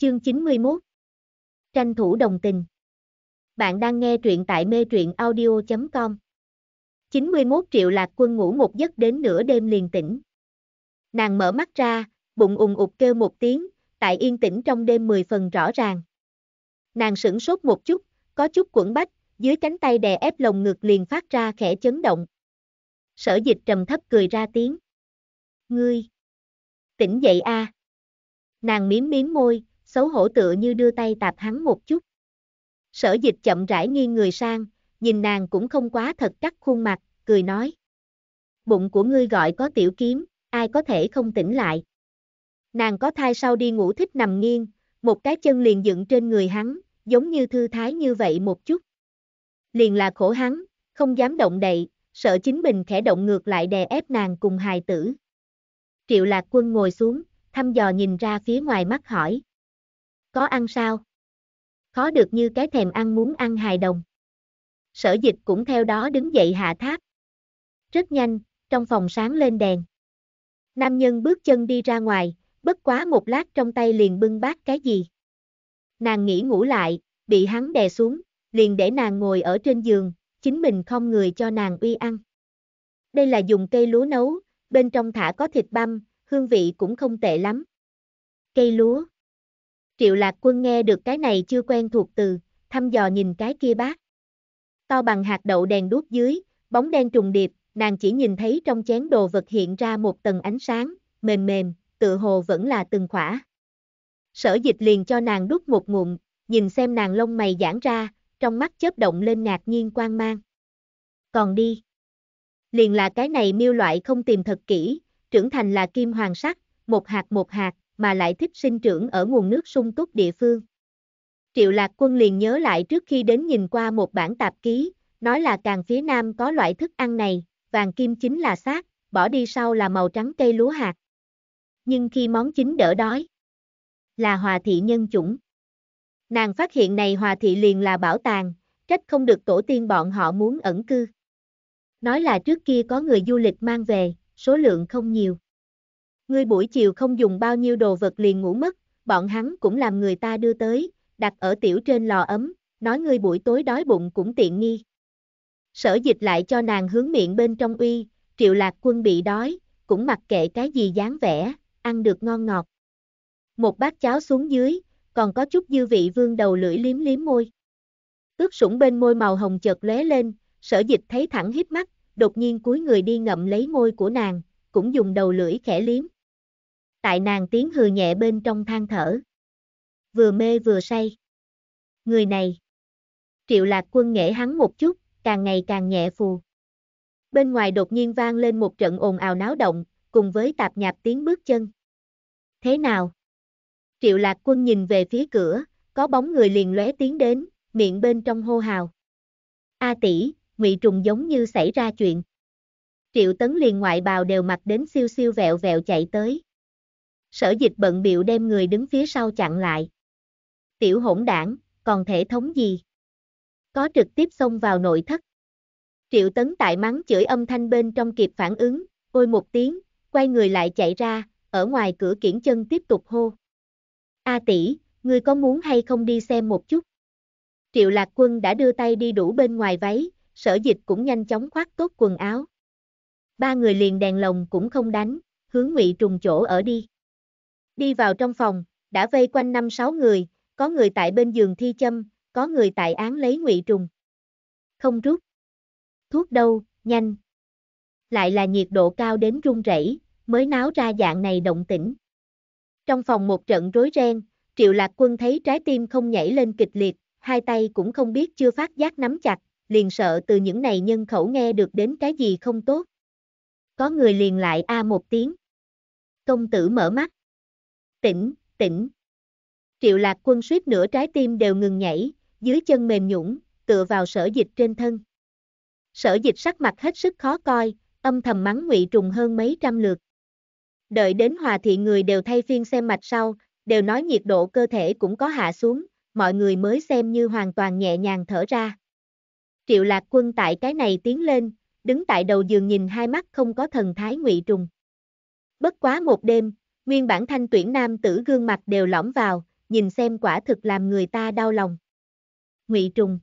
Chương 91 Tranh thủ đồng tình Bạn đang nghe truyện tại mê truyện audio.com 91 triệu lạc quân ngủ một giấc đến nửa đêm liền tỉnh. Nàng mở mắt ra, bụng ùng ụt kêu một tiếng, tại yên tĩnh trong đêm 10 phần rõ ràng. Nàng sửng sốt một chút, có chút quẩn bách, dưới cánh tay đè ép lồng ngực liền phát ra khẽ chấn động. Sở dịch trầm thấp cười ra tiếng. Ngươi! Tỉnh dậy a à. Nàng miếm miếm môi, xấu hổ tựa như đưa tay tạp hắn một chút. Sở dịch chậm rãi nghiêng người sang, nhìn nàng cũng không quá thật cắt khuôn mặt, cười nói. Bụng của ngươi gọi có tiểu kiếm, ai có thể không tỉnh lại. Nàng có thai sau đi ngủ thích nằm nghiêng, một cái chân liền dựng trên người hắn, giống như thư thái như vậy một chút. Liền là khổ hắn, không dám động đậy, sợ chính mình khẽ động ngược lại đè ép nàng cùng hài tử. Triệu lạc quân ngồi xuống, thăm dò nhìn ra phía ngoài mắt hỏi. Có ăn sao? Khó được như cái thèm ăn muốn ăn hài đồng. Sở dịch cũng theo đó đứng dậy hạ tháp. Rất nhanh, trong phòng sáng lên đèn. Nam nhân bước chân đi ra ngoài, bất quá một lát trong tay liền bưng bát cái gì. Nàng nghỉ ngủ lại, bị hắn đè xuống, liền để nàng ngồi ở trên giường, chính mình không người cho nàng uy ăn. Đây là dùng cây lúa nấu, bên trong thả có thịt băm, hương vị cũng không tệ lắm. Cây lúa Triệu lạc quân nghe được cái này chưa quen thuộc từ, thăm dò nhìn cái kia bác. To bằng hạt đậu đèn đuốc dưới, bóng đen trùng điệp, nàng chỉ nhìn thấy trong chén đồ vật hiện ra một tầng ánh sáng, mềm mềm, tự hồ vẫn là từng khỏa. Sở dịch liền cho nàng đút một ngụm, nhìn xem nàng lông mày giãn ra, trong mắt chớp động lên ngạc nhiên quan mang. Còn đi. Liền là cái này miêu loại không tìm thật kỹ, trưởng thành là kim hoàng sắc, một hạt một hạt, mà lại thích sinh trưởng ở nguồn nước sung túc địa phương. Triệu Lạc Quân liền nhớ lại trước khi đến nhìn qua một bản tạp ký, nói là càng phía nam có loại thức ăn này, vàng kim chính là xác, bỏ đi sau là màu trắng cây lúa hạt. Nhưng khi món chính đỡ đói, là hòa thị nhân chủng. Nàng phát hiện này hòa thị liền là bảo tàng, trách không được tổ tiên bọn họ muốn ẩn cư. Nói là trước kia có người du lịch mang về, số lượng không nhiều. Ngươi buổi chiều không dùng bao nhiêu đồ vật liền ngủ mất, bọn hắn cũng làm người ta đưa tới, đặt ở tiểu trên lò ấm, nói ngươi buổi tối đói bụng cũng tiện nghi. Sở dịch lại cho nàng hướng miệng bên trong uy, triệu lạc quân bị đói, cũng mặc kệ cái gì dáng vẻ, ăn được ngon ngọt. Một bát cháo xuống dưới, còn có chút dư vị vương đầu lưỡi liếm liếm môi. Ướt sủng bên môi màu hồng chợt lóe lên, sở dịch thấy thẳng hít mắt, đột nhiên cúi người đi ngậm lấy môi của nàng, cũng dùng đầu lưỡi khẽ liếm tại nàng tiếng hừ nhẹ bên trong than thở. Vừa mê vừa say. Người này. Triệu lạc quân nghệ hắn một chút, càng ngày càng nhẹ phù. Bên ngoài đột nhiên vang lên một trận ồn ào náo động, cùng với tạp nhạp tiếng bước chân. Thế nào? Triệu lạc quân nhìn về phía cửa, có bóng người liền lóe tiến đến, miệng bên trong hô hào. A tỷ, ngụy trùng giống như xảy ra chuyện. Triệu tấn liền ngoại bào đều mặc đến siêu siêu vẹo vẹo chạy tới sở dịch bận biệu đem người đứng phía sau chặn lại. Tiểu hỗn đảng, còn thể thống gì? Có trực tiếp xông vào nội thất. Triệu tấn tại mắng chửi âm thanh bên trong kịp phản ứng, ôi một tiếng, quay người lại chạy ra, ở ngoài cửa kiển chân tiếp tục hô. A tỷ, ngươi có muốn hay không đi xem một chút? Triệu lạc quân đã đưa tay đi đủ bên ngoài váy, sở dịch cũng nhanh chóng khoác tốt quần áo. Ba người liền đèn lồng cũng không đánh, hướng ngụy trùng chỗ ở đi đi vào trong phòng, đã vây quanh năm sáu người, có người tại bên giường thi châm, có người tại án lấy ngụy trùng. Không rút. Thuốc đâu, nhanh. Lại là nhiệt độ cao đến run rẩy, mới náo ra dạng này động tĩnh. Trong phòng một trận rối ren, Triệu Lạc Quân thấy trái tim không nhảy lên kịch liệt, hai tay cũng không biết chưa phát giác nắm chặt, liền sợ từ những này nhân khẩu nghe được đến cái gì không tốt. Có người liền lại a một tiếng. Công tử mở mắt tỉnh, tỉnh. Triệu lạc quân suýt nửa trái tim đều ngừng nhảy, dưới chân mềm nhũng, tựa vào sở dịch trên thân. Sở dịch sắc mặt hết sức khó coi, âm thầm mắng ngụy trùng hơn mấy trăm lượt. Đợi đến hòa thị người đều thay phiên xem mạch sau, đều nói nhiệt độ cơ thể cũng có hạ xuống, mọi người mới xem như hoàn toàn nhẹ nhàng thở ra. Triệu lạc quân tại cái này tiến lên, đứng tại đầu giường nhìn hai mắt không có thần thái ngụy trùng. Bất quá một đêm, Nguyên bản thanh tuyển nam tử gương mặt đều lõm vào, nhìn xem quả thực làm người ta đau lòng. Ngụy Trùng.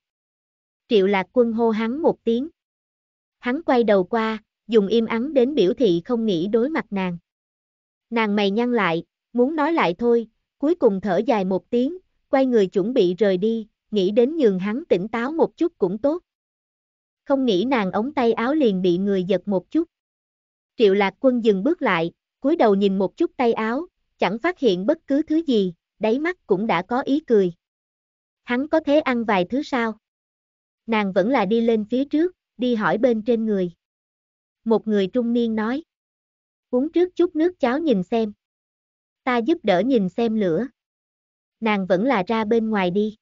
Triệu Lạc Quân hô hắn một tiếng. Hắn quay đầu qua, dùng im ắng đến biểu thị không nghĩ đối mặt nàng. Nàng mày nhăn lại, muốn nói lại thôi, cuối cùng thở dài một tiếng, quay người chuẩn bị rời đi, nghĩ đến nhường hắn tỉnh táo một chút cũng tốt. Không nghĩ nàng ống tay áo liền bị người giật một chút. Triệu lạc quân dừng bước lại, cúi đầu nhìn một chút tay áo, chẳng phát hiện bất cứ thứ gì, đáy mắt cũng đã có ý cười. Hắn có thể ăn vài thứ sao? Nàng vẫn là đi lên phía trước, đi hỏi bên trên người. Một người trung niên nói. Uống trước chút nước cháo nhìn xem. Ta giúp đỡ nhìn xem lửa. Nàng vẫn là ra bên ngoài đi.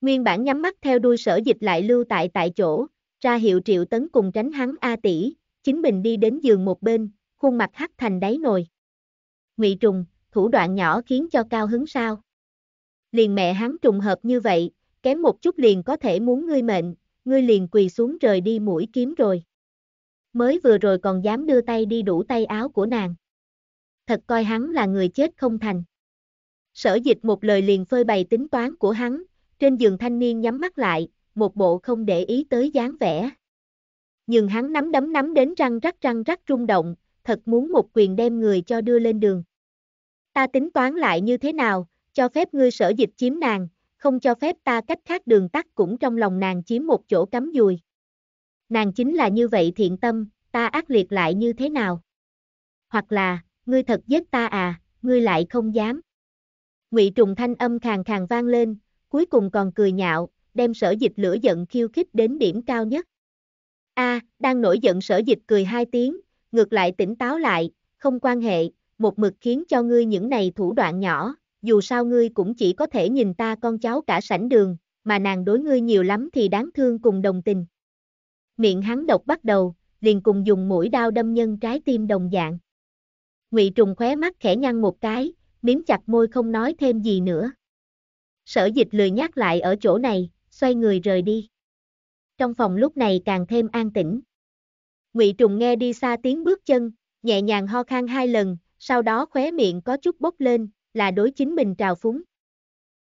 Nguyên bản nhắm mắt theo đuôi sở dịch lại lưu tại tại chỗ, ra hiệu triệu tấn cùng tránh hắn A tỷ, chính mình đi đến giường một bên, khuôn mặt hắt thành đáy nồi. Ngụy trùng, thủ đoạn nhỏ khiến cho cao hứng sao. Liền mẹ hắn trùng hợp như vậy, kém một chút liền có thể muốn ngươi mệnh, ngươi liền quỳ xuống rời đi mũi kiếm rồi. Mới vừa rồi còn dám đưa tay đi đủ tay áo của nàng. Thật coi hắn là người chết không thành. Sở dịch một lời liền phơi bày tính toán của hắn, trên giường thanh niên nhắm mắt lại, một bộ không để ý tới dáng vẻ. Nhưng hắn nắm đấm nắm đến răng rắc răng rắc rung động, thật muốn một quyền đem người cho đưa lên đường. Ta tính toán lại như thế nào, cho phép ngươi sở dịch chiếm nàng, không cho phép ta cách khác đường tắt cũng trong lòng nàng chiếm một chỗ cắm dùi. Nàng chính là như vậy thiện tâm, ta ác liệt lại như thế nào? Hoặc là, ngươi thật giết ta à, ngươi lại không dám. Ngụy Trùng thanh âm khàn khàn vang lên, cuối cùng còn cười nhạo, đem sở dịch lửa giận khiêu khích đến điểm cao nhất. A, đang nổi giận sở dịch cười hai tiếng, ngược lại tỉnh táo lại, không quan hệ, một mực khiến cho ngươi những này thủ đoạn nhỏ, dù sao ngươi cũng chỉ có thể nhìn ta con cháu cả sảnh đường, mà nàng đối ngươi nhiều lắm thì đáng thương cùng đồng tình. Miệng hắn độc bắt đầu, liền cùng dùng mũi đao đâm nhân trái tim đồng dạng. Ngụy Trùng khóe mắt khẽ nhăn một cái, miếm chặt môi không nói thêm gì nữa. Sở dịch lười nhắc lại ở chỗ này, xoay người rời đi. Trong phòng lúc này càng thêm an tĩnh. Ngụy Trùng nghe đi xa tiếng bước chân, nhẹ nhàng ho khan hai lần, sau đó khóe miệng có chút bốc lên, là đối chính mình trào phúng.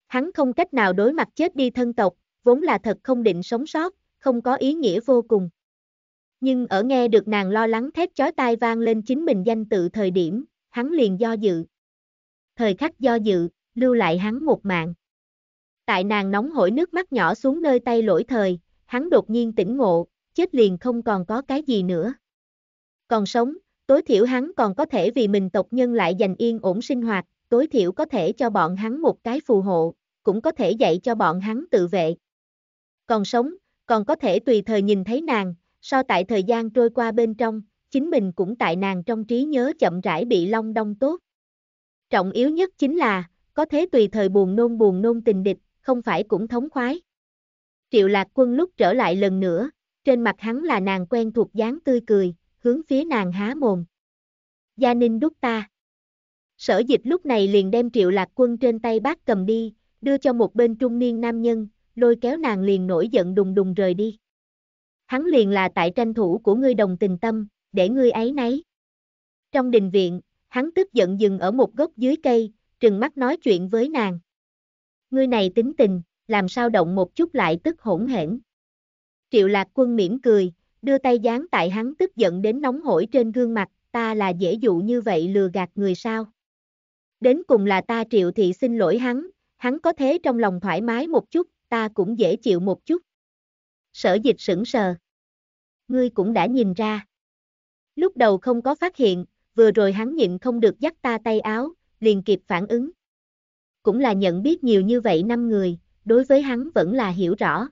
Hắn không cách nào đối mặt chết đi thân tộc, vốn là thật không định sống sót, không có ý nghĩa vô cùng. Nhưng ở nghe được nàng lo lắng thét chói tai vang lên chính mình danh tự thời điểm, hắn liền do dự. Thời khắc do dự, lưu lại hắn một mạng. Tại nàng nóng hổi nước mắt nhỏ xuống nơi tay lỗi thời, hắn đột nhiên tỉnh ngộ, chết liền không còn có cái gì nữa. Còn sống, tối thiểu hắn còn có thể vì mình tộc nhân lại dành yên ổn sinh hoạt, tối thiểu có thể cho bọn hắn một cái phù hộ, cũng có thể dạy cho bọn hắn tự vệ. Còn sống, còn có thể tùy thời nhìn thấy nàng, so tại thời gian trôi qua bên trong, chính mình cũng tại nàng trong trí nhớ chậm rãi bị long đong tốt. Trọng yếu nhất chính là, có thế tùy thời buồn nôn buồn nôn tình địch, không phải cũng thống khoái. Triệu lạc quân lúc trở lại lần nữa, trên mặt hắn là nàng quen thuộc dáng tươi cười, hướng phía nàng há mồm. Gia Ninh đút ta. Sở dịch lúc này liền đem triệu lạc quân trên tay bác cầm đi, đưa cho một bên trung niên nam nhân, lôi kéo nàng liền nổi giận đùng đùng rời đi. Hắn liền là tại tranh thủ của ngươi đồng tình tâm, để ngươi ấy nấy. Trong đình viện, hắn tức giận dừng ở một gốc dưới cây, trừng mắt nói chuyện với nàng. Ngươi này tính tình, làm sao động một chút lại tức hỗn hển. Triệu lạc quân mỉm cười, đưa tay dán tại hắn tức giận đến nóng hổi trên gương mặt, ta là dễ dụ như vậy lừa gạt người sao. Đến cùng là ta triệu thị xin lỗi hắn, hắn có thế trong lòng thoải mái một chút, ta cũng dễ chịu một chút. Sở dịch sững sờ. Ngươi cũng đã nhìn ra. Lúc đầu không có phát hiện, vừa rồi hắn nhịn không được dắt ta tay áo, liền kịp phản ứng. Cũng là nhận biết nhiều như vậy năm người, đối với hắn vẫn là hiểu rõ.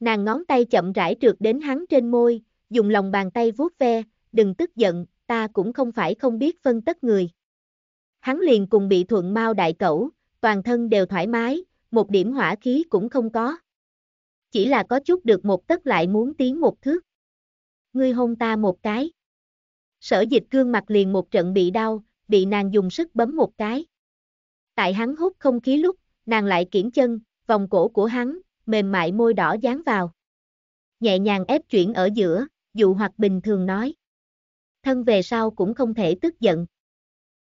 Nàng ngón tay chậm rãi trượt đến hắn trên môi, dùng lòng bàn tay vuốt ve, đừng tức giận, ta cũng không phải không biết phân tất người. Hắn liền cùng bị thuận mau đại cẩu, toàn thân đều thoải mái, một điểm hỏa khí cũng không có. Chỉ là có chút được một tấc lại muốn tiến một thước. Ngươi hôn ta một cái. Sở dịch gương mặt liền một trận bị đau, bị nàng dùng sức bấm một cái. Tại hắn hút không khí lúc, nàng lại kiển chân, vòng cổ của hắn, mềm mại môi đỏ dán vào. Nhẹ nhàng ép chuyển ở giữa, dụ hoặc bình thường nói. Thân về sau cũng không thể tức giận.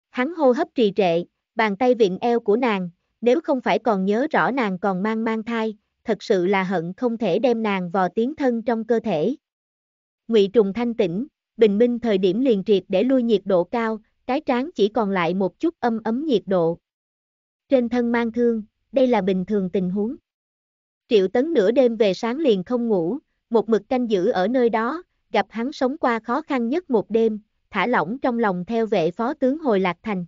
Hắn hô hấp trì trệ, bàn tay vịn eo của nàng, nếu không phải còn nhớ rõ nàng còn mang mang thai, thật sự là hận không thể đem nàng vò tiến thân trong cơ thể. Ngụy Trùng thanh tĩnh, bình minh thời điểm liền triệt để lui nhiệt độ cao, cái trán chỉ còn lại một chút âm ấm nhiệt độ. Trên thân mang thương, đây là bình thường tình huống. Triệu Tấn nửa đêm về sáng liền không ngủ, một mực canh giữ ở nơi đó, gặp hắn sống qua khó khăn nhất một đêm, thả lỏng trong lòng theo vệ phó tướng hồi Lạc Thành.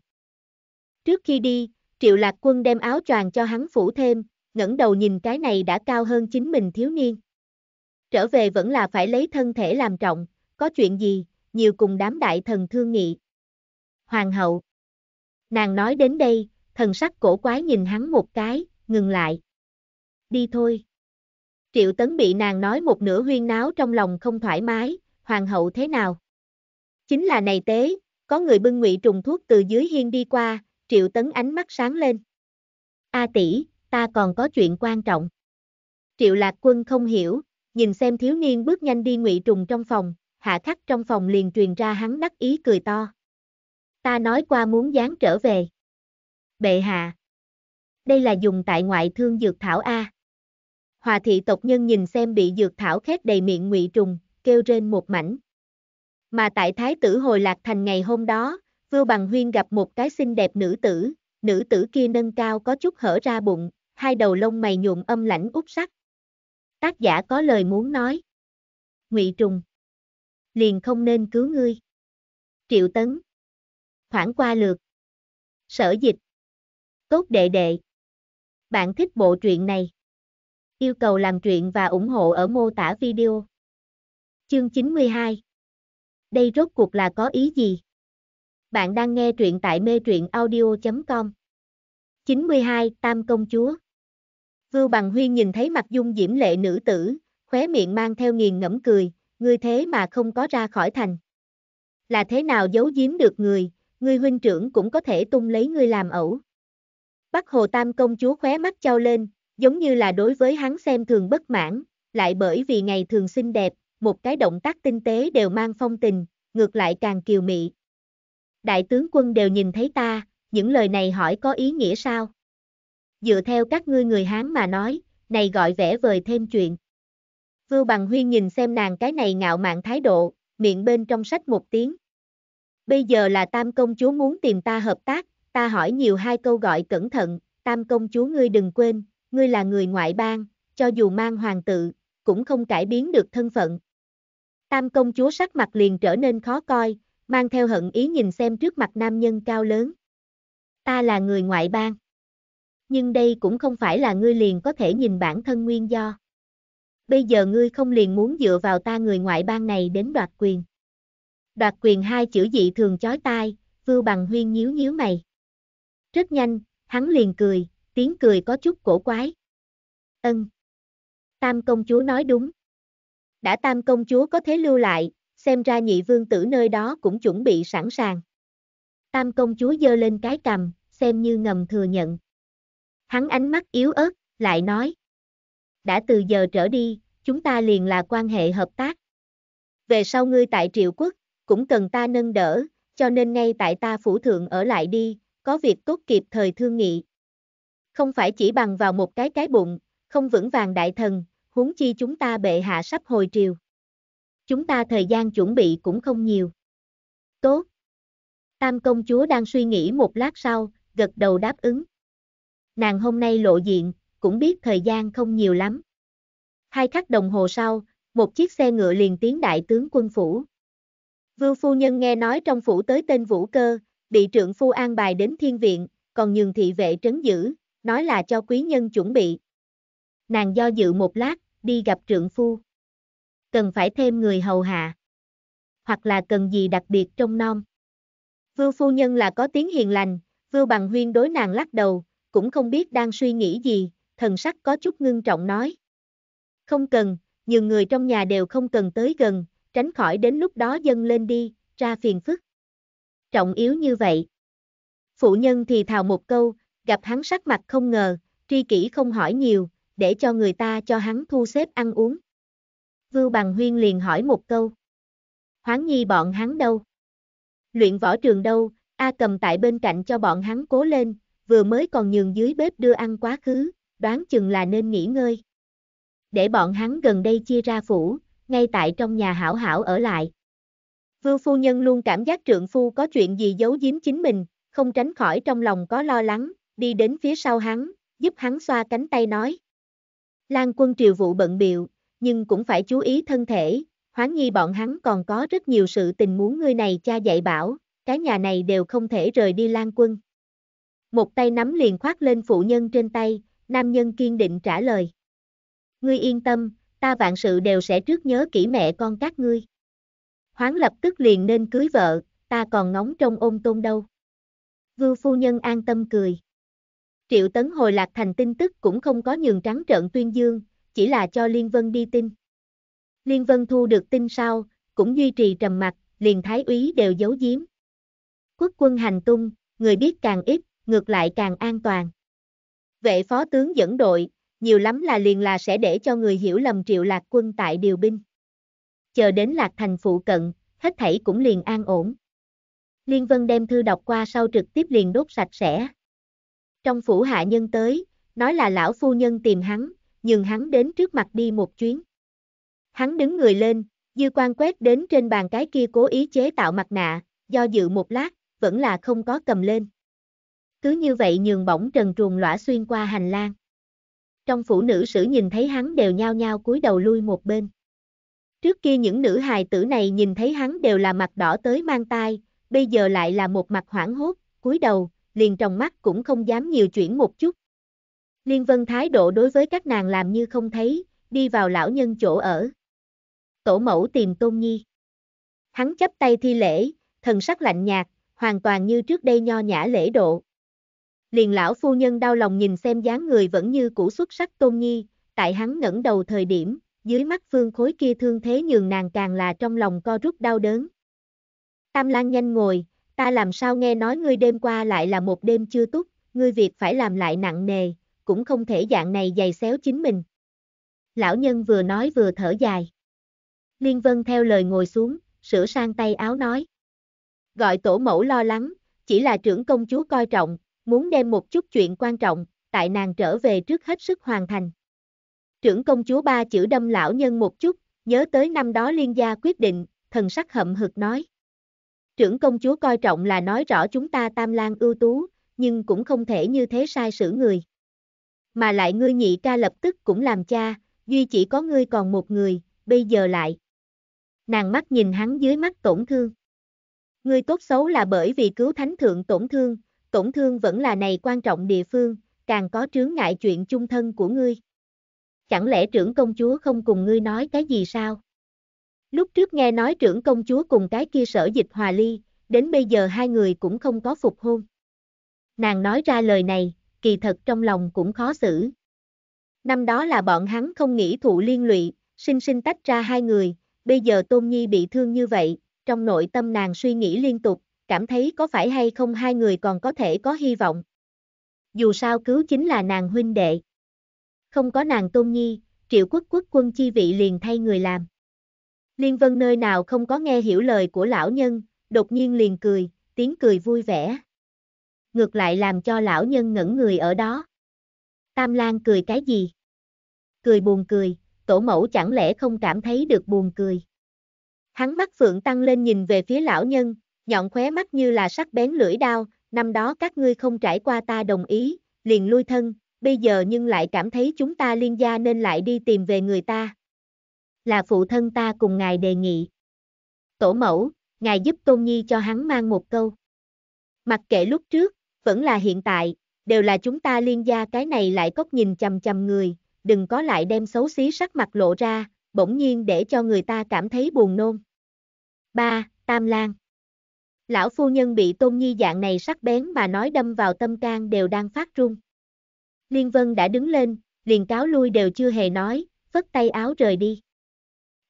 Trước khi đi, Triệu Lạc Quân đem áo choàng cho hắn phủ thêm, ngẩng đầu nhìn cái này đã cao hơn chính mình thiếu niên. Trở về vẫn là phải lấy thân thể làm trọng, có chuyện gì, nhiều cùng đám đại thần thương nghị. Hoàng hậu. Nàng nói đến đây, thần sắc cổ quái nhìn hắn một cái, ngừng lại đi thôi. Triệu Tấn bị nàng nói một nửa huyên náo trong lòng không thoải mái, hoàng hậu thế nào? Chính là này tế, có người bưng ngụy trùng thuốc từ dưới hiên đi qua, Triệu Tấn ánh mắt sáng lên. A tỷ, ta còn có chuyện quan trọng. Triệu Lạc Quân không hiểu, nhìn xem thiếu niên bước nhanh đi ngụy trùng trong phòng, hạ khắc trong phòng liền truyền ra hắn đắc ý cười to. Ta nói qua muốn dán trở về. Bệ hạ. Đây là dùng tại ngoại thương dược thảo A hòa thị tộc nhân nhìn xem bị dược thảo khét đầy miệng ngụy trùng, kêu rên một mảnh. Mà tại Thái tử hồi lạc thành ngày hôm đó, Vưu Bằng Huyên gặp một cái xinh đẹp nữ tử, nữ tử kia nâng cao có chút hở ra bụng, hai đầu lông mày nhuộm âm lãnh út sắc. Tác giả có lời muốn nói. Ngụy Trùng. Liền không nên cứu ngươi. Triệu Tấn. Thoảng qua lượt. Sở dịch. Tốt đệ đệ. Bạn thích bộ truyện này. Yêu cầu làm chuyện và ủng hộ ở mô tả video. Chương 92 Đây rốt cuộc là có ý gì? Bạn đang nghe truyện tại mê truyện audio.com 92. Tam Công Chúa Vưu Bằng Huyên nhìn thấy mặt dung diễm lệ nữ tử, khóe miệng mang theo nghiền ngẫm cười, ngươi thế mà không có ra khỏi thành. Là thế nào giấu giếm được người, ngươi huynh trưởng cũng có thể tung lấy ngươi làm ẩu. Bắc Hồ Tam Công Chúa khóe mắt trao lên, giống như là đối với hắn xem thường bất mãn, lại bởi vì ngày thường xinh đẹp, một cái động tác tinh tế đều mang phong tình, ngược lại càng kiều mị. Đại tướng quân đều nhìn thấy ta, những lời này hỏi có ý nghĩa sao? Dựa theo các ngươi người Hán mà nói, này gọi vẽ vời thêm chuyện. Vưu Bằng Huyên nhìn xem nàng cái này ngạo mạn thái độ, miệng bên trong sách một tiếng. Bây giờ là tam công chúa muốn tìm ta hợp tác, ta hỏi nhiều hai câu gọi cẩn thận, tam công chúa ngươi đừng quên, ngươi là người ngoại bang, cho dù mang hoàng tự, cũng không cải biến được thân phận. Tam công chúa sắc mặt liền trở nên khó coi, mang theo hận ý nhìn xem trước mặt nam nhân cao lớn. Ta là người ngoại bang. Nhưng đây cũng không phải là ngươi liền có thể nhìn bản thân nguyên do. Bây giờ ngươi không liền muốn dựa vào ta người ngoại bang này đến đoạt quyền. Đoạt quyền hai chữ dị thường chói tai, vưu bằng huyên nhíu nhíu mày. Rất nhanh, hắn liền cười, tiếng cười có chút cổ quái. Ân. Tam công chúa nói đúng. Đã tam công chúa có thế lưu lại, xem ra nhị vương tử nơi đó cũng chuẩn bị sẵn sàng. Tam công chúa giơ lên cái cầm, xem như ngầm thừa nhận. Hắn ánh mắt yếu ớt, lại nói. Đã từ giờ trở đi, chúng ta liền là quan hệ hợp tác. Về sau ngươi tại triệu quốc, cũng cần ta nâng đỡ, cho nên ngay tại ta phủ thượng ở lại đi, có việc tốt kịp thời thương nghị. Không phải chỉ bằng vào một cái cái bụng, không vững vàng đại thần, huống chi chúng ta bệ hạ sắp hồi triều. Chúng ta thời gian chuẩn bị cũng không nhiều. Tốt. Tam công chúa đang suy nghĩ một lát sau, gật đầu đáp ứng. Nàng hôm nay lộ diện, cũng biết thời gian không nhiều lắm. Hai khắc đồng hồ sau, một chiếc xe ngựa liền tiến đại tướng quân phủ. Vưu phu nhân nghe nói trong phủ tới tên Vũ Cơ, bị trượng phu an bài đến thiên viện, còn nhường thị vệ trấn giữ, nói là cho quý nhân chuẩn bị. Nàng do dự một lát, đi gặp trượng phu. Cần phải thêm người hầu hạ. Hoặc là cần gì đặc biệt trong non. Vưu phu nhân là có tiếng hiền lành, Vưu bằng huyên đối nàng lắc đầu, cũng không biết đang suy nghĩ gì, thần sắc có chút ngưng trọng nói. Không cần, nhiều người trong nhà đều không cần tới gần, tránh khỏi đến lúc đó dâng lên đi, ra phiền phức. Trọng yếu như vậy. Phụ nhân thì thào một câu, gặp hắn sắc mặt không ngờ, tri kỷ không hỏi nhiều, để cho người ta cho hắn thu xếp ăn uống. Vưu Bằng Huyên liền hỏi một câu. Hoáng nhi bọn hắn đâu? Luyện võ trường đâu? A cầm tại bên cạnh cho bọn hắn cố lên, vừa mới còn nhường dưới bếp đưa ăn quá khứ, đoán chừng là nên nghỉ ngơi. Để bọn hắn gần đây chia ra phủ, ngay tại trong nhà hảo hảo ở lại. Vưu phu nhân luôn cảm giác trượng phu có chuyện gì giấu giếm chính mình, không tránh khỏi trong lòng có lo lắng, đi đến phía sau hắn, giúp hắn xoa cánh tay nói. Lan quân triều vụ bận biệu, nhưng cũng phải chú ý thân thể, hoáng nhi bọn hắn còn có rất nhiều sự tình muốn ngươi này cha dạy bảo, cái nhà này đều không thể rời đi Lan quân. Một tay nắm liền khoát lên phụ nhân trên tay, nam nhân kiên định trả lời. Ngươi yên tâm, ta vạn sự đều sẽ trước nhớ kỹ mẹ con các ngươi. Hoáng lập tức liền nên cưới vợ, ta còn ngóng trong ôm tôn đâu. Vưu phu nhân an tâm cười. Triệu Tấn hồi lạc thành tin tức cũng không có nhường trắng trợn tuyên dương, chỉ là cho Liên Vân đi tin. Liên Vân thu được tin sau, cũng duy trì trầm mặc, liền thái úy đều giấu giếm. Quốc quân hành tung, người biết càng ít, ngược lại càng an toàn. Vệ phó tướng dẫn đội, nhiều lắm là liền là sẽ để cho người hiểu lầm triệu lạc quân tại điều binh. Chờ đến lạc thành phụ cận, hết thảy cũng liền an ổn. Liên Vân đem thư đọc qua sau trực tiếp liền đốt sạch sẽ. Trong phủ hạ nhân tới, nói là lão phu nhân tìm hắn, nhường hắn đến trước mặt đi một chuyến. Hắn đứng người lên, dư quan quét đến trên bàn cái kia cố ý chế tạo mặt nạ, do dự một lát, vẫn là không có cầm lên. Cứ như vậy nhường bỗng trần truồng lõa xuyên qua hành lang. Trong phủ nữ sử nhìn thấy hắn đều nhao nhao cúi đầu lui một bên. Trước kia những nữ hài tử này nhìn thấy hắn đều là mặt đỏ tới mang tai, bây giờ lại là một mặt hoảng hốt, cúi đầu, liền trong mắt cũng không dám nhiều chuyển một chút. Liên Vân thái độ đối với các nàng làm như không thấy, đi vào lão nhân chỗ ở. Tổ mẫu tìm Tôn Nhi. Hắn chấp tay thi lễ, thần sắc lạnh nhạt, hoàn toàn như trước đây nho nhã lễ độ. Liền lão phu nhân đau lòng nhìn xem dáng người vẫn như cũ xuất sắc Tôn Nhi, tại hắn ngẩng đầu thời điểm, dưới mắt phương khối kia thương thế nhường nàng càng là trong lòng co rút đau đớn. Tam Lan nhanh ngồi, ta làm sao nghe nói ngươi đêm qua lại là một đêm chưa túc, ngươi việc phải làm lại nặng nề, cũng không thể dạng này dày xéo chính mình. Lão nhân vừa nói vừa thở dài. Liên Vân theo lời ngồi xuống, sửa sang tay áo nói. Gọi tổ mẫu lo lắng, chỉ là trưởng công chúa coi trọng, muốn đem một chút chuyện quan trọng, tại nàng trở về trước hết sức hoàn thành. Trưởng công chúa ba chữ đâm lão nhân một chút, nhớ tới năm đó liên gia quyết định, thần sắc hậm hực nói. Trưởng công chúa coi trọng là nói rõ chúng ta tam lang ưu tú, nhưng cũng không thể như thế sai sử người. Mà lại ngươi nhị ca lập tức cũng làm cha, duy chỉ có ngươi còn một người, bây giờ lại. Nàng mắt nhìn hắn dưới mắt tổn thương. Ngươi tốt xấu là bởi vì cứu thánh thượng tổn thương, tổn thương vẫn là này quan trọng địa phương, càng có trướng ngại chuyện chung thân của ngươi. Chẳng lẽ trưởng công chúa không cùng ngươi nói cái gì sao? Lúc trước nghe nói trưởng công chúa cùng cái kia sở dịch hòa ly, đến bây giờ hai người cũng không có phục hôn. Nàng nói ra lời này, kỳ thật trong lòng cũng khó xử. Năm đó là bọn hắn không nghĩ thụ liên lụy, sinh sinh tách ra hai người, bây giờ Tôn Nhi bị thương như vậy, trong nội tâm nàng suy nghĩ liên tục, cảm thấy có phải hay không hai người còn có thể có hy vọng. Dù sao cứu chính là nàng huynh đệ. Không có nàng Tôn Nhi, triệu quốc quốc quân chi vị liền thay người làm. Liên Vân nơi nào không có nghe hiểu lời của lão nhân, đột nhiên liền cười, tiếng cười vui vẻ. Ngược lại làm cho lão nhân ngẩn người ở đó. Tam Lan cười cái gì? Cười buồn cười, tổ mẫu chẳng lẽ không cảm thấy được buồn cười. Hắn mắt phượng tăng lên nhìn về phía lão nhân, nhọn khóe mắt như là sắc bén lưỡi đao, năm đó các ngươi không trải qua ta đồng ý, liền lui thân, bây giờ nhưng lại cảm thấy chúng ta liên gia nên lại đi tìm về người ta là phụ thân ta cùng ngài đề nghị. Tổ mẫu, ngài giúp Tôn Nhi cho hắn mang một câu. Mặc kệ lúc trước, vẫn là hiện tại, đều là chúng ta liên gia cái này lại cốc nhìn chầm chầm người, đừng có lại đem xấu xí sắc mặt lộ ra, bỗng nhiên để cho người ta cảm thấy buồn nôn. 3. Tam Lan Lão phu nhân bị Tôn Nhi dạng này sắc bén mà nói đâm vào tâm can đều đang phát run. Liên Vân đã đứng lên, liền cáo lui đều chưa hề nói, phất tay áo rời đi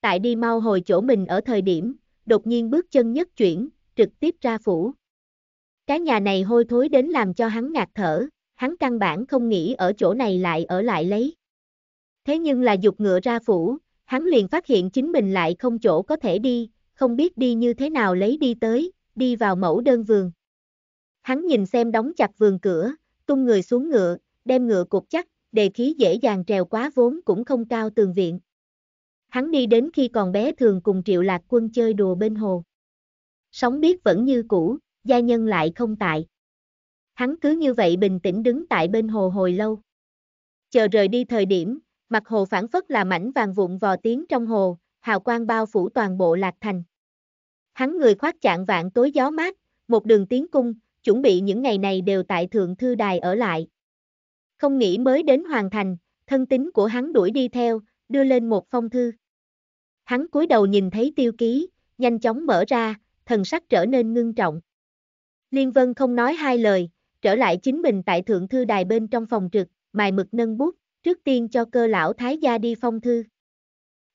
tại đi mau hồi chỗ mình ở thời điểm, đột nhiên bước chân nhất chuyển, trực tiếp ra phủ. Cái nhà này hôi thối đến làm cho hắn ngạt thở, hắn căn bản không nghĩ ở chỗ này lại ở lại lấy. Thế nhưng là dục ngựa ra phủ, hắn liền phát hiện chính mình lại không chỗ có thể đi, không biết đi như thế nào lấy đi tới, đi vào mẫu đơn vườn. Hắn nhìn xem đóng chặt vườn cửa, tung người xuống ngựa, đem ngựa cục chắc, đề khí dễ dàng trèo quá vốn cũng không cao tường viện. Hắn đi đến khi còn bé thường cùng Triệu Lạc Quân chơi đùa bên hồ. Sống biết vẫn như cũ, gia nhân lại không tại. Hắn cứ như vậy bình tĩnh đứng tại bên hồ hồi lâu. Chờ rời đi thời điểm, mặt hồ phản phất là mảnh vàng vụn vò tiếng trong hồ, hào quang bao phủ toàn bộ lạc thành. Hắn người khoác trạng vạn tối gió mát, một đường tiến cung, chuẩn bị những ngày này đều tại thượng thư đài ở lại. Không nghĩ mới đến hoàn thành, thân tính của hắn đuổi đi theo, đưa lên một phong thư. Hắn cúi đầu nhìn thấy tiêu ký, nhanh chóng mở ra, thần sắc trở nên ngưng trọng. Liên Vân không nói hai lời, trở lại chính mình tại thượng thư đài bên trong phòng trực, mài mực nâng bút, trước tiên cho cơ lão thái gia đi phong thư.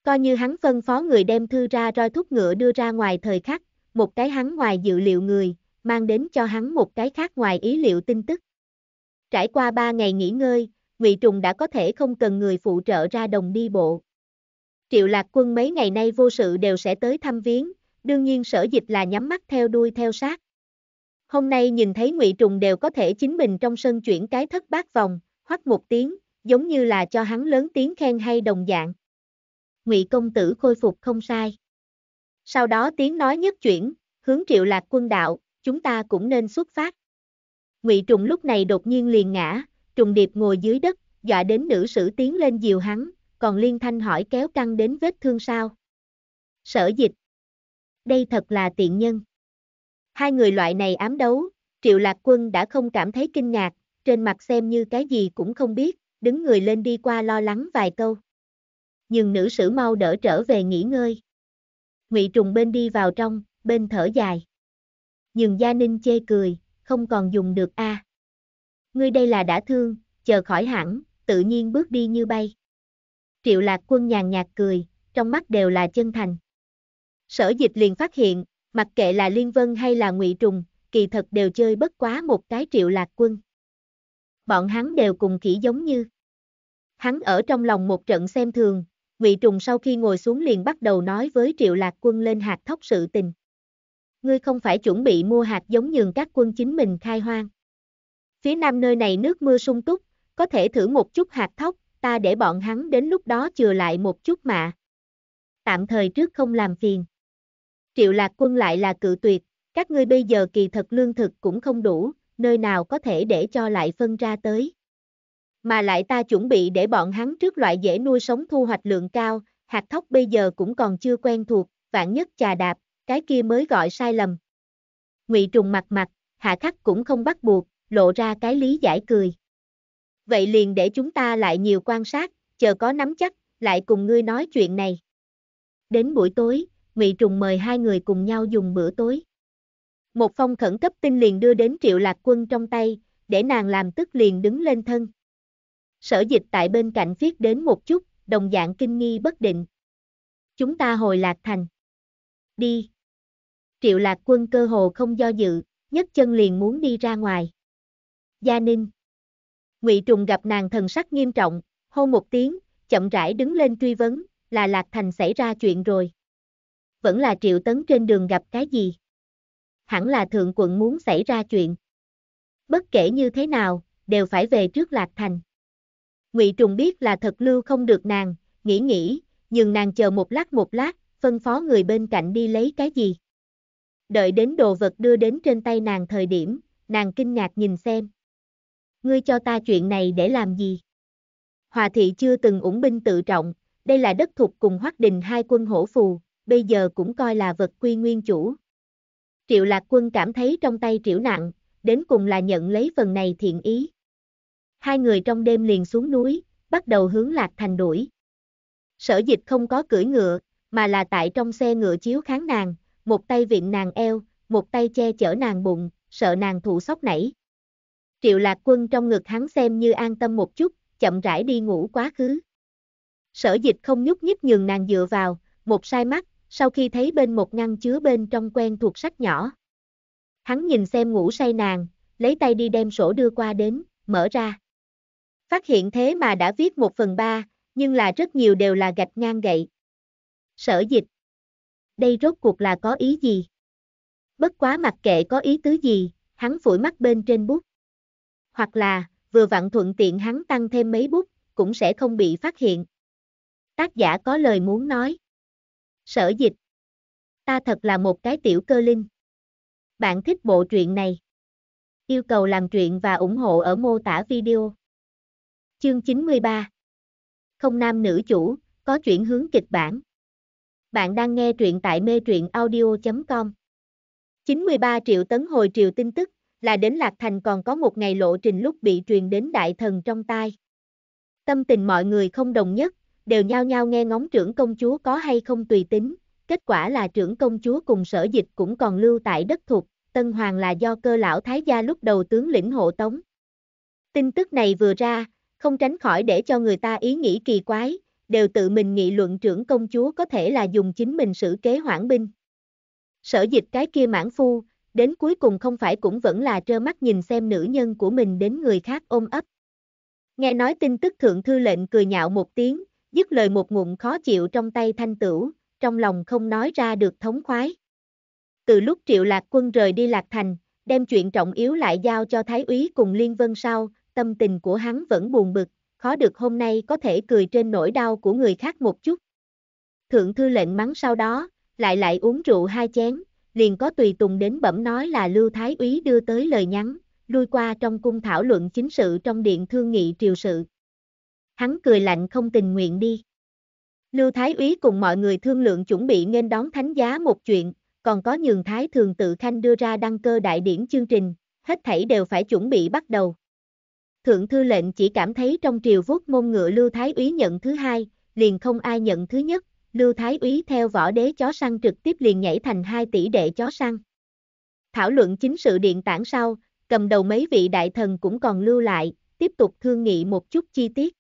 Coi như hắn phân phó người đem thư ra roi thúc ngựa đưa ra ngoài thời khắc, một cái hắn ngoài dự liệu người, mang đến cho hắn một cái khác ngoài ý liệu tin tức. Trải qua ba ngày nghỉ ngơi, Ngụy Trùng đã có thể không cần người phụ trợ ra đồng đi bộ. Triệu Lạc Quân mấy ngày nay vô sự đều sẽ tới thăm viếng, đương nhiên sở dịch là nhắm mắt theo đuôi theo sát. Hôm nay nhìn thấy ngụy Trùng đều có thể chính mình trong sân chuyển cái thất bát vòng, hoắc một tiếng, giống như là cho hắn lớn tiếng khen hay đồng dạng. ngụy công tử khôi phục không sai. Sau đó tiếng nói nhất chuyển, hướng Triệu Lạc Quân đạo, chúng ta cũng nên xuất phát. ngụy Trùng lúc này đột nhiên liền ngã, Trùng Điệp ngồi dưới đất, dọa đến nữ sử tiến lên dìu hắn, còn liên thanh hỏi kéo căng đến vết thương sao. Sở dịch. Đây thật là tiện nhân. Hai người loại này ám đấu, triệu lạc quân đã không cảm thấy kinh ngạc, trên mặt xem như cái gì cũng không biết, đứng người lên đi qua lo lắng vài câu. Nhưng nữ sử mau đỡ trở về nghỉ ngơi. Ngụy trùng bên đi vào trong, bên thở dài. Nhưng gia ninh chê cười, không còn dùng được a. À. Ngươi đây là đã thương, chờ khỏi hẳn, tự nhiên bước đi như bay. Triệu lạc quân nhàn nhạt cười, trong mắt đều là chân thành. Sở dịch liền phát hiện, mặc kệ là Liên Vân hay là ngụy Trùng, kỳ thật đều chơi bất quá một cái triệu lạc quân. Bọn hắn đều cùng kỹ giống như. Hắn ở trong lòng một trận xem thường, ngụy Trùng sau khi ngồi xuống liền bắt đầu nói với triệu lạc quân lên hạt thóc sự tình. Ngươi không phải chuẩn bị mua hạt giống nhường các quân chính mình khai hoang. Phía nam nơi này nước mưa sung túc, có thể thử một chút hạt thóc, ta để bọn hắn đến lúc đó chừa lại một chút mà. Tạm thời trước không làm phiền. Triệu lạc quân lại là cự tuyệt, các ngươi bây giờ kỳ thật lương thực cũng không đủ, nơi nào có thể để cho lại phân ra tới. Mà lại ta chuẩn bị để bọn hắn trước loại dễ nuôi sống thu hoạch lượng cao, hạt thóc bây giờ cũng còn chưa quen thuộc, vạn nhất trà đạp, cái kia mới gọi sai lầm. Ngụy trùng mặt mặt, hạ khắc cũng không bắt buộc, lộ ra cái lý giải cười vậy liền để chúng ta lại nhiều quan sát, chờ có nắm chắc, lại cùng ngươi nói chuyện này. Đến buổi tối, Ngụy Trùng mời hai người cùng nhau dùng bữa tối. Một phong khẩn cấp tin liền đưa đến Triệu Lạc Quân trong tay, để nàng làm tức liền đứng lên thân. Sở dịch tại bên cạnh viết đến một chút, đồng dạng kinh nghi bất định. Chúng ta hồi Lạc Thành. Đi. Triệu Lạc Quân cơ hồ không do dự, nhấc chân liền muốn đi ra ngoài. Gia Ninh. Ngụy Trùng gặp nàng thần sắc nghiêm trọng, hô một tiếng, chậm rãi đứng lên truy vấn, là Lạc Thành xảy ra chuyện rồi. Vẫn là triệu tấn trên đường gặp cái gì? Hẳn là thượng quận muốn xảy ra chuyện. Bất kể như thế nào, đều phải về trước Lạc Thành. Ngụy Trùng biết là thật lưu không được nàng, nghĩ nghĩ, nhưng nàng chờ một lát một lát, phân phó người bên cạnh đi lấy cái gì. Đợi đến đồ vật đưa đến trên tay nàng thời điểm, nàng kinh ngạc nhìn xem ngươi cho ta chuyện này để làm gì? Hòa thị chưa từng ủng binh tự trọng, đây là đất thuộc cùng hoắc đình hai quân hổ phù, bây giờ cũng coi là vật quy nguyên chủ. Triệu lạc quân cảm thấy trong tay triểu nặng, đến cùng là nhận lấy phần này thiện ý. Hai người trong đêm liền xuống núi, bắt đầu hướng lạc thành đuổi. Sở dịch không có cưỡi ngựa, mà là tại trong xe ngựa chiếu kháng nàng, một tay viện nàng eo, một tay che chở nàng bụng, sợ nàng thụ sóc nảy. Triệu lạc quân trong ngực hắn xem như an tâm một chút, chậm rãi đi ngủ quá khứ. Sở dịch không nhúc nhích nhường nàng dựa vào, một sai mắt, sau khi thấy bên một ngăn chứa bên trong quen thuộc sách nhỏ. Hắn nhìn xem ngủ say nàng, lấy tay đi đem sổ đưa qua đến, mở ra. Phát hiện thế mà đã viết một phần ba, nhưng là rất nhiều đều là gạch ngang gậy. Sở dịch. Đây rốt cuộc là có ý gì? Bất quá mặc kệ có ý tứ gì, hắn phủi mắt bên trên bút hoặc là, vừa vặn thuận tiện hắn tăng thêm mấy bút, cũng sẽ không bị phát hiện. Tác giả có lời muốn nói. Sở dịch. Ta thật là một cái tiểu cơ linh. Bạn thích bộ truyện này. Yêu cầu làm truyện và ủng hộ ở mô tả video. Chương 93 Không nam nữ chủ, có chuyển hướng kịch bản. Bạn đang nghe truyện tại mê truyện audio.com 93 triệu tấn hồi triều tin tức, là đến Lạc Thành còn có một ngày lộ trình lúc bị truyền đến đại thần trong tai. Tâm tình mọi người không đồng nhất, đều nhao nhao nghe ngóng trưởng công chúa có hay không tùy tính, kết quả là trưởng công chúa cùng sở dịch cũng còn lưu tại đất thuộc, Tân Hoàng là do cơ lão thái gia lúc đầu tướng lĩnh hộ tống. Tin tức này vừa ra, không tránh khỏi để cho người ta ý nghĩ kỳ quái, đều tự mình nghị luận trưởng công chúa có thể là dùng chính mình xử kế hoãn binh. Sở dịch cái kia mãn phu, đến cuối cùng không phải cũng vẫn là trơ mắt nhìn xem nữ nhân của mình đến người khác ôm ấp. Nghe nói tin tức thượng thư lệnh cười nhạo một tiếng, dứt lời một ngụm khó chịu trong tay thanh tửu, trong lòng không nói ra được thống khoái. Từ lúc triệu lạc quân rời đi lạc thành, đem chuyện trọng yếu lại giao cho thái úy cùng liên vân sau, tâm tình của hắn vẫn buồn bực, khó được hôm nay có thể cười trên nỗi đau của người khác một chút. Thượng thư lệnh mắng sau đó, lại lại uống rượu hai chén, liền có tùy tùng đến bẩm nói là Lưu Thái Úy đưa tới lời nhắn, lui qua trong cung thảo luận chính sự trong điện thương nghị triều sự. Hắn cười lạnh không tình nguyện đi. Lưu Thái Úy cùng mọi người thương lượng chuẩn bị nên đón thánh giá một chuyện, còn có nhường Thái Thường Tự Khanh đưa ra đăng cơ đại điển chương trình, hết thảy đều phải chuẩn bị bắt đầu. Thượng thư lệnh chỉ cảm thấy trong triều vuốt môn ngựa Lưu Thái Úy nhận thứ hai, liền không ai nhận thứ nhất, Lưu Thái Úy theo võ đế chó săn trực tiếp liền nhảy thành hai tỷ đệ chó săn. Thảo luận chính sự điện tảng sau, cầm đầu mấy vị đại thần cũng còn lưu lại, tiếp tục thương nghị một chút chi tiết.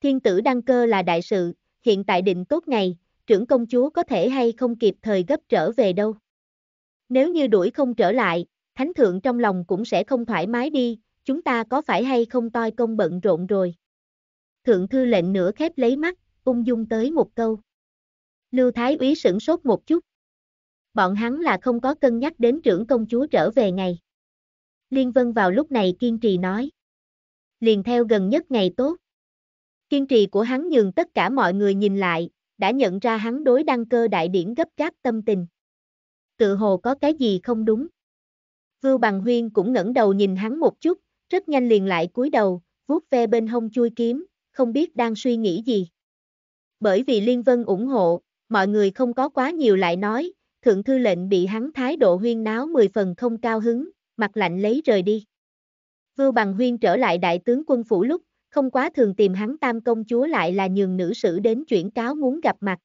Thiên tử đăng cơ là đại sự, hiện tại định tốt ngày, trưởng công chúa có thể hay không kịp thời gấp trở về đâu. Nếu như đuổi không trở lại, thánh thượng trong lòng cũng sẽ không thoải mái đi, chúng ta có phải hay không toi công bận rộn rồi. Thượng thư lệnh nửa khép lấy mắt, ung dung tới một câu. Lưu Thái úy sửng sốt một chút. Bọn hắn là không có cân nhắc đến trưởng công chúa trở về ngày. Liên Vân vào lúc này kiên trì nói. Liền theo gần nhất ngày tốt. Kiên trì của hắn nhường tất cả mọi người nhìn lại, đã nhận ra hắn đối đăng cơ đại điển gấp gáp tâm tình. Tự hồ có cái gì không đúng. Vưu Bằng Huyên cũng ngẩng đầu nhìn hắn một chút, rất nhanh liền lại cúi đầu, vuốt ve bên hông chui kiếm, không biết đang suy nghĩ gì. Bởi vì Liên Vân ủng hộ, mọi người không có quá nhiều lại nói, thượng thư lệnh bị hắn thái độ huyên náo mười phần không cao hứng, mặt lạnh lấy rời đi. Vưu Bằng Huyên trở lại đại tướng quân phủ lúc, không quá thường tìm hắn tam công chúa lại là nhường nữ sử đến chuyển cáo muốn gặp mặt.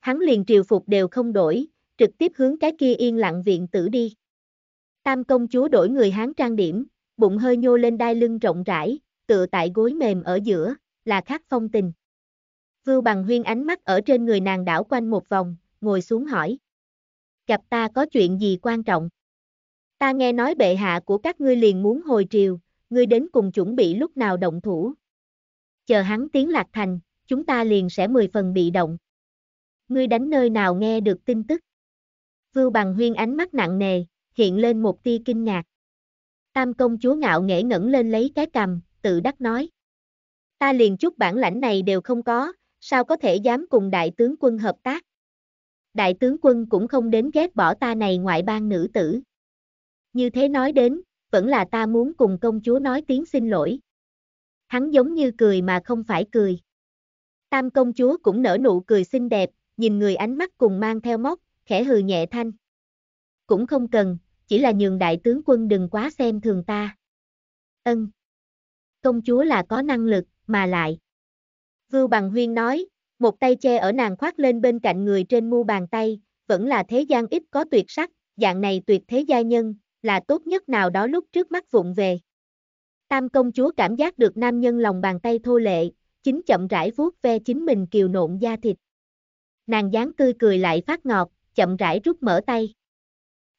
Hắn liền triều phục đều không đổi, trực tiếp hướng cái kia yên lặng viện tử đi. Tam công chúa đổi người hắn trang điểm, bụng hơi nhô lên đai lưng rộng rãi, tựa tại gối mềm ở giữa, là khác phong tình. Vưu bằng huyên ánh mắt ở trên người nàng đảo quanh một vòng, ngồi xuống hỏi. Gặp ta có chuyện gì quan trọng? Ta nghe nói bệ hạ của các ngươi liền muốn hồi triều, ngươi đến cùng chuẩn bị lúc nào động thủ. Chờ hắn tiến lạc thành, chúng ta liền sẽ mười phần bị động. Ngươi đánh nơi nào nghe được tin tức? Vưu bằng huyên ánh mắt nặng nề, hiện lên một tia kinh ngạc. Tam công chúa ngạo nghễ ngẩng lên lấy cái cầm, tự đắc nói. Ta liền chút bản lãnh này đều không có, sao có thể dám cùng đại tướng quân hợp tác? Đại tướng quân cũng không đến ghét bỏ ta này ngoại bang nữ tử. Như thế nói đến, vẫn là ta muốn cùng công chúa nói tiếng xin lỗi. Hắn giống như cười mà không phải cười. Tam công chúa cũng nở nụ cười xinh đẹp, nhìn người ánh mắt cùng mang theo móc, khẽ hừ nhẹ thanh. Cũng không cần, chỉ là nhường đại tướng quân đừng quá xem thường ta. Ân. Công chúa là có năng lực, mà lại. Vưu Bằng Huyên nói, một tay che ở nàng khoác lên bên cạnh người trên mu bàn tay, vẫn là thế gian ít có tuyệt sắc, dạng này tuyệt thế gia nhân, là tốt nhất nào đó lúc trước mắt vụng về. Tam công chúa cảm giác được nam nhân lòng bàn tay thô lệ, chính chậm rãi vuốt ve chính mình kiều nộn da thịt. Nàng dáng tươi cười lại phát ngọt, chậm rãi rút mở tay.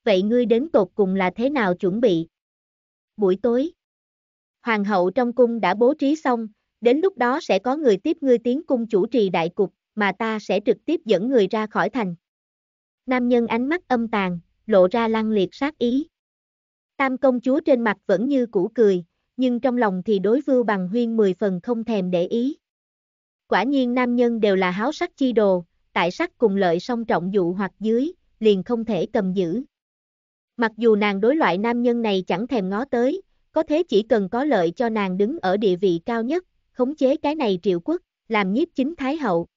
Vậy ngươi đến tột cùng là thế nào chuẩn bị? Buổi tối, hoàng hậu trong cung đã bố trí xong, đến lúc đó sẽ có người tiếp ngươi tiến cung chủ trì đại cục, mà ta sẽ trực tiếp dẫn người ra khỏi thành. Nam nhân ánh mắt âm tàn, lộ ra lăng liệt sát ý. Tam công chúa trên mặt vẫn như cũ cười, nhưng trong lòng thì đối vưu bằng huyên mười phần không thèm để ý. Quả nhiên nam nhân đều là háo sắc chi đồ, tại sắc cùng lợi song trọng dụ hoặc dưới, liền không thể cầm giữ. Mặc dù nàng đối loại nam nhân này chẳng thèm ngó tới, có thế chỉ cần có lợi cho nàng đứng ở địa vị cao nhất, khống chế cái này triệu quốc, làm nhiếp chính thái hậu.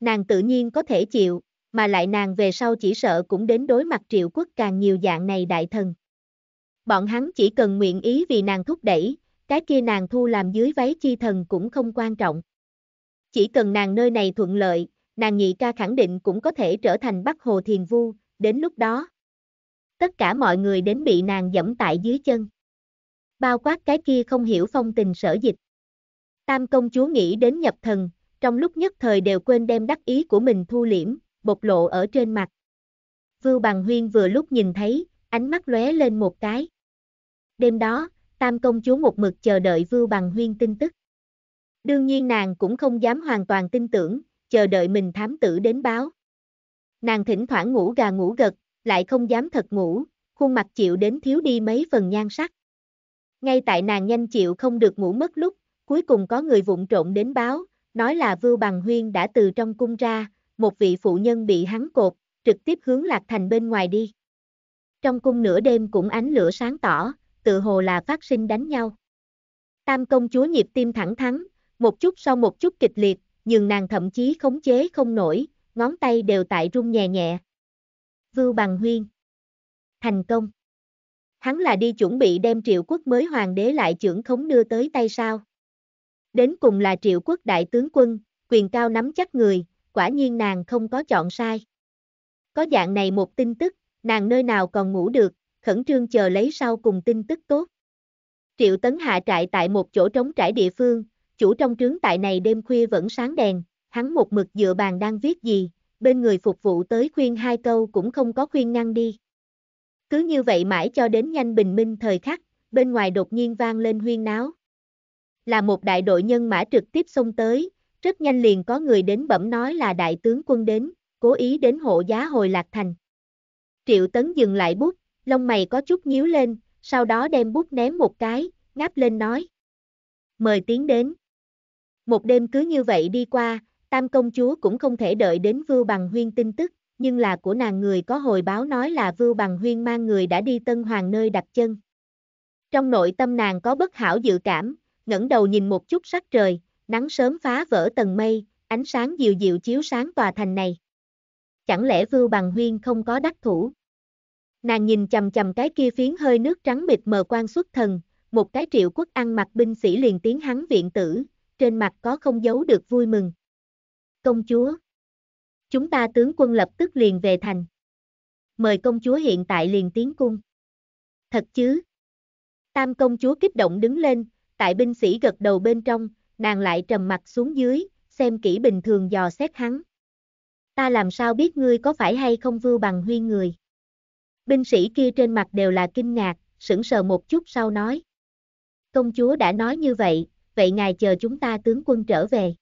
Nàng tự nhiên có thể chịu, mà lại nàng về sau chỉ sợ cũng đến đối mặt triệu quốc càng nhiều dạng này đại thần. Bọn hắn chỉ cần nguyện ý vì nàng thúc đẩy, cái kia nàng thu làm dưới váy chi thần cũng không quan trọng. Chỉ cần nàng nơi này thuận lợi, nàng nhị ca khẳng định cũng có thể trở thành Bắc Hồ Thiền Vu, đến lúc đó. Tất cả mọi người đến bị nàng dẫm tại dưới chân. Bao quát cái kia không hiểu phong tình sở dịch. Tam công chúa nghĩ đến nhập thần, trong lúc nhất thời đều quên đem đắc ý của mình thu liễm, bộc lộ ở trên mặt. Vưu Bằng Huyên vừa lúc nhìn thấy, ánh mắt lóe lên một cái. Đêm đó, Tam công chúa một mực chờ đợi Vưu Bằng Huyên tin tức. Đương nhiên nàng cũng không dám hoàn toàn tin tưởng, chờ đợi mình thám tử đến báo. Nàng thỉnh thoảng ngủ gà ngủ gật, lại không dám thật ngủ, khuôn mặt chịu đến thiếu đi mấy phần nhan sắc. Ngay tại nàng nhanh chịu không được ngủ mất lúc, Cuối cùng có người vụng trộn đến báo, nói là Vưu Bằng Huyên đã từ trong cung ra, một vị phụ nhân bị hắn cột, trực tiếp hướng Lạc Thành bên ngoài đi. Trong cung nửa đêm cũng ánh lửa sáng tỏ, tự hồ là phát sinh đánh nhau. Tam công chúa nhịp tim thẳng thắn, một chút sau một chút kịch liệt, nhưng nàng thậm chí khống chế không nổi, ngón tay đều tại run nhẹ nhẹ. Vưu Bằng Huyên Thành công Hắn là đi chuẩn bị đem triệu quốc mới hoàng đế lại trưởng khống đưa tới tay sao? Đến cùng là triệu quốc đại tướng quân, quyền cao nắm chắc người, quả nhiên nàng không có chọn sai. Có dạng này một tin tức, nàng nơi nào còn ngủ được, khẩn trương chờ lấy sau cùng tin tức tốt. Triệu Tấn hạ trại tại một chỗ trống trải địa phương, chủ trong trướng tại này đêm khuya vẫn sáng đèn, hắn một mực dựa bàn đang viết gì, bên người phục vụ tới khuyên hai câu cũng không có khuyên ngăn đi. Cứ như vậy mãi cho đến nhanh bình minh thời khắc, bên ngoài đột nhiên vang lên huyên náo, là một đại đội nhân mã trực tiếp xông tới, rất nhanh liền có người đến bẩm nói là đại tướng quân đến, cố ý đến hộ giá hồi lạc thành. Triệu tấn dừng lại bút, lông mày có chút nhíu lên, sau đó đem bút ném một cái, ngáp lên nói. Mời tiến đến. Một đêm cứ như vậy đi qua, tam công chúa cũng không thể đợi đến vưu bằng huyên tin tức, nhưng là của nàng người có hồi báo nói là vưu bằng huyên mang người đã đi tân hoàng nơi đặt chân. Trong nội tâm nàng có bất hảo dự cảm, ngẩng đầu nhìn một chút sắc trời, nắng sớm phá vỡ tầng mây, ánh sáng dịu dịu chiếu sáng tòa thành này. Chẳng lẽ Vưu Bằng Huyên không có đắc thủ? Nàng nhìn chầm chầm cái kia phiến hơi nước trắng mịt mờ quan xuất thần, một cái triệu quốc ăn mặc binh sĩ liền tiến hắn viện tử, trên mặt có không giấu được vui mừng. Công chúa! Chúng ta tướng quân lập tức liền về thành. Mời công chúa hiện tại liền tiến cung. Thật chứ? Tam công chúa kích động đứng lên, tại binh sĩ gật đầu bên trong, nàng lại trầm mặt xuống dưới, xem kỹ bình thường dò xét hắn. Ta làm sao biết ngươi có phải hay không vưu bằng huy người? Binh sĩ kia trên mặt đều là kinh ngạc, sững sờ một chút sau nói. Công chúa đã nói như vậy, vậy ngài chờ chúng ta tướng quân trở về.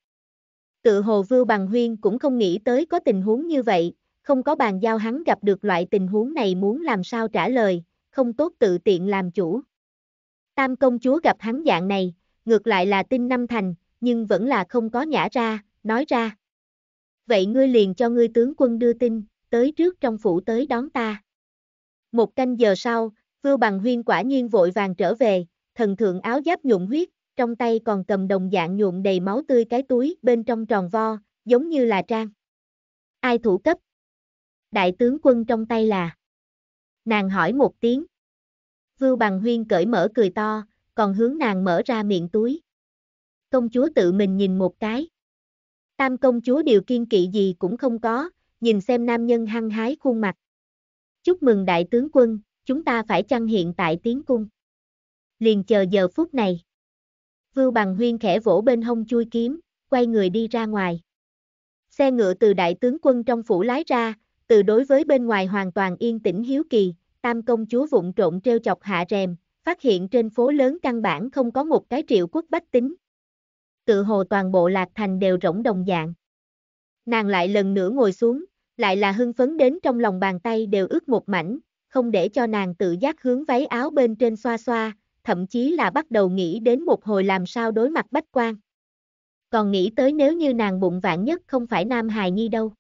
Tự hồ vưu bằng huyên cũng không nghĩ tới có tình huống như vậy, không có bàn giao hắn gặp được loại tình huống này muốn làm sao trả lời, không tốt tự tiện làm chủ. Tam công chúa gặp hắn dạng này, ngược lại là tin năm thành, nhưng vẫn là không có nhả ra, nói ra. Vậy ngươi liền cho ngươi tướng quân đưa tin, tới trước trong phủ tới đón ta. Một canh giờ sau, Vưu Bằng Huyên quả nhiên vội vàng trở về, thần thượng áo giáp nhuộm huyết, trong tay còn cầm đồng dạng nhuộm đầy máu tươi cái túi bên trong tròn vo, giống như là trang. Ai thủ cấp? Đại tướng quân trong tay là? Nàng hỏi một tiếng. Vưu Bằng Huyên cởi mở cười to, còn hướng nàng mở ra miệng túi. Công chúa tự mình nhìn một cái. Tam công chúa điều kiên kỵ gì cũng không có, nhìn xem nam nhân hăng hái khuôn mặt. Chúc mừng đại tướng quân, chúng ta phải chăng hiện tại tiến cung. Liền chờ giờ phút này. Vưu bằng huyên khẽ vỗ bên hông chui kiếm, quay người đi ra ngoài. Xe ngựa từ đại tướng quân trong phủ lái ra, từ đối với bên ngoài hoàn toàn yên tĩnh hiếu kỳ, tam công chúa vụng trộn treo chọc hạ rèm, phát hiện trên phố lớn căn bản không có một cái triệu quốc bách tính. Tự hồ toàn bộ lạc thành đều rỗng đồng dạng. Nàng lại lần nữa ngồi xuống, lại là hưng phấn đến trong lòng bàn tay đều ướt một mảnh, không để cho nàng tự giác hướng váy áo bên trên xoa xoa, thậm chí là bắt đầu nghĩ đến một hồi làm sao đối mặt bách quan. Còn nghĩ tới nếu như nàng bụng vạn nhất không phải nam hài nhi đâu.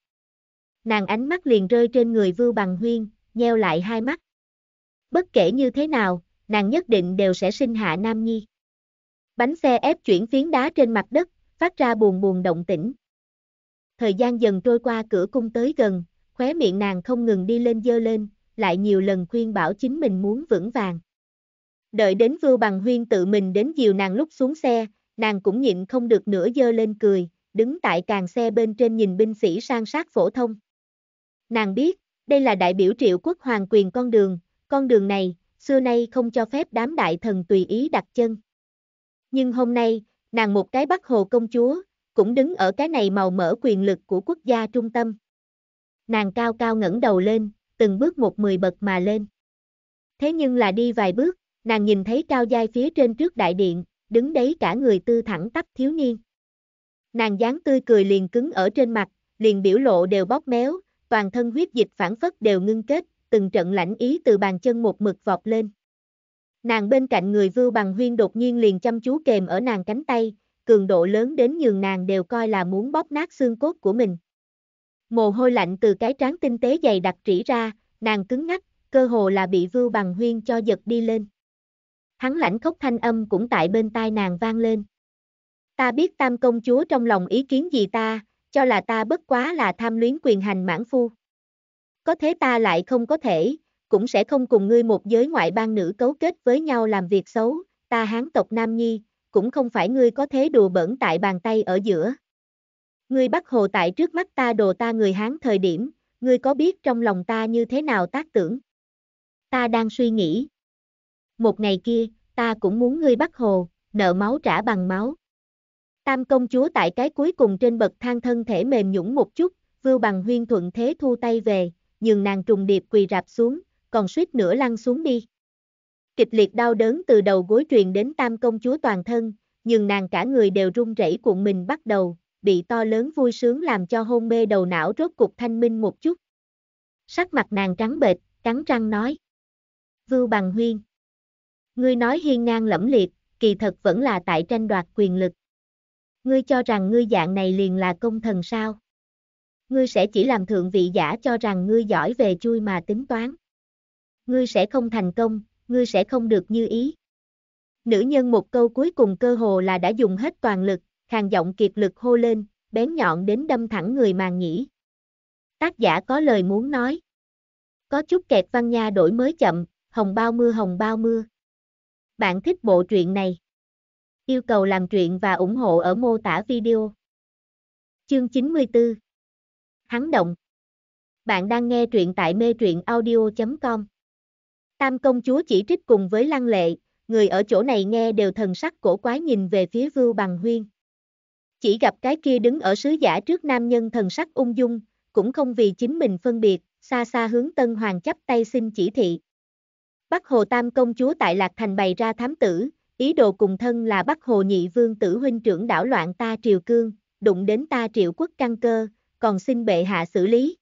Nàng ánh mắt liền rơi trên người Vưu Bằng Huyên, nheo lại hai mắt bất kể như thế nào, nàng nhất định đều sẽ sinh hạ Nam Nhi. Bánh xe ép chuyển phiến đá trên mặt đất, phát ra buồn buồn động tĩnh. Thời gian dần trôi qua cửa cung tới gần, khóe miệng nàng không ngừng đi lên dơ lên, lại nhiều lần khuyên bảo chính mình muốn vững vàng. Đợi đến Vưu Bằng Huyên tự mình đến dìu nàng lúc xuống xe, nàng cũng nhịn không được nữa dơ lên cười, đứng tại càng xe bên trên nhìn binh sĩ sang sát phổ thông. Nàng biết, đây là đại biểu triệu quốc hoàng quyền con đường, con đường này, xưa nay không cho phép đám đại thần tùy ý đặt chân. Nhưng hôm nay, nàng một cái bắt hồ công chúa, cũng đứng ở cái này màu mỡ quyền lực của quốc gia trung tâm. Nàng cao cao ngẩng đầu lên, từng bước một mười bậc mà lên. Thế nhưng là đi vài bước, nàng nhìn thấy cao giai phía trên trước đại điện, đứng đấy cả người tư thẳng tắp thiếu niên. Nàng dáng tươi cười liền cứng ở trên mặt, liền biểu lộ đều bóp méo, toàn thân huyết dịch phản phất đều ngưng kết, từng trận lãnh ý từ bàn chân một mực vọt lên. Nàng bên cạnh người vưu bằng huyên đột nhiên liền chăm chú kềm ở nàng cánh tay, cường độ lớn đến nhường nàng đều coi là muốn bóp nát xương cốt của mình. Mồ hôi lạnh từ cái trán tinh tế dày đặc trĩ ra, nàng cứng ngắc, cơ hồ là bị vưu bằng huyên cho giật đi lên. Hắn lãnh khóc thanh âm cũng tại bên tai nàng vang lên. Ta biết tam công chúa trong lòng ý kiến gì ta, cho là ta bất quá là tham luyến quyền hành mãn phu có thế ta lại không có thể, cũng sẽ không cùng ngươi một giới ngoại bang nữ cấu kết với nhau làm việc xấu, ta hán tộc Nam Nhi, cũng không phải ngươi có thế đùa bẩn tại bàn tay ở giữa. Ngươi bắt hồ tại trước mắt ta đồ ta người hán thời điểm, ngươi có biết trong lòng ta như thế nào tác tưởng? Ta đang suy nghĩ. Một ngày kia, ta cũng muốn ngươi bắt hồ, nợ máu trả bằng máu. Tam công chúa tại cái cuối cùng trên bậc thang thân thể mềm nhũng một chút, vưu bằng huyên thuận thế thu tay về, nhường nàng trùng điệp quỳ rạp xuống, còn suýt nữa lăn xuống đi. Kịch liệt đau đớn từ đầu gối truyền đến tam công chúa toàn thân, nhường nàng cả người đều run rẩy cuộn mình bắt đầu, bị to lớn vui sướng làm cho hôn mê đầu não rốt cục thanh minh một chút. Sắc mặt nàng trắng bệch, cắn răng nói. Vưu bằng huyên. Ngươi nói hiên ngang lẫm liệt, kỳ thật vẫn là tại tranh đoạt quyền lực. Ngươi cho rằng ngươi dạng này liền là công thần sao? Ngươi sẽ chỉ làm thượng vị giả cho rằng ngươi giỏi về chui mà tính toán. Ngươi sẽ không thành công, ngươi sẽ không được như ý. Nữ nhân một câu cuối cùng cơ hồ là đã dùng hết toàn lực, khàn giọng kiệt lực hô lên, bén nhọn đến đâm thẳng người màng nhĩ. Tác giả có lời muốn nói. Có chút kẹt văn nha đổi mới chậm, hồng bao mưa hồng bao mưa. Bạn thích bộ truyện này? Yêu cầu làm truyện và ủng hộ ở mô tả video. Chương 94 Hắn động. Bạn đang nghe truyện tại mê truyện audio.com. Tam công chúa chỉ trích cùng với lăng lệ, người ở chỗ này nghe đều thần sắc cổ quái nhìn về phía vưu bằng huyên. Chỉ gặp cái kia đứng ở sứ giả trước nam nhân thần sắc ung dung, cũng không vì chính mình phân biệt, xa xa hướng tân hoàng chấp tay xin chỉ thị. Bắc Hồ Tam công chúa tại Lạc Thành bày ra thám tử, ý đồ cùng thân là Bắc Hồ nhị vương tử huynh trưởng đảo loạn ta triều cương, đụng đến ta triệu quốc căn cơ, còn xin bệ hạ xử lý.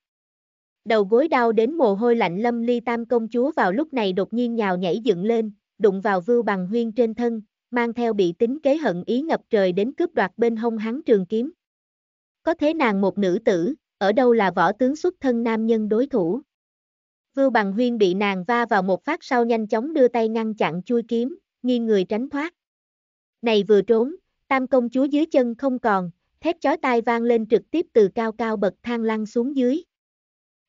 Đầu gối đau đến mồ hôi lạnh lâm ly tam công chúa vào lúc này đột nhiên nhào nhảy dựng lên, đụng vào vưu bằng huyên trên thân, mang theo bị tính kế hận ý ngập trời đến cướp đoạt bên hông hắn trường kiếm. Có thế nàng một nữ tử, ở đâu là võ tướng xuất thân nam nhân đối thủ. Vưu bằng huyên bị nàng va vào một phát sau nhanh chóng đưa tay ngăn chặn chui kiếm, nghiêng người tránh thoát. Này vừa trốn, tam công chúa dưới chân không còn, thét chói tai vang lên trực tiếp từ cao cao bậc thang lăn xuống dưới.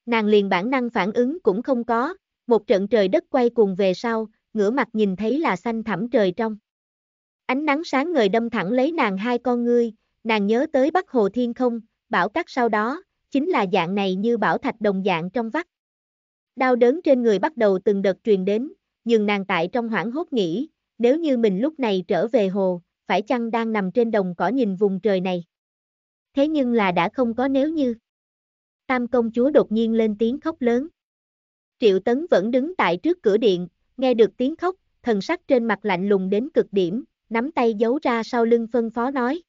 Nàng liền bản năng phản ứng cũng không có, một trận trời đất quay cuồng về sau, ngửa mặt nhìn thấy là xanh thẳm trời trong. Ánh nắng sáng ngời đâm thẳng lấy nàng hai con ngươi, nàng nhớ tới Bắc Hồ Thiên không, bảo cắt sau đó, chính là dạng này như bảo thạch đồng dạng trong vắt. Đau đớn trên người bắt đầu từng đợt truyền đến, nhưng nàng tại trong hoảng hốt nghĩ, nếu như mình lúc này trở về hồ, phải chăng đang nằm trên đồng cỏ nhìn vùng trời này thế nhưng là đã không có nếu như. Tam công chúa đột nhiên lên tiếng khóc lớn. Triệu Tấn vẫn đứng tại trước cửa điện, nghe được tiếng khóc, thần sắc trên mặt lạnh lùng đến cực điểm, nắm tay giấu ra sau lưng phân phó nói.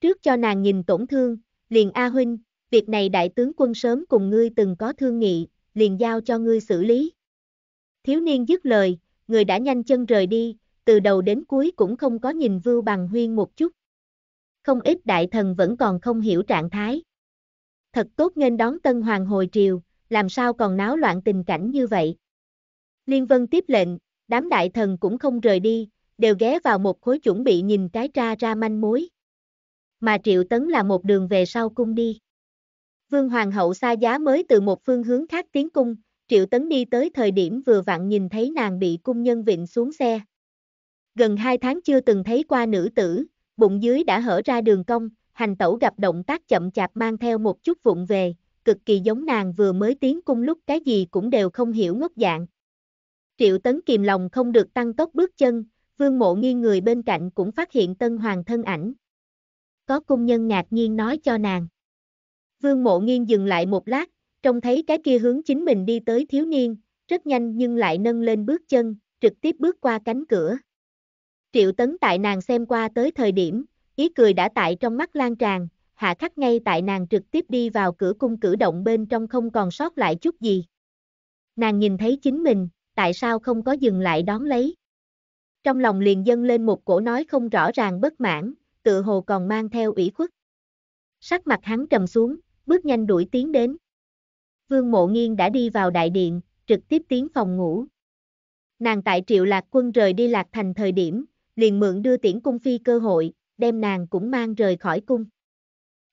Trước cho nàng nhìn tổn thương, liền A Huynh, việc này đại tướng quân sớm cùng ngươi từng có thương nghị, liền giao cho ngươi xử lý. Thiếu niên dứt lời, người đã nhanh chân rời đi, từ đầu đến cuối cũng không có nhìn Vưu Bằng Huyên một chút không ít đại thần vẫn còn không hiểu trạng thái. Thật tốt nên đón Tân Hoàng hồi triều, làm sao còn náo loạn tình cảnh như vậy. Liên Vân tiếp lệnh, đám đại thần cũng không rời đi, đều ghé vào một khối chuẩn bị nhìn cái tra ra manh mối. Mà Triệu Tấn là một đường về sau cung đi. Vương Hoàng hậu xa giá mới từ một phương hướng khác tiến cung, Triệu Tấn đi tới thời điểm vừa vặn nhìn thấy nàng bị cung nhân vịnh xuống xe. Gần hai tháng chưa từng thấy qua nữ tử, bụng dưới đã hở ra đường cong, hành tẩu gặp động tác chậm chạp mang theo một chút vụng về, cực kỳ giống nàng vừa mới tiến cung lúc cái gì cũng đều không hiểu ngốc dạng. Triệu tấn kìm lòng không được tăng tốc bước chân, vương mộ nghiêng người bên cạnh cũng phát hiện tân hoàng thân ảnh. Có cung nhân ngạc nhiên nói cho nàng. Vương mộ nghiêng dừng lại một lát, trông thấy cái kia hướng chính mình đi tới thiếu niên, rất nhanh nhưng lại nâng lên bước chân, trực tiếp bước qua cánh cửa. Triệu Tấn tại nàng xem qua tới thời điểm, ý cười đã tại trong mắt lan tràn, hạ khắc ngay tại nàng trực tiếp đi vào cửa cung cử động bên trong không còn sót lại chút gì. Nàng nhìn thấy chính mình, tại sao không có dừng lại đón lấy. Trong lòng liền dâng lên một cổ nói không rõ ràng bất mãn, tự hồ còn mang theo ủy khuất. Sắc mặt hắn trầm xuống, bước nhanh đuổi tiến đến. Vương Mộ Nghiên đã đi vào đại điện, trực tiếp tiến phòng ngủ. Nàng tại Triệu Lạc Quân rời đi Lạc Thành thời điểm, liền mượn đưa tiễn cung phi cơ hội, đem nàng cũng mang rời khỏi cung.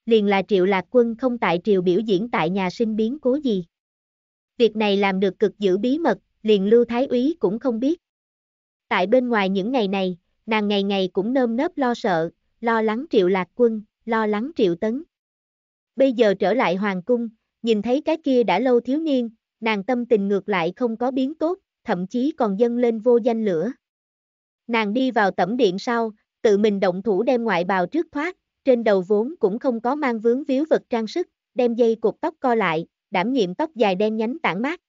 Liền là triệu lạc quân không tại triều biểu diễn tại nhà sinh biến cố gì. Việc này làm được cực giữ bí mật, liền lưu thái úy cũng không biết. Tại bên ngoài những ngày này, nàng ngày ngày cũng nơm nớp lo sợ, lo lắng triệu lạc quân, lo lắng triệu tấn. Bây giờ trở lại hoàng cung, nhìn thấy cái kia đã lâu thiếu niên, nàng tâm tình ngược lại không có biến tốt, thậm chí còn dâng lên vô danh lửa. Nàng đi vào tẩm điện sau, tự mình động thủ đem ngoại bào trước thoát, trên đầu vốn cũng không có mang vướng víu vật trang sức, đem dây cột tóc co lại, đảm nhiệm tóc dài đen nhánh tản mát.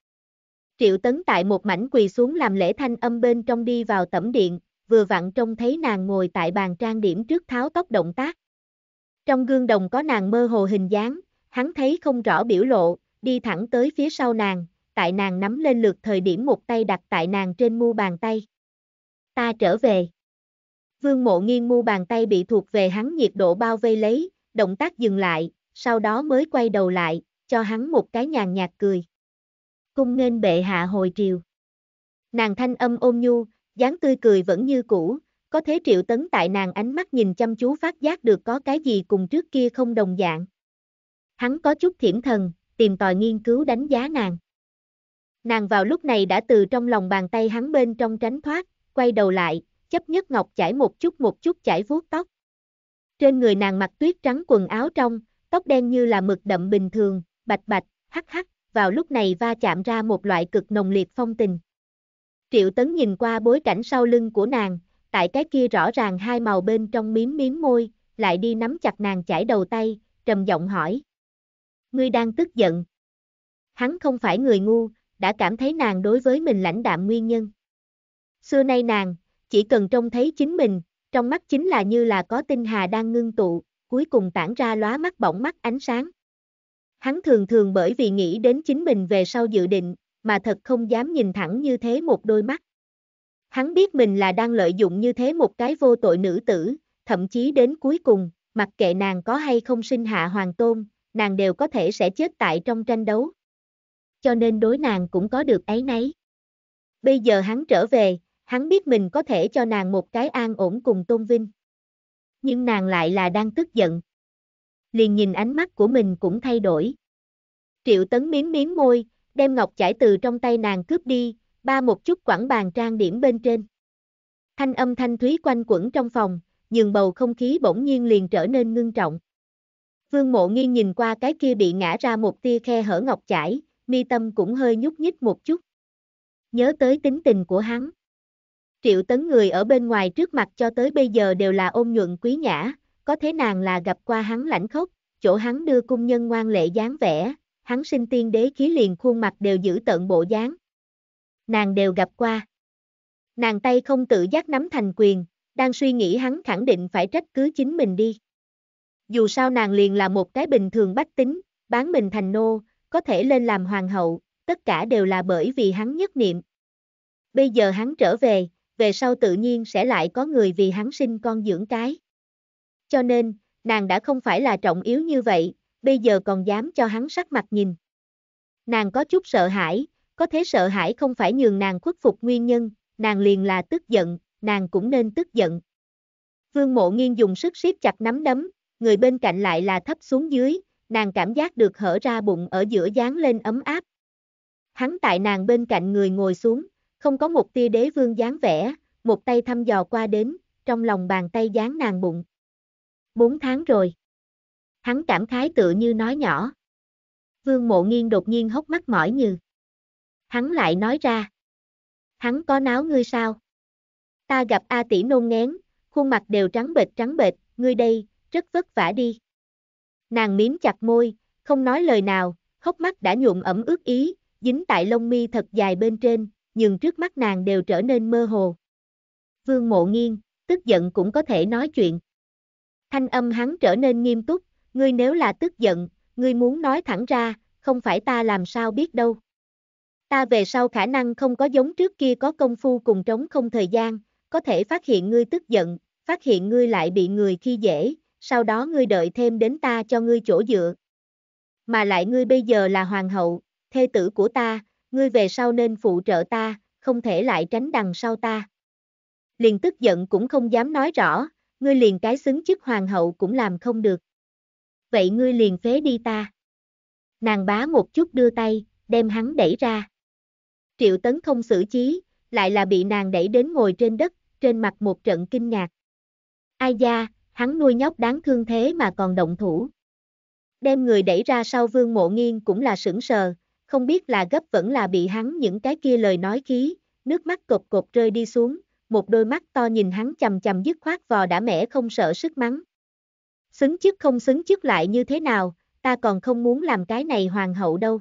Triệu tấn tại một mảnh quỳ xuống làm lễ thanh âm bên trong đi vào tẩm điện, vừa vặn trông thấy nàng ngồi tại bàn trang điểm trước tháo tóc động tác. Trong gương đồng có nàng mơ hồ hình dáng, hắn thấy không rõ biểu lộ, đi thẳng tới phía sau nàng, tại nàng nắm lên lượt thời điểm một tay đặt tại nàng trên mu bàn tay ta trở về. Vương mộ nghiêng mu bàn tay bị thuộc về hắn nhiệt độ bao vây lấy, động tác dừng lại, sau đó mới quay đầu lại, cho hắn một cái nhàn nhạt cười. Cung nghênh bệ hạ hồi triều. Nàng thanh âm ôm nhu, dáng tươi cười vẫn như cũ, có thế triệu tấn tại nàng ánh mắt nhìn chăm chú phát giác được có cái gì cùng trước kia không đồng dạng. Hắn có chút thiểm thần, tìm tòi nghiên cứu đánh giá nàng. Nàng vào lúc này đã từ trong lòng bàn tay hắn bên trong tránh thoát, quay đầu lại, chấp nhất ngọc chảy một chút một chút chảy vuốt tóc. Trên người nàng mặc tuyết trắng quần áo trong, tóc đen như là mực đậm bình thường, bạch bạch, hắc hắc, vào lúc này va chạm ra một loại cực nồng liệt phong tình. Triệu Tấn nhìn qua bối cảnh sau lưng của nàng, tại cái kia rõ ràng hai màu bên trong miếm miếm môi, lại đi nắm chặt nàng chảy đầu tay, trầm giọng hỏi. Ngươi đang tức giận. Hắn không phải người ngu, đã cảm thấy nàng đối với mình lãnh đạm nguyên nhân. Xưa nay nàng, chỉ cần trông thấy chính mình, trong mắt chính là như là có tinh hà đang ngưng tụ, cuối cùng tản ra lóa mắt bỏng mắt ánh sáng. Hắn thường thường bởi vì nghĩ đến chính mình về sau dự định, mà thật không dám nhìn thẳng như thế một đôi mắt. Hắn biết mình là đang lợi dụng như thế một cái vô tội nữ tử, thậm chí đến cuối cùng, mặc kệ nàng có hay không sinh hạ hoàng tôn, nàng đều có thể sẽ chết tại trong tranh đấu. Cho nên đối nàng cũng có được ấy nấy. Bây giờ hắn trở về, Hắn biết mình có thể cho nàng một cái an ổn cùng tôn vinh. Nhưng nàng lại là đang tức giận. Liền nhìn ánh mắt của mình cũng thay đổi. Triệu tấn miếm miếm môi, đem ngọc chải từ trong tay nàng cướp đi, ba một chút quẳng bàn trang điểm bên trên. Thanh âm thanh thúy quanh quẩn trong phòng, nhường bầu không khí bỗng nhiên liền trở nên ngưng trọng. Vương mộ nghiêng nhìn qua cái kia bị ngã ra một tia khe hở ngọc chải, mi tâm cũng hơi nhúc nhích một chút. Nhớ tới tính tình của hắn. Triệu tấn người ở bên ngoài trước mặt cho tới bây giờ đều là ôn nhuận quý nhã, có thế nàng là gặp qua hắn lãnh khốc, chỗ hắn đưa cung nhân ngoan lệ dáng vẻ, hắn sinh tiên đế khí liền khuôn mặt đều giữ tận bộ dáng. Nàng đều gặp qua. Nàng tay không tự giác nắm thành quyền, đang suy nghĩ hắn khẳng định phải trách cứ chính mình đi. Dù sao nàng liền là một cái bình thường bách tính, bán mình thành nô, có thể lên làm hoàng hậu, tất cả đều là bởi vì hắn nhất niệm. Bây giờ hắn trở về, về sau tự nhiên sẽ lại có người vì hắn sinh con dưỡng cái. Cho nên, nàng đã không phải là trọng yếu như vậy, bây giờ còn dám cho hắn sắc mặt nhìn. Nàng có chút sợ hãi, có thế sợ hãi không phải nhường nàng khuất phục nguyên nhân, nàng liền là tức giận, nàng cũng nên tức giận. Vương mộ nghiêng dùng sức siết chặt nắm đấm, người bên cạnh lại là thấp xuống dưới, nàng cảm giác được hở ra bụng ở giữa dán lên ấm áp. Hắn tại nàng bên cạnh người ngồi xuống, không có một tia đế vương dáng vẻ, một tay thăm dò qua đến, trong lòng bàn tay dán nàng bụng. Bốn tháng rồi. Hắn cảm khái tựa như nói nhỏ. Vương mộ nghiên đột nhiên hốc mắt mỏi như. Hắn lại nói ra. Hắn có náo ngươi sao? Ta gặp A tỷ nôn ngén, khuôn mặt đều trắng bệch trắng bệch, ngươi đây, rất vất vả đi. Nàng miếm chặt môi, không nói lời nào, hốc mắt đã nhuộm ẩm ướt ý, dính tại lông mi thật dài bên trên, nhưng trước mắt nàng đều trở nên mơ hồ. Vương mộ nghiêng, tức giận cũng có thể nói chuyện. Thanh âm hắn trở nên nghiêm túc, ngươi nếu là tức giận, ngươi muốn nói thẳng ra, không phải ta làm sao biết đâu. Ta về sau khả năng không có giống trước kia có công phu cùng trống không thời gian, có thể phát hiện ngươi tức giận, phát hiện ngươi lại bị người khi dễ, sau đó ngươi đợi thêm đến ta cho ngươi chỗ dựa. Mà lại ngươi bây giờ là hoàng hậu, thê tử của ta, ngươi về sau nên phụ trợ ta, không thể lại tránh đằng sau ta. Liền tức giận cũng không dám nói rõ, ngươi liền cái xứng chức hoàng hậu cũng làm không được. Vậy ngươi liền phế đi ta. Nàng bá một chút đưa tay, đem hắn đẩy ra. Triệu tấn không xử trí, lại là bị nàng đẩy đến ngồi trên đất, trên mặt một trận kinh ngạc. Ai da, hắn nuôi nhóc đáng thương thế mà còn động thủ. Đem người đẩy ra sau vương mộ nghiêng cũng là sững sờ, không biết là gấp vẫn là bị hắn những cái kia lời nói khí, nước mắt cột cột rơi đi xuống, một đôi mắt to nhìn hắn chầm chầm dứt khoát vò đã mẻ không sợ sức mắng. Xứng chức không xứng chức lại như thế nào, ta còn không muốn làm cái này hoàng hậu đâu.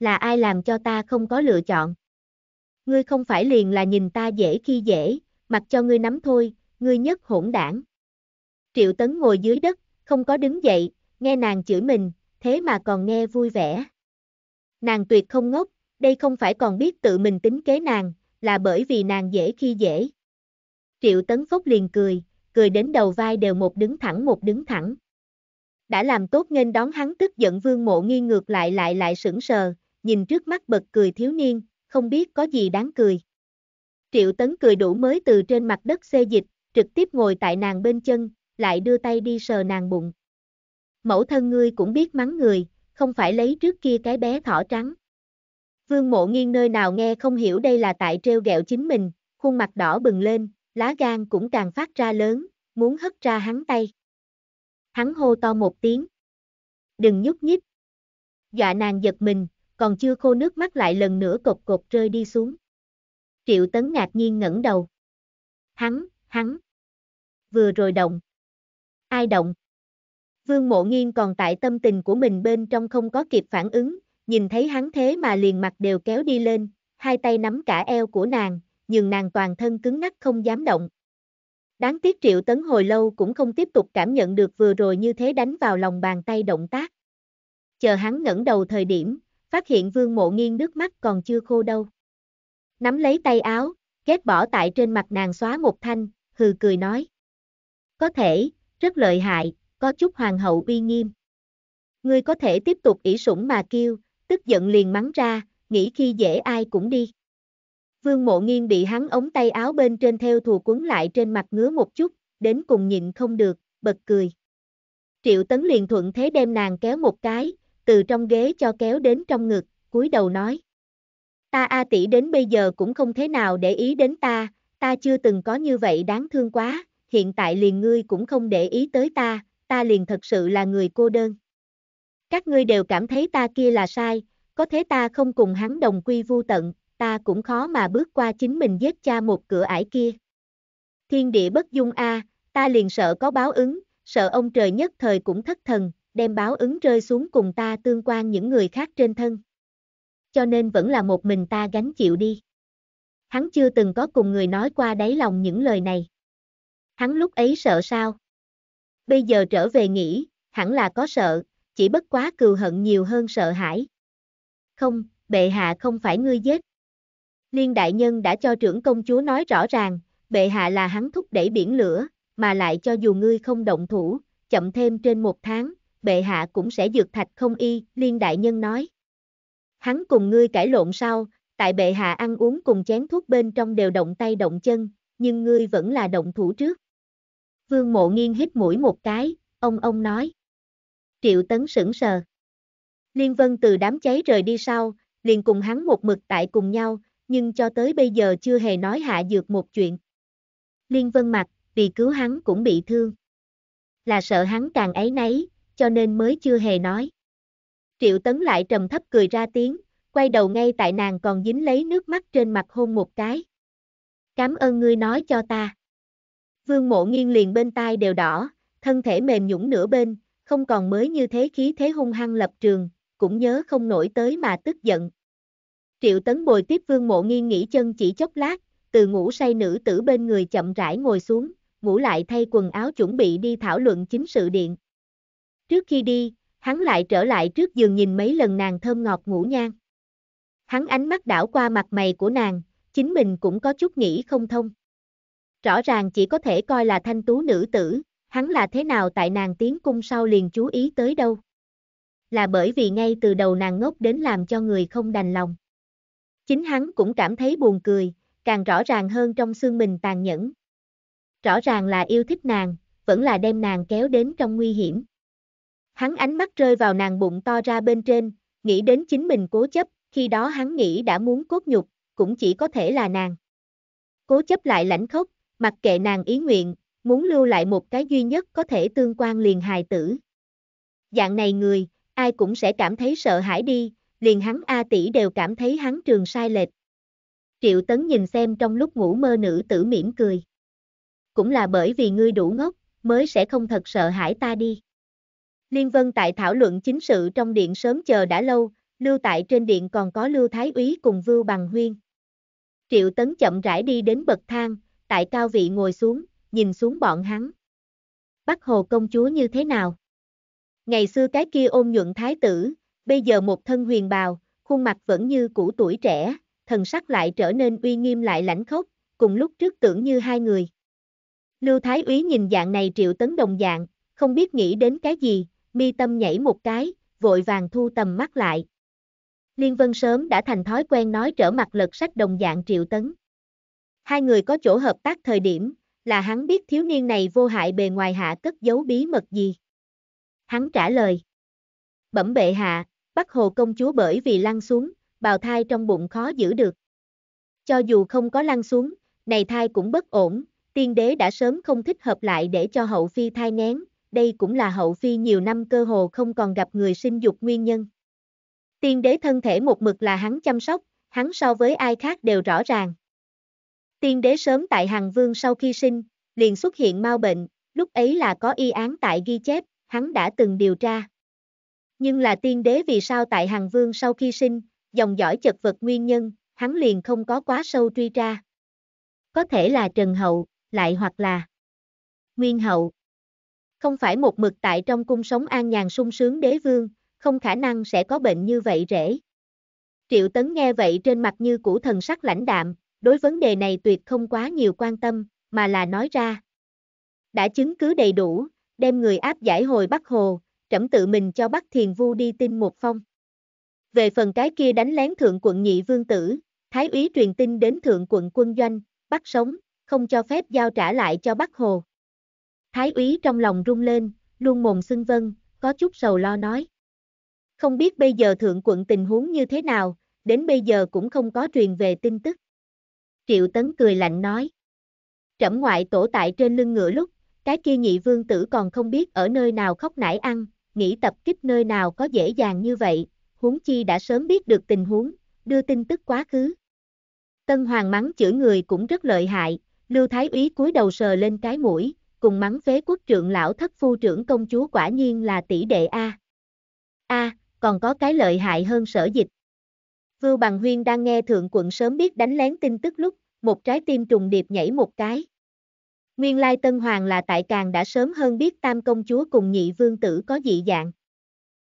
Là ai làm cho ta không có lựa chọn? Ngươi không phải liền là nhìn ta dễ khi dễ, mặc cho ngươi nắm thôi, ngươi nhất hỗn đảng. Triệu Tấn ngồi dưới đất, không có đứng dậy, nghe nàng chửi mình, thế mà còn nghe vui vẻ. Nàng tuyệt không ngốc, đây không phải còn biết tự mình tính kế nàng, là bởi vì nàng dễ khi dễ. Triệu Tấn Phúc liền cười, cười đến đầu vai đều một đứng thẳng một đứng thẳng. Đã làm tốt nên đón hắn tức giận vương mộ nghi ngược lại lại lại sững sờ, nhìn trước mắt bật cười thiếu niên, không biết có gì đáng cười. Triệu Tấn cười đủ mới từ trên mặt đất xê dịch, trực tiếp ngồi tại nàng bên chân, lại đưa tay đi sờ nàng bụng. Mẫu thân ngươi cũng biết mắng người, không phải lấy trước kia cái bé thỏ trắng. Vương mộ nghiêng nơi nào nghe không hiểu đây là tại treo gẹo chính mình, khuôn mặt đỏ bừng lên, lá gan cũng càng phát ra lớn, muốn hất ra hắn tay. Hắn hô to một tiếng. Đừng nhúc nhích. Dọa nàng giật mình, còn chưa khô nước mắt lại lần nữa cột cột rơi đi xuống. Triệu tấn ngạc nhiên ngẩng đầu. Hắn, hắn. Vừa rồi động. Ai động? Vương Mộ Nghiên còn tại tâm tình của mình bên trong không có kịp phản ứng, nhìn thấy hắn thế mà liền mặt đều kéo đi lên, hai tay nắm cả eo của nàng, nhưng nàng toàn thân cứng ngắc không dám động. Đáng tiếc Triệu Tấn hồi lâu cũng không tiếp tục cảm nhận được vừa rồi như thế đánh vào lòng bàn tay động tác. Chờ hắn ngẩng đầu thời điểm, phát hiện Vương Mộ Nghiên nước mắt còn chưa khô đâu. Nắm lấy tay áo, ghét bỏ tại trên mặt nàng xóa một thanh, hừ cười nói. Có thể, rất lợi hại, có chút hoàng hậu uy nghiêm. Ngươi có thể tiếp tục ỷ sủng mà kêu, tức giận liền mắng ra, nghĩ khi dễ ai cũng đi. Vương mộ nghiên bị hắn ống tay áo bên trên theo thù cuốn lại trên mặt ngứa một chút, đến cùng nhịn không được, bật cười. Triệu tấn liền thuận thế đem nàng kéo một cái, từ trong ghế cho kéo đến trong ngực, cúi đầu nói. Ta A tỷ đến bây giờ cũng không thế nào để ý đến ta, ta chưa từng có như vậy đáng thương quá, hiện tại liền ngươi cũng không để ý tới ta, ta liền thật sự là người cô đơn. Các ngươi đều cảm thấy ta kia là sai, có thế ta không cùng hắn đồng quy vu tận, ta cũng khó mà bước qua chính mình giết cha một cửa ải kia. Thiên địa bất dung a, ta liền sợ có báo ứng, sợ ông trời nhất thời cũng thất thần, đem báo ứng rơi xuống cùng ta tương quan những người khác trên thân. Cho nên vẫn là một mình ta gánh chịu đi. Hắn chưa từng có cùng người nói qua đáy lòng những lời này. Hắn lúc ấy sợ sao? bây giờ trở về nghĩ, hẳn là có sợ, chỉ bất quá cừu hận nhiều hơn sợ hãi. Không, bệ hạ không phải ngươi giết. Liên đại nhân đã cho trưởng công chúa nói rõ ràng, bệ hạ là hắn thúc đẩy biển lửa, mà lại cho dù ngươi không động thủ, chậm thêm trên một tháng, bệ hạ cũng sẽ dược thạch không y, liên đại nhân nói. Hắn cùng ngươi cãi lộn sau, tại bệ hạ ăn uống cùng chén thuốc bên trong đều động tay động chân, nhưng ngươi vẫn là động thủ trước. Vương mộ nghiêng hít mũi một cái, ông ông nói. Triệu tấn sững sờ. Liên vân từ đám cháy rời đi sau, liền cùng hắn một mực tại cùng nhau, nhưng cho tới bây giờ chưa hề nói hạ dược một chuyện. Liên vân mặt, vì cứu hắn cũng bị thương. Là sợ hắn càng ấy nấy, cho nên mới chưa hề nói. Triệu tấn lại trầm thấp cười ra tiếng, quay đầu ngay tại nàng còn dính lấy nước mắt trên mặt hôn một cái. Cảm ơn ngươi nói cho ta. Vương mộ nghiêng liền bên tai đều đỏ, thân thể mềm nhũng nửa bên, không còn mới như thế khí thế hung hăng lập trường, cũng nhớ không nổi tới mà tức giận. Triệu tấn bồi tiếp vương mộ nghiêng nghỉ chân chỉ chốc lát, từ ngủ say nữ tử bên người chậm rãi ngồi xuống, ngủ lại thay quần áo chuẩn bị đi thảo luận chính sự điện. Trước khi đi, hắn lại trở lại trước giường nhìn mấy lần nàng thơm ngọt ngủ nhang. Hắn ánh mắt đảo qua mặt mày của nàng, chính mình cũng có chút nghĩ không thông rõ ràng chỉ có thể coi là thanh tú nữ tử, hắn là thế nào tại nàng tiến cung sau liền chú ý tới đâu. Là bởi vì ngay từ đầu nàng ngốc đến làm cho người không đành lòng. Chính hắn cũng cảm thấy buồn cười, càng rõ ràng hơn trong xương mình tàn nhẫn. Rõ ràng là yêu thích nàng, vẫn là đem nàng kéo đến trong nguy hiểm. Hắn ánh mắt rơi vào nàng bụng to ra bên trên, nghĩ đến chính mình cố chấp, khi đó hắn nghĩ đã muốn cốt nhục, cũng chỉ có thể là nàng. Cố chấp lại lãnh khốc, mặc kệ nàng ý nguyện, muốn lưu lại một cái duy nhất có thể tương quan liền hài tử. Dạng này người, ai cũng sẽ cảm thấy sợ hãi đi, liền hắn A tỷ đều cảm thấy hắn trường sai lệch. Triệu Tấn nhìn xem trong lúc ngủ mơ nữ tử mỉm cười. Cũng là bởi vì ngươi đủ ngốc, mới sẽ không thật sợ hãi ta đi. Liên Vân tại thảo luận chính sự trong điện sớm chờ đã lâu, lưu tại trên điện còn có Lưu Thái Úy cùng Vưu Bằng Huyên. Triệu Tấn chậm rãi đi đến bậc thang, tại cao vị ngồi xuống, nhìn xuống bọn hắn. Bắc Hồ công chúa như thế nào? Ngày xưa cái kia ôn nhuận thái tử, bây giờ một thân huyền bào, khuôn mặt vẫn như cũ tuổi trẻ, thần sắc lại trở nên uy nghiêm lại lãnh khốc, cùng lúc trước tưởng như hai người. Lưu Thái Úy nhìn dạng này triệu tấn đồng dạng, không biết nghĩ đến cái gì, mi tâm nhảy một cái, vội vàng thu tầm mắt lại. Liên Vân sớm đã thành thói quen nói trở mặt lật sách đồng dạng triệu tấn. Hai người có chỗ hợp tác thời điểm, là hắn biết thiếu niên này vô hại bề ngoài hạ cất giấu bí mật gì. Hắn trả lời. Bẩm bệ hạ, bắt hồ công chúa bởi vì lăn xuống, bào thai trong bụng khó giữ được. Cho dù không có lăn xuống, này thai cũng bất ổn, tiên đế đã sớm không thích hợp lại để cho hậu phi thai nén đây cũng là hậu phi nhiều năm cơ hồ không còn gặp người sinh dục nguyên nhân. Tiên đế thân thể một mực là hắn chăm sóc, hắn so với ai khác đều rõ ràng. Tiên đế sớm tại Hằng Vương sau khi sinh, liền xuất hiện mau bệnh, lúc ấy là có y án tại ghi chép, hắn đã từng điều tra. Nhưng là tiên đế vì sao tại Hằng Vương sau khi sinh, dòng dõi chật vật nguyên nhân, hắn liền không có quá sâu truy tra. Có thể là Trần Hậu, lại hoặc là Nguyên Hậu. Không phải một mực tại trong cung sống an nhàn sung sướng đế vương, không khả năng sẽ có bệnh như vậy rễ. Triệu Tấn nghe vậy trên mặt như củ thần sắc lãnh đạm, đối vấn đề này tuyệt không quá nhiều quan tâm, mà là nói ra. Đã chứng cứ đầy đủ, đem người áp giải hồi Bắc Hồ, trẫm tự mình cho Bắc Thiền Vu đi tin một phong. Về phần cái kia đánh lén thượng quận nhị vương tử, thái úy truyền tin đến thượng quận quân doanh, bắt sống, không cho phép giao trả lại cho Bắc Hồ. Thái úy trong lòng rung lên, luôn mồm xưng vân, có chút sầu lo nói. Không biết bây giờ thượng quận tình huống như thế nào, đến bây giờ cũng không có truyền về tin tức. Triệu Tấn cười lạnh nói. Trẫm ngoại tổ tại trên lưng ngựa lúc, cái kia nhị vương tử còn không biết ở nơi nào khóc nải ăn, nghĩ tập kích nơi nào có dễ dàng như vậy, huống chi đã sớm biết được tình huống, đưa tin tức quá khứ. Tân hoàng mắng chửi người cũng rất lợi hại, Lưu Thái Úy cúi đầu sờ lên cái mũi, cùng mắng phế quốc trưởng lão thất phu trưởng công chúa quả nhiên là tỷ đệ A. A, còn có cái lợi hại hơn sở dịch. Vưu Bằng Huyên đang nghe Thượng Quận sớm biết đánh lén tin tức lúc, một trái tim trùng điệp nhảy một cái. Nguyên lai Tân Hoàng là tại càng đã sớm hơn biết Tam Công Chúa cùng nhị vương tử có dị dạng.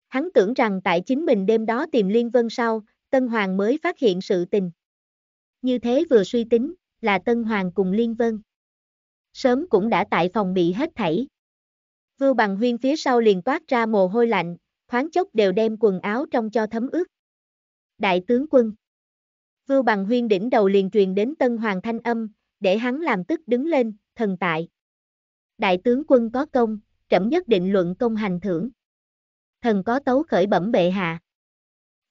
Hắn tưởng rằng tại chính mình đêm đó tìm Liên Vân sau, Tân Hoàng mới phát hiện sự tình. Như thế vừa suy tính, là Tân Hoàng cùng Liên Vân. Sớm cũng đã tại phòng bị hết thảy. Vưu Bằng Huyên phía sau liền toát ra mồ hôi lạnh, thoáng chốc đều đem quần áo trong cho thấm ướt đại tướng quân. Vưu bằng huyên đỉnh đầu liền truyền đến tân hoàng thanh âm, để hắn làm tức đứng lên, thần tại. Đại tướng quân có công, trẫm nhất định luận công hành thưởng. Thần có tấu khởi bẩm bệ hạ.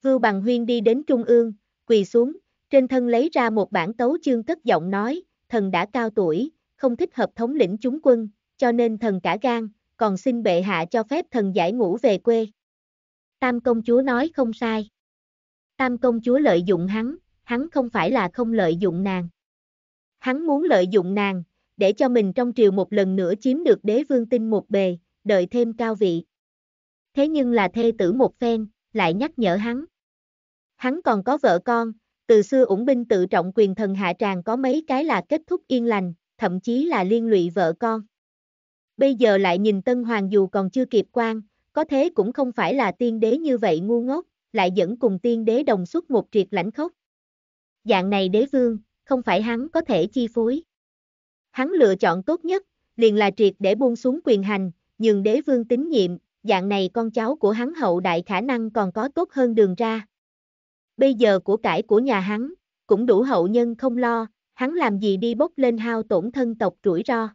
Vưu bằng huyên đi đến trung ương, quỳ xuống, trên thân lấy ra một bản tấu chương cất giọng nói, thần đã cao tuổi, không thích hợp thống lĩnh chúng quân, cho nên thần cả gan, còn xin bệ hạ cho phép thần giải ngũ về quê. Tam công chúa nói không sai. Tam công chúa lợi dụng hắn, hắn không phải là không lợi dụng nàng. Hắn muốn lợi dụng nàng, để cho mình trong triều một lần nữa chiếm được đế vương tinh một bề, đợi thêm cao vị. Thế nhưng là thê tử một phen, lại nhắc nhở hắn. Hắn còn có vợ con, từ xưa ủng binh tự trọng quyền thần hạ tràng có mấy cái là kết thúc yên lành, thậm chí là liên lụy vợ con. Bây giờ lại nhìn Tân Hoàng dù còn chưa kịp quan, có thế cũng không phải là tiên đế như vậy ngu ngốc, lại dẫn cùng tiên đế đồng xuất một triệt lãnh khốc. Dạng này đế vương, không phải hắn có thể chi phối. Hắn lựa chọn tốt nhất, liền là triệt để buông xuống quyền hành, nhưng đế vương tín nhiệm, dạng này con cháu của hắn hậu đại khả năng còn có tốt hơn đường ra. Bây giờ của cải của nhà hắn, cũng đủ hậu nhân không lo, hắn làm gì đi bốc lên hao tổn thân tộc rủi ro.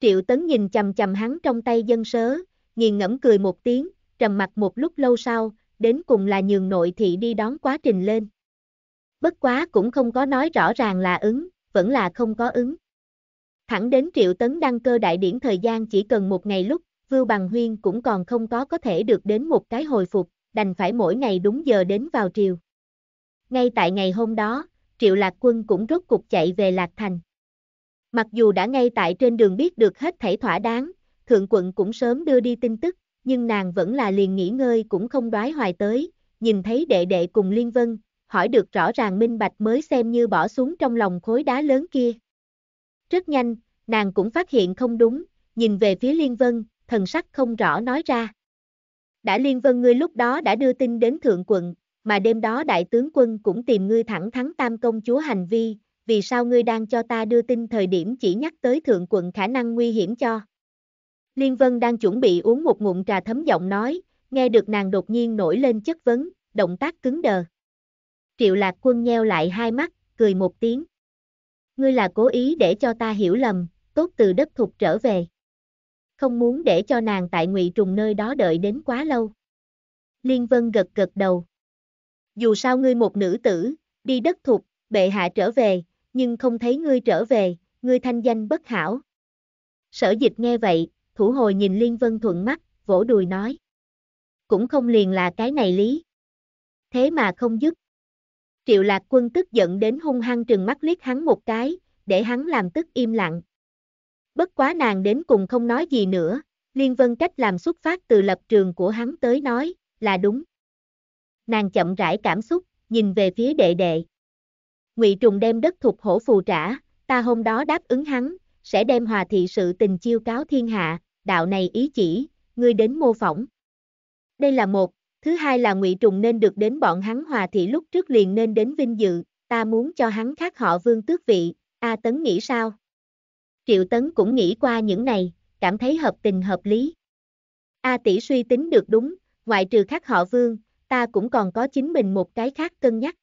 Triệu Tấn nhìn chầm chầm hắn trong tay dân sớ, nghiền ngẫm cười một tiếng, trầm mặt một lúc lâu sau, đến cùng là nhường nội thị đi đón quá trình lên. Bất quá cũng không có nói rõ ràng là ứng, vẫn là không có ứng. Thẳng đến triệu tấn đăng cơ đại điển thời gian chỉ cần một ngày lúc, Vưu Bằng Huyên cũng còn không có có thể được đến một cái hồi phục, đành phải mỗi ngày đúng giờ đến vào triều. Ngay tại ngày hôm đó, Triệu Lạc Quân cũng rốt cục chạy về Lạc Thành. Mặc dù đã ngay tại trên đường biết được hết thảy thỏa đáng, Thượng quận cũng sớm đưa đi tin tức, nhưng nàng vẫn là liền nghỉ ngơi cũng không đoái hoài tới, nhìn thấy đệ đệ cùng Liên Vân, hỏi được rõ ràng minh bạch mới xem như bỏ xuống trong lòng khối đá lớn kia. Rất nhanh, nàng cũng phát hiện không đúng, nhìn về phía Liên Vân, thần sắc không rõ nói ra. Đã Liên Vân ngươi lúc đó đã đưa tin đến Thượng quận, mà đêm đó đại tướng quân cũng tìm ngươi thẳng thắng tam công chúa hành vi, vì sao ngươi đang cho ta đưa tin thời điểm chỉ nhắc tới Thượng quận khả năng nguy hiểm cho. Liên Vân đang chuẩn bị uống một ngụm trà thấm giọng nói, nghe được nàng đột nhiên nổi lên chất vấn, động tác cứng đờ. Triệu lạc quân nheo lại hai mắt, cười một tiếng. Ngươi là cố ý để cho ta hiểu lầm, tốt từ đất thục trở về. Không muốn để cho nàng tại ngụy trùng nơi đó đợi đến quá lâu. Liên Vân gật gật đầu. Dù sao ngươi một nữ tử, đi đất thục, bệ hạ trở về, nhưng không thấy ngươi trở về, ngươi thanh danh bất hảo. Sở dịch nghe vậy, Thủ hồi nhìn Liên Vân thuận mắt, vỗ đùi nói. Cũng không liền là cái này lý. Thế mà không dứt. Triệu lạc quân tức giận đến hung hăng trừng mắt liếc hắn một cái, để hắn làm tức im lặng. Bất quá nàng đến cùng không nói gì nữa, Liên Vân cách làm xuất phát từ lập trường của hắn tới nói, là đúng. Nàng chậm rãi cảm xúc, nhìn về phía đệ đệ. Ngụy Trùng đem đất thuộc hổ phù trả, ta hôm đó đáp ứng hắn, sẽ đem hòa thị sự tình chiêu cáo thiên hạ, đạo này ý chỉ, ngươi đến mô phỏng. Đây là một, thứ hai là ngụy trùng nên được đến bọn hắn hòa thị lúc trước liền nên đến vinh dự, ta muốn cho hắn khác họ vương tước vị, A Tấn nghĩ sao? Triệu Tấn cũng nghĩ qua những này, cảm thấy hợp tình hợp lý. A tỷ suy tính được đúng, ngoại trừ khác họ vương, ta cũng còn có chính mình một cái khác cân nhắc.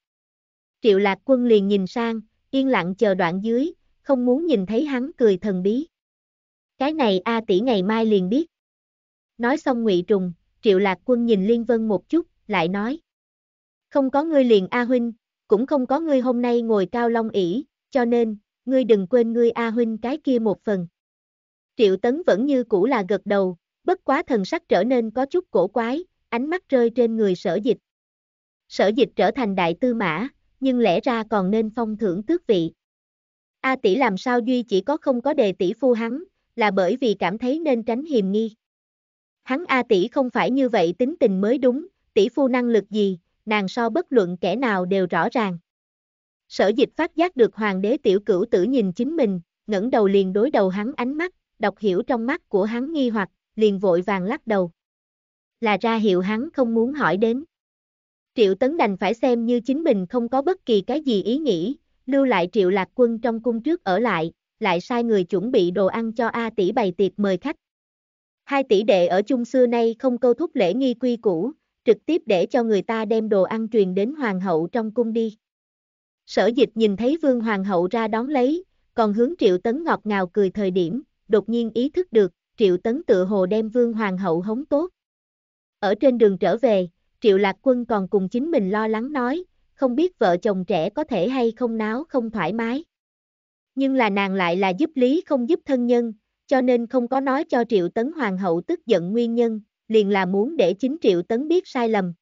Triệu Lạc Quân liền nhìn sang, yên lặng chờ đoạn dưới, không muốn nhìn thấy hắn cười thần bí. Cái này A tỷ ngày mai liền biết. Nói xong ngụy trùng, triệu lạc quân nhìn Liên Vân một chút, lại nói. Không có ngươi liền A huynh, cũng không có ngươi hôm nay ngồi cao long ỷ, cho nên, ngươi đừng quên ngươi A huynh cái kia một phần. Triệu tấn vẫn như cũ là gật đầu, bất quá thần sắc trở nên có chút cổ quái, ánh mắt rơi trên người sở dịch. Sở dịch trở thành đại tư mã, nhưng lẽ ra còn nên phong thưởng tước vị. A tỷ làm sao duy chỉ có không có đề tỷ phu hắn, là bởi vì cảm thấy nên tránh hiềm nghi. Hắn A tỷ không phải như vậy tính tình mới đúng, tỷ phu năng lực gì, nàng so bất luận kẻ nào đều rõ ràng. Sở dịch phát giác được hoàng đế tiểu cửu tử nhìn chính mình, ngẩng đầu liền đối đầu hắn ánh mắt, đọc hiểu trong mắt của hắn nghi hoặc, liền vội vàng lắc đầu. Là ra hiệu hắn không muốn hỏi đến. Triệu Tấn đành phải xem như chính mình không có bất kỳ cái gì ý nghĩ, lưu lại Triệu Lạc Quân trong cung trước ở lại, lại sai người chuẩn bị đồ ăn cho A tỷ bày tiệc mời khách. Hai tỷ đệ ở chung xưa nay không câu thúc lễ nghi quy cũ, trực tiếp để cho người ta đem đồ ăn truyền đến hoàng hậu trong cung đi. Sở dịch nhìn thấy vương hoàng hậu ra đón lấy, còn hướng triệu tấn ngọt ngào cười thời điểm, đột nhiên ý thức được, triệu tấn tự hồ đem vương hoàng hậu hống tốt. Ở trên đường trở về, triệu lạc quân còn cùng chính mình lo lắng nói, không biết vợ chồng trẻ có thể hay không náo không thoải mái nhưng là nàng lại là giúp lý không giúp thân nhân, cho nên không có nói cho Triệu Tấn Hoàng hậu tức giận nguyên nhân, liền là muốn để chính Triệu Tấn biết sai lầm.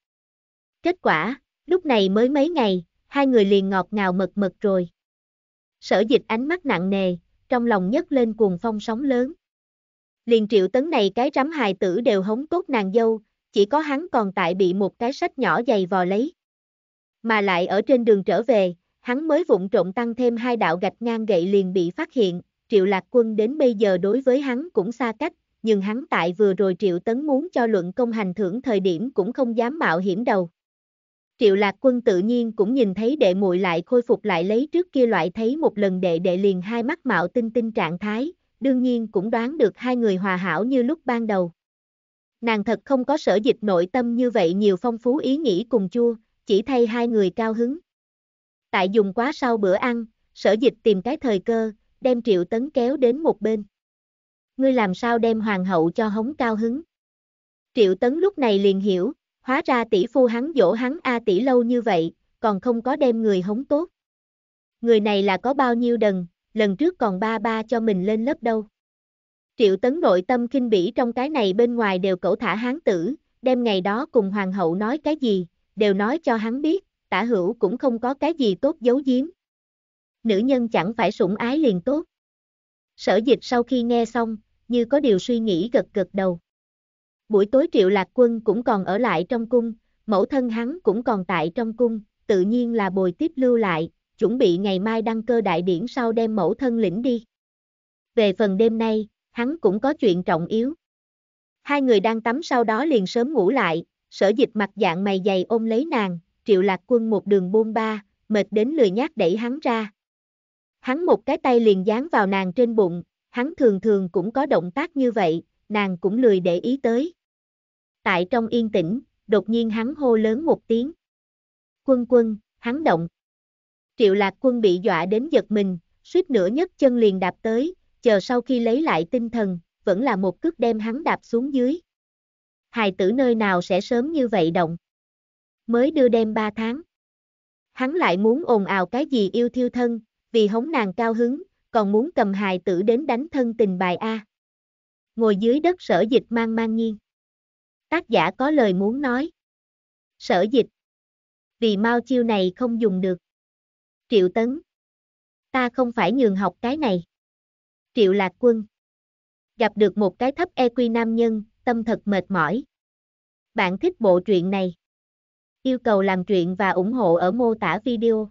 Kết quả, lúc này mới mấy ngày, hai người liền ngọt ngào mật mật rồi. Sở dịch ánh mắt nặng nề, trong lòng nhấc lên cuồng phong sóng lớn. Liền triệu tấn này cái rắm hài tử đều hống tốt nàng dâu, chỉ có hắn còn tại bị một cái sách nhỏ dày vò lấy. Mà lại ở trên đường trở về, hắn mới vụng trộn tăng thêm hai đạo gạch ngang gậy liền bị phát hiện, triệu lạc quân đến bây giờ đối với hắn cũng xa cách, nhưng hắn tại vừa rồi triệu tấn muốn cho luận công hành thưởng thời điểm cũng không dám mạo hiểm đầu. Triệu lạc quân tự nhiên cũng nhìn thấy đệ muội lại khôi phục lại lấy trước kia loại thấy một lần đệ đệ liền hai mắt mạo tinh tinh trạng thái, đương nhiên cũng đoán được hai người hòa hảo như lúc ban đầu. Nàng thật không có sở dịch nội tâm như vậy nhiều phong phú ý nghĩ cùng chua, chỉ thay hai người cao hứng. Tại dùng quá sau bữa ăn, sở dịch tìm cái thời cơ, đem triệu tấn kéo đến một bên. Ngươi làm sao đem hoàng hậu cho hống cao hứng. Triệu tấn lúc này liền hiểu, hóa ra tỷ phu hắn dỗ hắn A tỷ lâu như vậy, còn không có đem người hống tốt. Người này là có bao nhiêu đần, lần trước còn ba ba cho mình lên lớp đâu. Triệu tấn nội tâm kinh bỉ trong cái này bên ngoài đều cẩu thả hán tử, đem ngày đó cùng hoàng hậu nói cái gì, đều nói cho hắn biết, tả hữu cũng không có cái gì tốt giấu giếm. Nữ nhân chẳng phải sủng ái liền tốt. Sở dịch sau khi nghe xong, như có điều suy nghĩ gật gật đầu. Buổi tối triệu lạc quân cũng còn ở lại trong cung, mẫu thân hắn cũng còn tại trong cung, tự nhiên là bồi tiếp lưu lại, chuẩn bị ngày mai đăng cơ đại điển sau đem mẫu thân lĩnh đi. Về phần đêm nay, hắn cũng có chuyện trọng yếu. Hai người đang tắm sau đó liền sớm ngủ lại, sở dịch mặt dạng mày dày ôm lấy nàng, triệu lạc quân một đường buông ba, mệt đến lười nhát đẩy hắn ra. Hắn một cái tay liền dán vào nàng trên bụng, hắn thường thường cũng có động tác như vậy, nàng cũng lười để ý tới. Tại trong yên tĩnh, đột nhiên hắn hô lớn một tiếng. Quân quân, hắn động. Triệu lạc quân bị dọa đến giật mình, suýt nữa nhất chân liền đạp tới, chờ sau khi lấy lại tinh thần, vẫn là một cước đem hắn đạp xuống dưới. Hài tử nơi nào sẽ sớm như vậy động mới đưa đem 3 tháng. Hắn lại muốn ồn ào cái gì yêu thiêu thân, vì hống nàng cao hứng, còn muốn cầm hài tử đến đánh thân tình bài A. Ngồi dưới đất sở dịch mang mang nhiên. Tác giả có lời muốn nói. Sở dịch. Vì mau chiêu này không dùng được. Triệu tấn. Ta không phải nhường học cái này. Triệu lạc quân. Gặp được một cái thấp e quy nam nhân, tâm thật mệt mỏi. Bạn thích bộ truyện này. Yêu cầu làm truyện và ủng hộ ở mô tả video.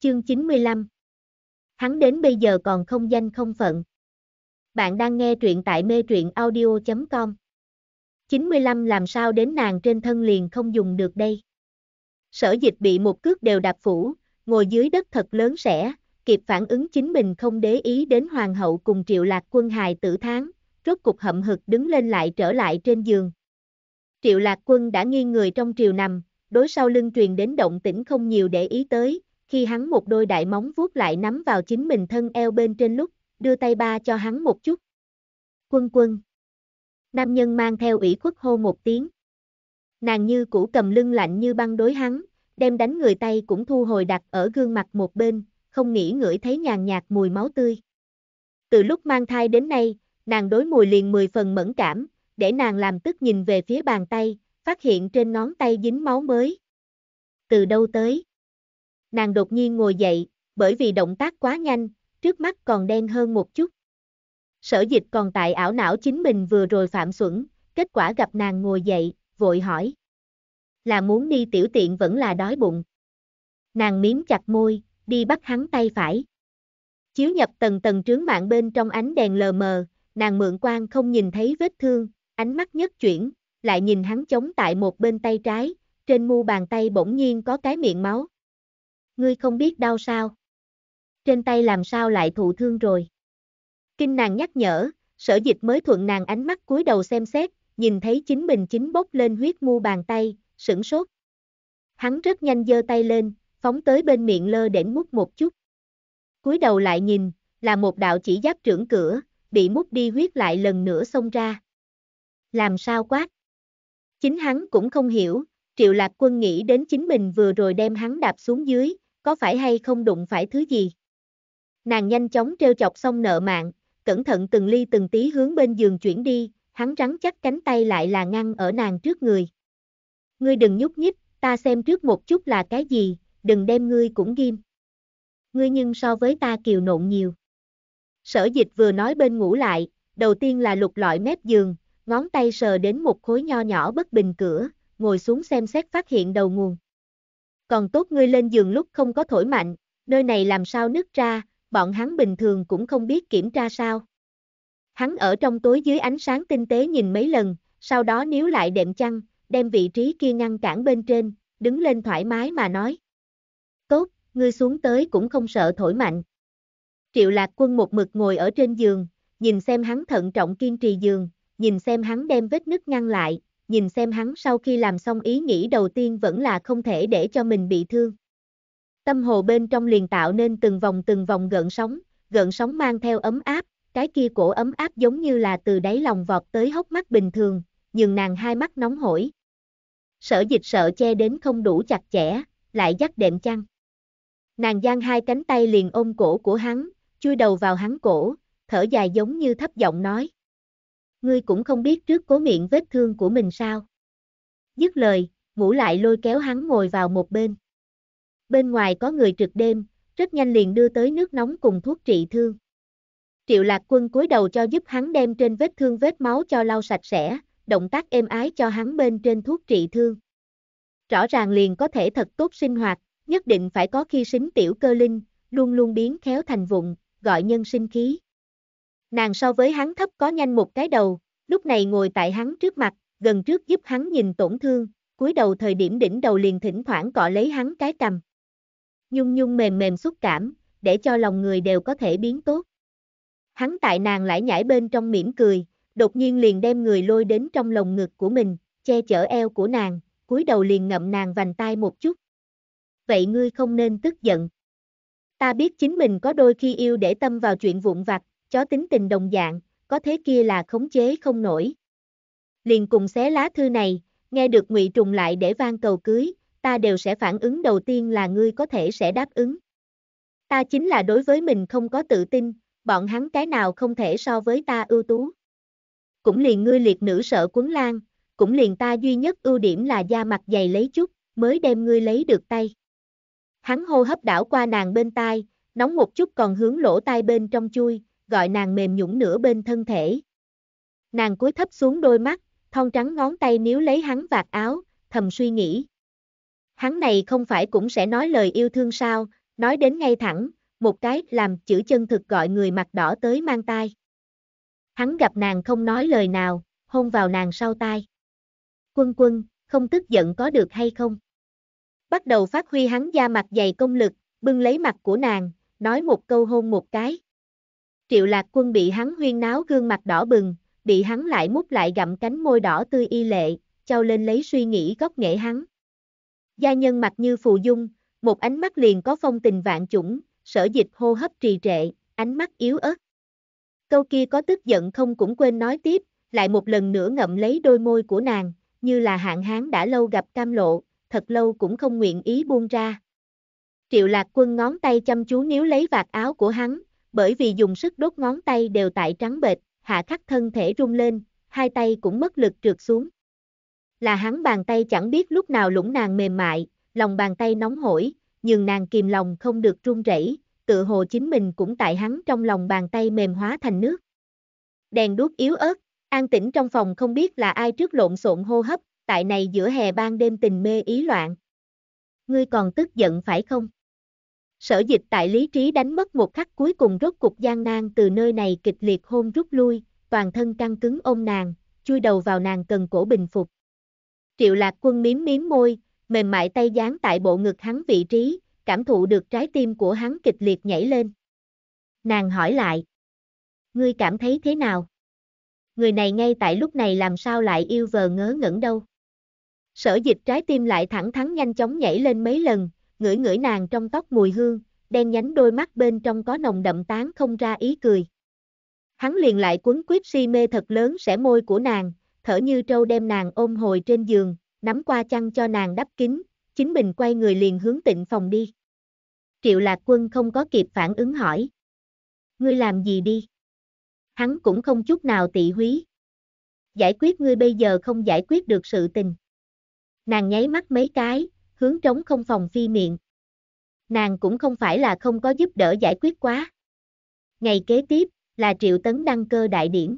Chương 95 Hắn đến bây giờ còn không danh không phận. Bạn đang nghe truyện tại mê truyện audio.com 95 làm sao đến nàng trên thân liền không dùng được đây. Sở dịch bị một cước đều đạp phủ, ngồi dưới đất thật lớn sẻ, kịp phản ứng chính mình không để ý đến hoàng hậu cùng triệu lạc quân hài tử tháng, rốt cục hậm hực đứng lên lại trở lại trên giường, Triệu Lạc Quân đã nghiêng người trong triều nằm, đối sau lưng truyền đến động tĩnh không nhiều để ý tới, khi hắn một đôi đại móng vuốt lại nắm vào chính mình thân eo bên trên lúc, đưa tay ba cho hắn một chút. Quân quân. Nam nhân mang theo ủy khuất hô một tiếng. Nàng như cũ cầm lưng lạnh như băng đối hắn, đem đánh người tay cũng thu hồi đặt ở gương mặt một bên, không nghĩ ngửi thấy nhàn nhạt mùi máu tươi. Từ lúc mang thai đến nay, nàng đối mùi liền mười phần mẫn cảm, để nàng làm tức nhìn về phía bàn tay, phát hiện trên ngón tay dính máu mới. Từ đâu tới? Nàng đột nhiên ngồi dậy, bởi vì động tác quá nhanh, trước mắt còn đen hơn một chút. Sở dịch còn tại ảo não chính mình vừa rồi phạm xuẩn, kết quả gặp nàng ngồi dậy, vội hỏi. Là muốn đi tiểu tiện vẫn là đói bụng. Nàng miếm chặt môi, đi bắt hắn tay phải. Chiếu nhập tầng tầng trướng mạng bên trong ánh đèn lờ mờ, nàng mượn quang không nhìn thấy vết thương, ánh mắt nhất chuyển, lại nhìn hắn chống tại một bên tay trái, trên mu bàn tay bỗng nhiên có cái miệng máu. Ngươi không biết đau sao? Trên tay làm sao lại thụ thương rồi? Kinh nàng nhắc nhở, sở dịch mới thuận nàng ánh mắt cúi đầu xem xét, nhìn thấy chính mình chính bốc lên huyết mu bàn tay, sửng sốt. Hắn rất nhanh giơ tay lên, phóng tới bên miệng lơ để mút một chút. Cúi đầu lại nhìn, là một đạo chỉ giáp trưởng cửa, bị mút đi huyết lại lần nữa xông ra làm sao quát. Chính hắn cũng không hiểu, triệu lạc quân nghĩ đến chính mình vừa rồi đem hắn đạp xuống dưới, có phải hay không đụng phải thứ gì. Nàng nhanh chóng treo chọc xong nợ mạng, cẩn thận từng ly từng tí hướng bên giường chuyển đi, hắn rắn chắc cánh tay lại là ngăn ở nàng trước người. Ngươi đừng nhúc nhích, ta xem trước một chút là cái gì, đừng đem ngươi cũng ghim. Ngươi nhưng so với ta kiều nộn nhiều. Sở dịch vừa nói bên ngủ lại, đầu tiên là lục lọi mép giường, ngón tay sờ đến một khối nho nhỏ bất bình cửa, ngồi xuống xem xét phát hiện đầu nguồn. Còn tốt ngươi lên giường lúc không có thổi mạnh, nơi này làm sao nứt ra, bọn hắn bình thường cũng không biết kiểm tra sao. Hắn ở trong tối dưới ánh sáng tinh tế nhìn mấy lần, sau đó níu lại đệm chăn, đem vị trí kia ngăn cản bên trên, đứng lên thoải mái mà nói. Tốt, ngươi xuống tới cũng không sợ thổi mạnh. Triệu lạc quân một mực ngồi ở trên giường, nhìn xem hắn thận trọng kiên trì giường, nhìn xem hắn đem vết nứt ngăn lại, nhìn xem hắn sau khi làm xong ý nghĩ đầu tiên vẫn là không thể để cho mình bị thương. Tâm hồ bên trong liền tạo nên từng vòng từng vòng gợn sóng, gợn sóng mang theo ấm áp, cái kia cổ ấm áp giống như là từ đáy lòng vọt tới hốc mắt bình thường, nhường nàng hai mắt nóng hổi. Sở dịch sợ che đến không đủ chặt chẽ, lại dắt đệm chăn. Nàng giang hai cánh tay liền ôm cổ của hắn, chui đầu vào hắn cổ, thở dài giống như thấp giọng nói ngươi cũng không biết trước cố miệng vết thương của mình sao. Dứt lời, ngủ lại lôi kéo hắn ngồi vào một bên. Bên ngoài có người trực đêm, rất nhanh liền đưa tới nước nóng cùng thuốc trị thương. Triệu lạc quân cúi đầu cho giúp hắn đem trên vết thương vết máu cho lau sạch sẽ, động tác êm ái cho hắn bên trên thuốc trị thương. Rõ ràng liền có thể thật tốt sinh hoạt, nhất định phải có khi sính tiểu cơ linh, luôn luôn biến khéo thành vụng, gọi nhân sinh khí. Nàng so với hắn thấp có nhanh một cái đầu, lúc này ngồi tại hắn trước mặt, gần trước giúp hắn nhìn tổn thương, cúi đầu thời điểm đỉnh đầu liền thỉnh thoảng cọ lấy hắn cái cầm. Nhung nhung mềm mềm xúc cảm, để cho lòng người đều có thể biến tốt. Hắn tại nàng lại nhảy bên trong mỉm cười, đột nhiên liền đem người lôi đến trong lồng ngực của mình, che chở eo của nàng, cúi đầu liền ngậm nàng vành tai một chút. Vậy ngươi không nên tức giận. Ta biết chính mình có đôi khi yêu để tâm vào chuyện vụn vặt, chó tính tình đồng dạng, có thế kia là khống chế không nổi. Liền cùng xé lá thư này, nghe được ngụy trùng lại để van cầu cưới, ta đều sẽ phản ứng đầu tiên là ngươi có thể sẽ đáp ứng. Ta chính là đối với mình không có tự tin, bọn hắn cái nào không thể so với ta ưu tú. Cũng liền ngươi liệt nữ sợ quấn lan, cũng liền ta duy nhất ưu điểm là da mặt dày lấy chút, mới đem ngươi lấy được tay. Hắn hô hấp đảo qua nàng bên tai, nóng một chút còn hướng lỗ tai bên trong chui, gọi nàng mềm nhũng nửa bên thân thể. Nàng cúi thấp xuống đôi mắt, thon trắng ngón tay níu lấy hắn vạt áo, thầm suy nghĩ. Hắn này không phải cũng sẽ nói lời yêu thương sao, nói đến ngay thẳng, một cái làm chữ chân thực gọi người mặt đỏ tới mang tai. Hắn gặp nàng không nói lời nào, hôn vào nàng sau tai. Quân quân, không tức giận có được hay không? Bắt đầu phát huy hắn da mặt dày công lực, bưng lấy mặt của nàng, nói một câu hôn một cái. Triệu lạc quân bị hắn huyên náo gương mặt đỏ bừng, bị hắn lại mút lại gặm cánh môi đỏ tươi y lệ, trao lên lấy suy nghĩ gốc nghệ hắn. Gia nhân mặt như phù dung, một ánh mắt liền có phong tình vạn chủng, sở dịch hô hấp trì trệ, ánh mắt yếu ớt. Câu kia có tức giận không cũng quên nói tiếp, lại một lần nữa ngậm lấy đôi môi của nàng, như là hạng hán đã lâu gặp cam lộ, thật lâu cũng không nguyện ý buông ra. Triệu lạc quân ngón tay chăm chú níu lấy vạt áo của hắn, bởi vì dùng sức đốt ngón tay đều tại trắng bệch, hạ khắc thân thể rung lên, hai tay cũng mất lực trượt xuống. Là hắn bàn tay chẳng biết lúc nào lũng nàng mềm mại, lòng bàn tay nóng hổi, nhưng nàng kìm lòng không được run rẩy, tự hồ chính mình cũng tại hắn trong lòng bàn tay mềm hóa thành nước. Đèn đuốc yếu ớt, an tĩnh trong phòng không biết là ai trước lộn xộn hô hấp, tại này giữa hè ban đêm tình mê ý loạn. Ngươi còn tức giận phải không? sở dịch tại lý trí đánh mất một khắc cuối cùng rốt cục gian nan từ nơi này kịch liệt hôn rút lui, toàn thân căng cứng ôm nàng, chui đầu vào nàng cần cổ bình phục. Triệu lạc quân miếm miếm môi, mềm mại tay dán tại bộ ngực hắn vị trí, cảm thụ được trái tim của hắn kịch liệt nhảy lên. Nàng hỏi lại. Ngươi cảm thấy thế nào? Người này ngay tại lúc này làm sao lại yêu vờ ngớ ngẩn đâu? Sở dịch trái tim lại thẳng thắn nhanh chóng nhảy lên mấy lần, ngửi ngửi nàng trong tóc mùi hương, đen nhánh đôi mắt bên trong có nồng đậm tán không ra ý cười. Hắn liền lại quấn quýt si mê thật lớn sẽ môi của nàng, thở như trâu đem nàng ôm hồi trên giường, nắm qua chăn cho nàng đắp kín, chính mình quay người liền hướng tịnh phòng đi. Triệu lạc quân không có kịp phản ứng hỏi. Ngươi làm gì đi? Hắn cũng không chút nào tị húy. Giải quyết ngươi bây giờ không giải quyết được sự tình. Nàng nháy mắt mấy cái, hướng trống không phòng phi miệng. Nàng cũng không phải là không có giúp đỡ giải quyết quá. Ngày kế tiếp, là Triệu Tấn đăng cơ đại điển.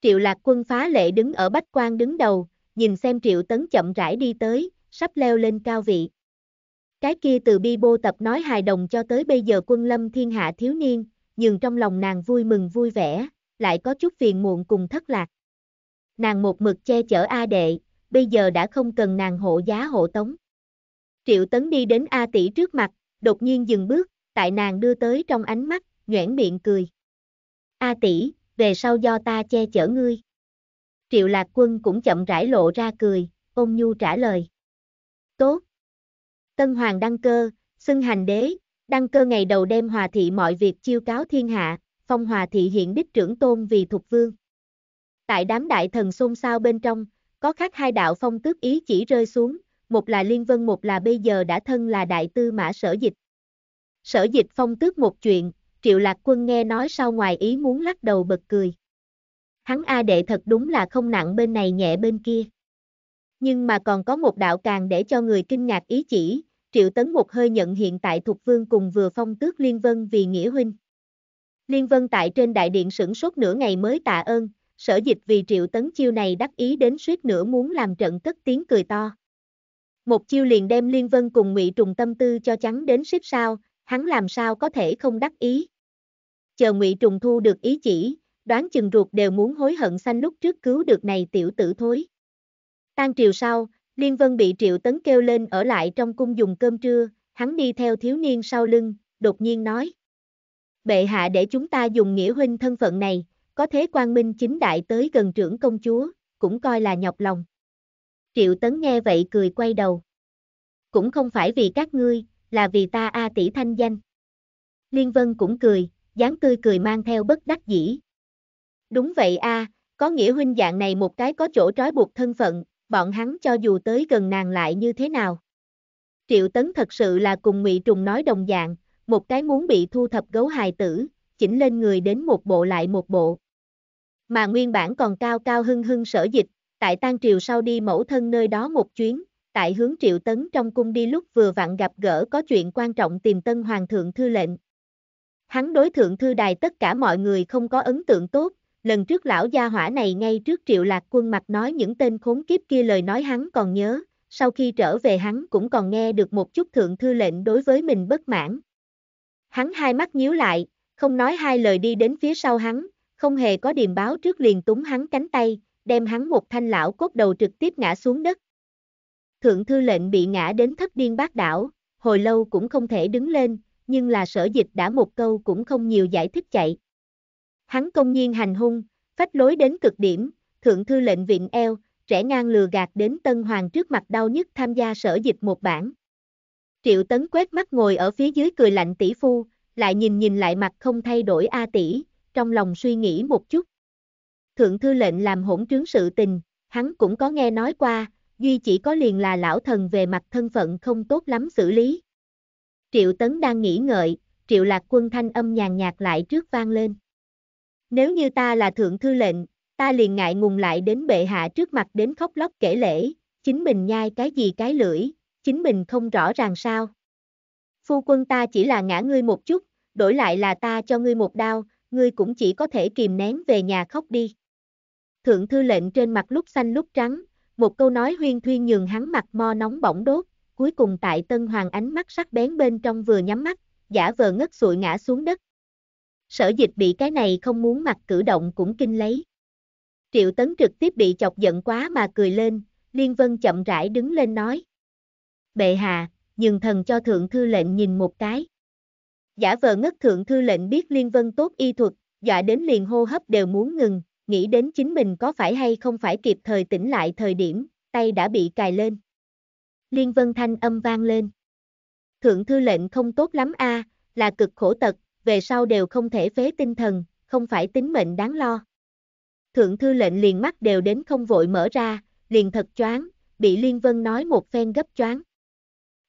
Triệu Lạc Quân phá lệ đứng ở Bách quan đứng đầu, nhìn xem Triệu Tấn chậm rãi đi tới, sắp leo lên cao vị. Cái kia từ bi bô tập nói hài đồng cho tới bây giờ quân lâm thiên hạ thiếu niên, nhưng trong lòng nàng vui mừng vui vẻ, lại có chút phiền muộn cùng thất lạc. Nàng một mực che chở A đệ, bây giờ đã không cần nàng hộ giá hộ tống. Triệu Tấn đi đến A Tỷ trước mặt, đột nhiên dừng bước, tại nàng đưa tới trong ánh mắt, nhoẻn miệng cười. A Tỷ, về sau do ta che chở ngươi. Triệu Lạc Quân cũng chậm rãi lộ ra cười, ôm nhu trả lời. Tốt. Tân Hoàng đăng cơ, xưng hành đế, đăng cơ ngày đầu đem hòa thị mọi việc chiêu cáo thiên hạ, phong hòa thị hiện đích trưởng tôn vì thuộc vương. Tại đám đại thần xôn xao bên trong, có khác hai đạo phong tước ý chỉ rơi xuống, một là Liên Vân một là bây giờ đã thân là đại tư mã sở dịch. Sở dịch phong tước một chuyện, Triệu Lạc Quân nghe nói sau ngoài ý muốn lắc đầu bật cười. Hắn A đệ thật đúng là không nặng bên này nhẹ bên kia. Nhưng mà còn có một đạo càng để cho người kinh ngạc ý chỉ, Triệu Tấn một hơi nhận hiện tại Thục Vương cùng vừa phong tước Liên Vân vì nghĩa huynh. Liên Vân tại trên đại điện sửng sốt nửa ngày mới tạ ơn, sở dịch vì Triệu Tấn chiêu này đắc ý đến suýt nữa muốn làm trận cất tiếng cười to. Một chiêu liền đem Liên Vân cùng Ngụy Trùng tâm tư cho chắn đến xếp sao, hắn làm sao có thể không đắc ý. Chờ Ngụy Trùng thu được ý chỉ, đoán chừng ruột đều muốn hối hận xanh lúc trước cứu được này tiểu tử thối. Tan triều sau, Liên Vân bị Triệu Tấn kêu lên ở lại trong cung dùng cơm trưa, hắn đi theo thiếu niên sau lưng, đột nhiên nói. Bệ hạ để chúng ta dùng nghĩa huynh thân phận này, có thế quan minh chính đại tới gần trưởng công chúa, cũng coi là nhọc lòng. Triệu Tấn nghe vậy cười quay đầu. Cũng không phải vì các ngươi, là vì ta A tỷ thanh danh. Liên Vân cũng cười, dáng tươi cười mang theo bất đắc dĩ. Đúng vậy a, có nghĩa huynh dạng này một cái có chỗ trói buộc thân phận, bọn hắn cho dù tới gần nàng lại như thế nào. Triệu Tấn thật sự là cùng Ngụy Trùng nói đồng dạng, một cái muốn bị thu thập gấu hài tử, chỉnh lên người đến một bộ lại một bộ. Mà nguyên bản còn cao cao hưng hưng sở dịch, tại tan triều sau đi mẫu thân nơi đó một chuyến, tại hướng triệu tấn trong cung đi lúc vừa vặn gặp gỡ có chuyện quan trọng tìm tân hoàng thượng thư lệnh. Hắn đối thượng thư đài tất cả mọi người không có ấn tượng tốt, lần trước lão gia hỏa này ngay trước triệu lạc quân mặt nói những tên khốn kiếp kia lời nói hắn còn nhớ, sau khi trở về hắn cũng còn nghe được một chút thượng thư lệnh đối với mình bất mãn. Hắn hai mắt nhíu lại, không nói hai lời đi đến phía sau hắn, không hề có điềm báo trước liền túng hắn cánh tay, đem hắn một thanh lão cốt đầu trực tiếp ngã xuống đất. Thượng thư lệnh bị ngã đến thất điên bát đảo, hồi lâu cũng không thể đứng lên, nhưng là sở dịch đã một câu cũng không nhiều giải thích chạy. Hắn công nhiên hành hung, phách lối đến cực điểm, thượng thư lệnh viện eo, trẻ ngang lừa gạt đến tân hoàng trước mặt đau nhất tham gia sở dịch một bản. Triệu tấn quét mắt ngồi ở phía dưới cười lạnh tỷ phu, lại nhìn nhìn lại mặt không thay đổi A tỷ, trong lòng suy nghĩ một chút thượng thư lệnh làm hỗn trướng sự tình, hắn cũng có nghe nói qua, duy chỉ có liền là lão thần về mặt thân phận không tốt lắm xử lý. Triệu Tấn đang nghĩ ngợi, Triệu Lạc Quân thanh âm nhàn nhạt lại trước vang lên. Nếu như ta là thượng thư lệnh, ta liền ngại ngùng lại đến bệ hạ trước mặt đến khóc lóc kể lễ, chính mình nhai cái gì cái lưỡi, chính mình không rõ ràng sao. Phu quân ta chỉ là ngã ngươi một chút, đổi lại là ta cho ngươi một đao, ngươi cũng chỉ có thể kìm nén về nhà khóc đi thượng thư lệnh trên mặt lúc xanh lúc trắng, một câu nói huyên thuyên nhường hắn mặt mo nóng bỏng đốt, cuối cùng tại tân hoàng ánh mắt sắc bén bên trong vừa nhắm mắt, giả vờ ngất sụi ngã xuống đất. Sở dịch bị cái này không muốn mặt cử động cũng kinh lấy. Triệu tấn trực tiếp bị chọc giận quá mà cười lên, Liên Vân chậm rãi đứng lên nói. Bệ hạ, nhường thần cho thượng thư lệnh nhìn một cái. Giả vờ ngất thượng thư lệnh biết Liên Vân tốt y thuật, dọa đến liền hô hấp đều muốn ngừng, nghĩ đến chính mình có phải hay không phải kịp thời tỉnh lại thời điểm, tay đã bị cài lên. Liên Vân Thanh âm vang lên. Thượng thư lệnh không tốt lắm a, à, là cực khổ tật, về sau đều không thể phế tinh thần, không phải tính mệnh đáng lo. Thượng thư lệnh liền mắt đều đến không vội mở ra, liền thật choáng, bị Liên Vân nói một phen gấp choáng.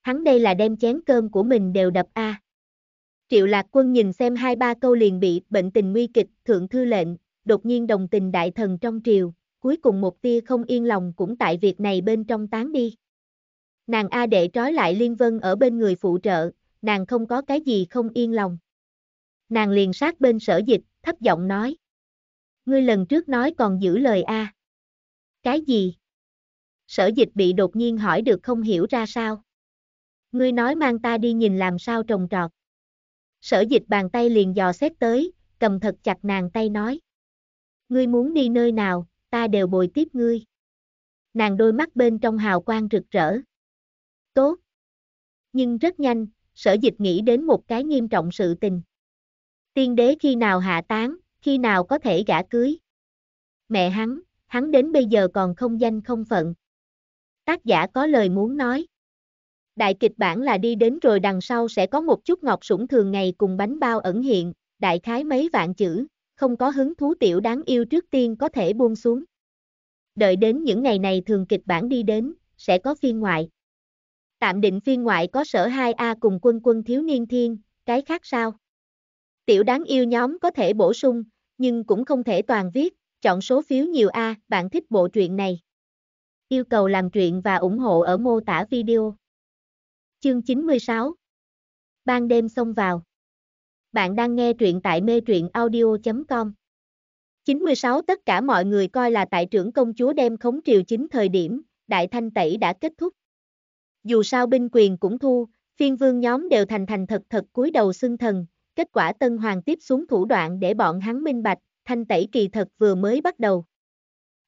Hắn đây là đem chén cơm của mình đều đập a. À. Triệu Lạc Quân nhìn xem hai ba câu liền bị bệnh tình nguy kịch, thượng thư lệnh, đột nhiên đồng tình đại thần trong triều, cuối cùng một tia không yên lòng cũng tại việc này bên trong tán đi. Nàng A đệ trói lại Liên Vân ở bên người phụ trợ, nàng không có cái gì không yên lòng. Nàng liền sát bên sở dịch, thấp giọng nói. Ngươi lần trước nói còn giữ lời A. Cái gì? Sở dịch bị đột nhiên hỏi được không hiểu ra sao. Ngươi nói mang ta đi nhìn làm sao trồng trọt. Sở dịch bàn tay liền dò xét tới, cầm thật chặt nàng tay nói. Ngươi muốn đi nơi nào, ta đều bồi tiếp ngươi. Nàng đôi mắt bên trong hào quang rực rỡ. Tốt. Nhưng rất nhanh, sở dịch nghĩ đến một cái nghiêm trọng sự tình. Tiên đế khi nào hạ tán, khi nào có thể gả cưới. Mẹ hắn, hắn đến bây giờ còn không danh không phận. Tác giả có lời muốn nói. Đại kịch bản là đi đến rồi đằng sau sẽ có một chút ngọc sủng thường ngày cùng bánh bao ẩn hiện, đại khái mấy vạn chữ không có hứng thú tiểu đáng yêu trước tiên có thể buông xuống. Đợi đến những ngày này thường kịch bản đi đến, sẽ có phiên ngoại. Tạm định phiên ngoại có sở 2A cùng quân quân thiếu niên thiên, cái khác sao? Tiểu đáng yêu nhóm có thể bổ sung, nhưng cũng không thể toàn viết, chọn số phiếu nhiều A, bạn thích bộ truyện này. Yêu cầu làm truyện và ủng hộ ở mô tả video. Chương 96 Ban đêm xông vào bạn đang nghe truyện tại mê truyện audio.com 96 Tất cả mọi người coi là tại trưởng công chúa đem khống triều chính thời điểm, đại thanh tẩy đã kết thúc. Dù sao binh quyền cũng thu, phiên vương nhóm đều thành thành thật thật cúi đầu xưng thần, kết quả tân hoàng tiếp xuống thủ đoạn để bọn hắn minh bạch, thanh tẩy kỳ thật vừa mới bắt đầu.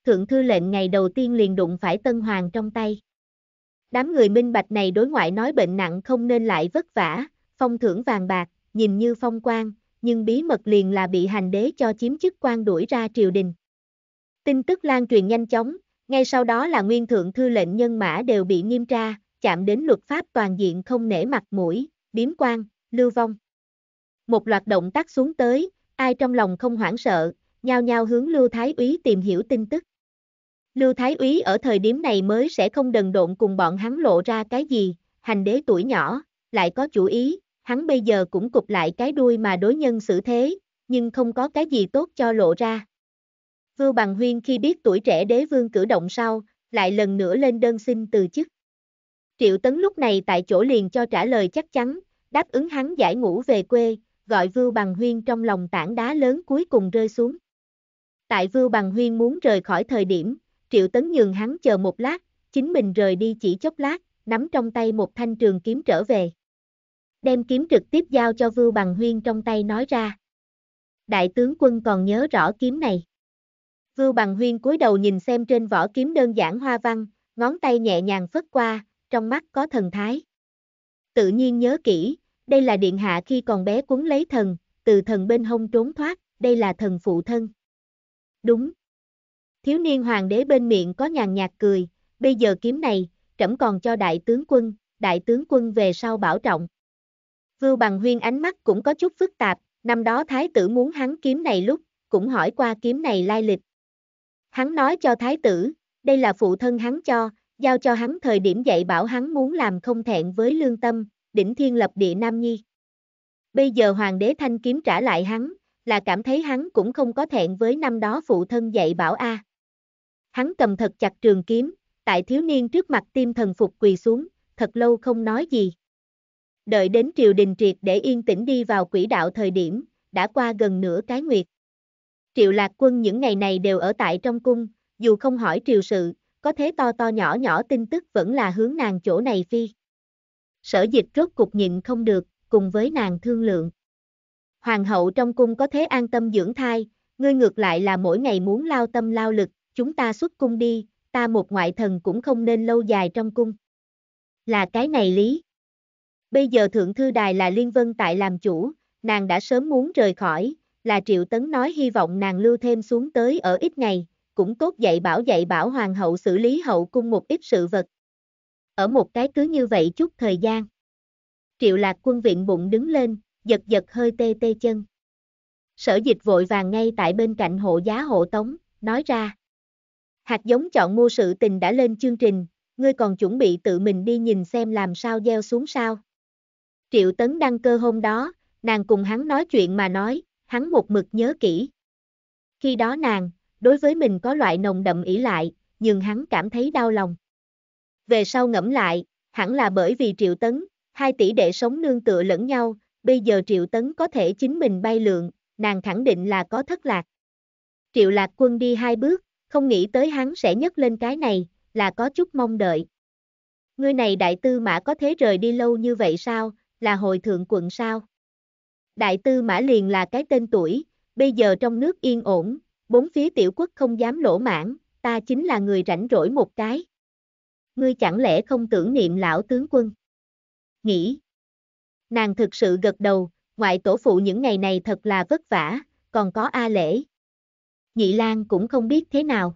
Thượng thư lệnh ngày đầu tiên liền đụng phải tân hoàng trong tay. Đám người minh bạch này đối ngoại nói bệnh nặng không nên lại vất vả, phong thưởng vàng bạc, nhìn như phong quan, nhưng bí mật liền là bị hành đế cho chiếm chức quan đuổi ra triều đình. Tin tức lan truyền nhanh chóng, ngay sau đó là nguyên thượng thư lệnh nhân mã đều bị nghiêm tra, chạm đến luật pháp toàn diện không nể mặt mũi, biếm quan, lưu vong. Một loạt động tác xuống tới, ai trong lòng không hoảng sợ, nhao nhao hướng Lưu Thái Úy tìm hiểu tin tức. Lưu Thái Úy ở thời điểm này mới sẽ không đần độn cùng bọn hắn lộ ra cái gì, hành đế tuổi nhỏ, lại có chủ ý, hắn bây giờ cũng cục lại cái đuôi mà đối nhân xử thế, nhưng không có cái gì tốt cho lộ ra. Vưu Bằng Huyên khi biết tuổi trẻ đế vương cử động sau, lại lần nữa lên đơn xin từ chức. Triệu Tấn lúc này tại chỗ liền cho trả lời chắc chắn, đáp ứng hắn giải ngũ về quê, gọi Vưu Bằng Huyên trong lòng tảng đá lớn cuối cùng rơi xuống. Tại Vưu Bằng Huyên muốn rời khỏi thời điểm, Triệu Tấn nhường hắn chờ một lát, chính mình rời đi chỉ chốc lát, nắm trong tay một thanh trường kiếm trở về đem kiếm trực tiếp giao cho Vưu Bằng Huyên trong tay nói ra. Đại tướng quân còn nhớ rõ kiếm này. Vưu Bằng Huyên cúi đầu nhìn xem trên vỏ kiếm đơn giản hoa văn, ngón tay nhẹ nhàng phất qua, trong mắt có thần thái. Tự nhiên nhớ kỹ, đây là điện hạ khi còn bé cuốn lấy thần, từ thần bên hông trốn thoát, đây là thần phụ thân. Đúng. Thiếu niên hoàng đế bên miệng có nhàn nhạt cười, bây giờ kiếm này, trẫm còn cho đại tướng quân, đại tướng quân về sau bảo trọng. Vưu Bằng Huyên ánh mắt cũng có chút phức tạp, năm đó thái tử muốn hắn kiếm này lúc, cũng hỏi qua kiếm này lai lịch. Hắn nói cho thái tử, đây là phụ thân hắn cho, giao cho hắn thời điểm dạy bảo hắn muốn làm không thẹn với lương tâm, đỉnh thiên lập địa Nam Nhi. Bây giờ hoàng đế thanh kiếm trả lại hắn, là cảm thấy hắn cũng không có thẹn với năm đó phụ thân dạy bảo A. Hắn cầm thật chặt trường kiếm, tại thiếu niên trước mặt tim thần phục quỳ xuống, thật lâu không nói gì đợi đến triều đình triệt để yên tĩnh đi vào quỹ đạo thời điểm, đã qua gần nửa cái nguyệt. Triệu lạc quân những ngày này đều ở tại trong cung, dù không hỏi triều sự, có thế to to nhỏ nhỏ tin tức vẫn là hướng nàng chỗ này phi. Sở dịch rốt cục nhịn không được, cùng với nàng thương lượng. Hoàng hậu trong cung có thế an tâm dưỡng thai, ngươi ngược lại là mỗi ngày muốn lao tâm lao lực, chúng ta xuất cung đi, ta một ngoại thần cũng không nên lâu dài trong cung. Là cái này lý. Bây giờ Thượng Thư Đài là Liên Vân tại làm chủ, nàng đã sớm muốn rời khỏi, là Triệu Tấn nói hy vọng nàng lưu thêm xuống tới ở ít ngày, cũng tốt dạy bảo dạy bảo Hoàng hậu xử lý hậu cung một ít sự vật. Ở một cái cứ như vậy chút thời gian. Triệu Lạc quân viện bụng đứng lên, giật giật hơi tê tê chân. Sở dịch vội vàng ngay tại bên cạnh hộ giá hộ tống, nói ra. Hạt giống chọn mua sự tình đã lên chương trình, ngươi còn chuẩn bị tự mình đi nhìn xem làm sao gieo xuống sao. Triệu Tấn đăng cơ hôm đó, nàng cùng hắn nói chuyện mà nói, hắn một mực nhớ kỹ. Khi đó nàng, đối với mình có loại nồng đậm ỷ lại, nhưng hắn cảm thấy đau lòng. Về sau ngẫm lại, hẳn là bởi vì Triệu Tấn, hai tỷ đệ sống nương tựa lẫn nhau, bây giờ Triệu Tấn có thể chính mình bay lượn, nàng khẳng định là có thất lạc. Triệu Lạc Quân đi hai bước, không nghĩ tới hắn sẽ nhấc lên cái này, là có chút mong đợi. Ngươi này đại tư mã có thế rời đi lâu như vậy sao, là hồi thượng quận sao? Đại tư mã liền là cái tên tuổi, bây giờ trong nước yên ổn, bốn phía tiểu quốc không dám lỗ mãn, ta chính là người rảnh rỗi một cái. Ngươi chẳng lẽ không tưởng niệm lão tướng quân? Nghĩ. Nàng thực sự gật đầu, ngoại tổ phụ những ngày này thật là vất vả, còn có A lễ. Nhị Lan cũng không biết thế nào.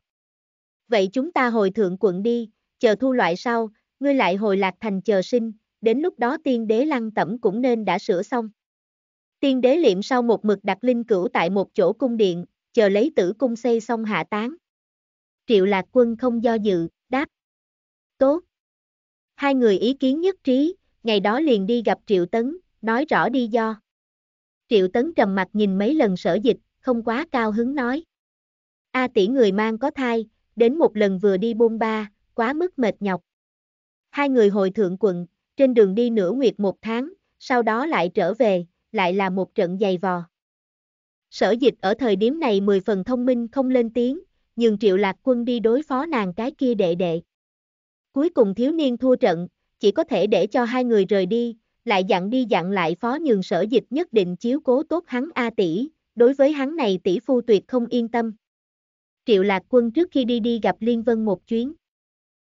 Vậy chúng ta hồi thượng quận đi, chờ thu loại sau, ngươi lại hồi lạc thành chờ sinh, đến lúc đó tiên đế lăng tẩm cũng nên đã sửa xong. Tiên đế liệm sau một mực đặt linh cửu tại một chỗ cung điện, chờ lấy tử cung xây xong hạ tán. Triệu lạc quân không do dự, đáp. Tốt. Hai người ý kiến nhất trí, ngày đó liền đi gặp Triệu Tấn, nói rõ đi do. Triệu Tấn trầm mặt nhìn mấy lần sở dịch, không quá cao hứng nói. A tỷ người mang có thai, đến một lần vừa đi bôn ba, quá mức mệt nhọc. Hai người hồi thượng quận, trên đường đi nửa nguyệt một tháng, sau đó lại trở về, lại là một trận giày vò. Sở dịch ở thời điểm này mười phần thông minh không lên tiếng, nhưng triệu lạc quân đi đối phó nàng cái kia đệ đệ. Cuối cùng thiếu niên thua trận, chỉ có thể để cho hai người rời đi, lại dặn đi dặn lại phó nhường sở dịch nhất định chiếu cố tốt hắn A tỷ, đối với hắn này tỷ phu tuyệt không yên tâm. Triệu lạc quân trước khi đi đi gặp Liên Vân một chuyến.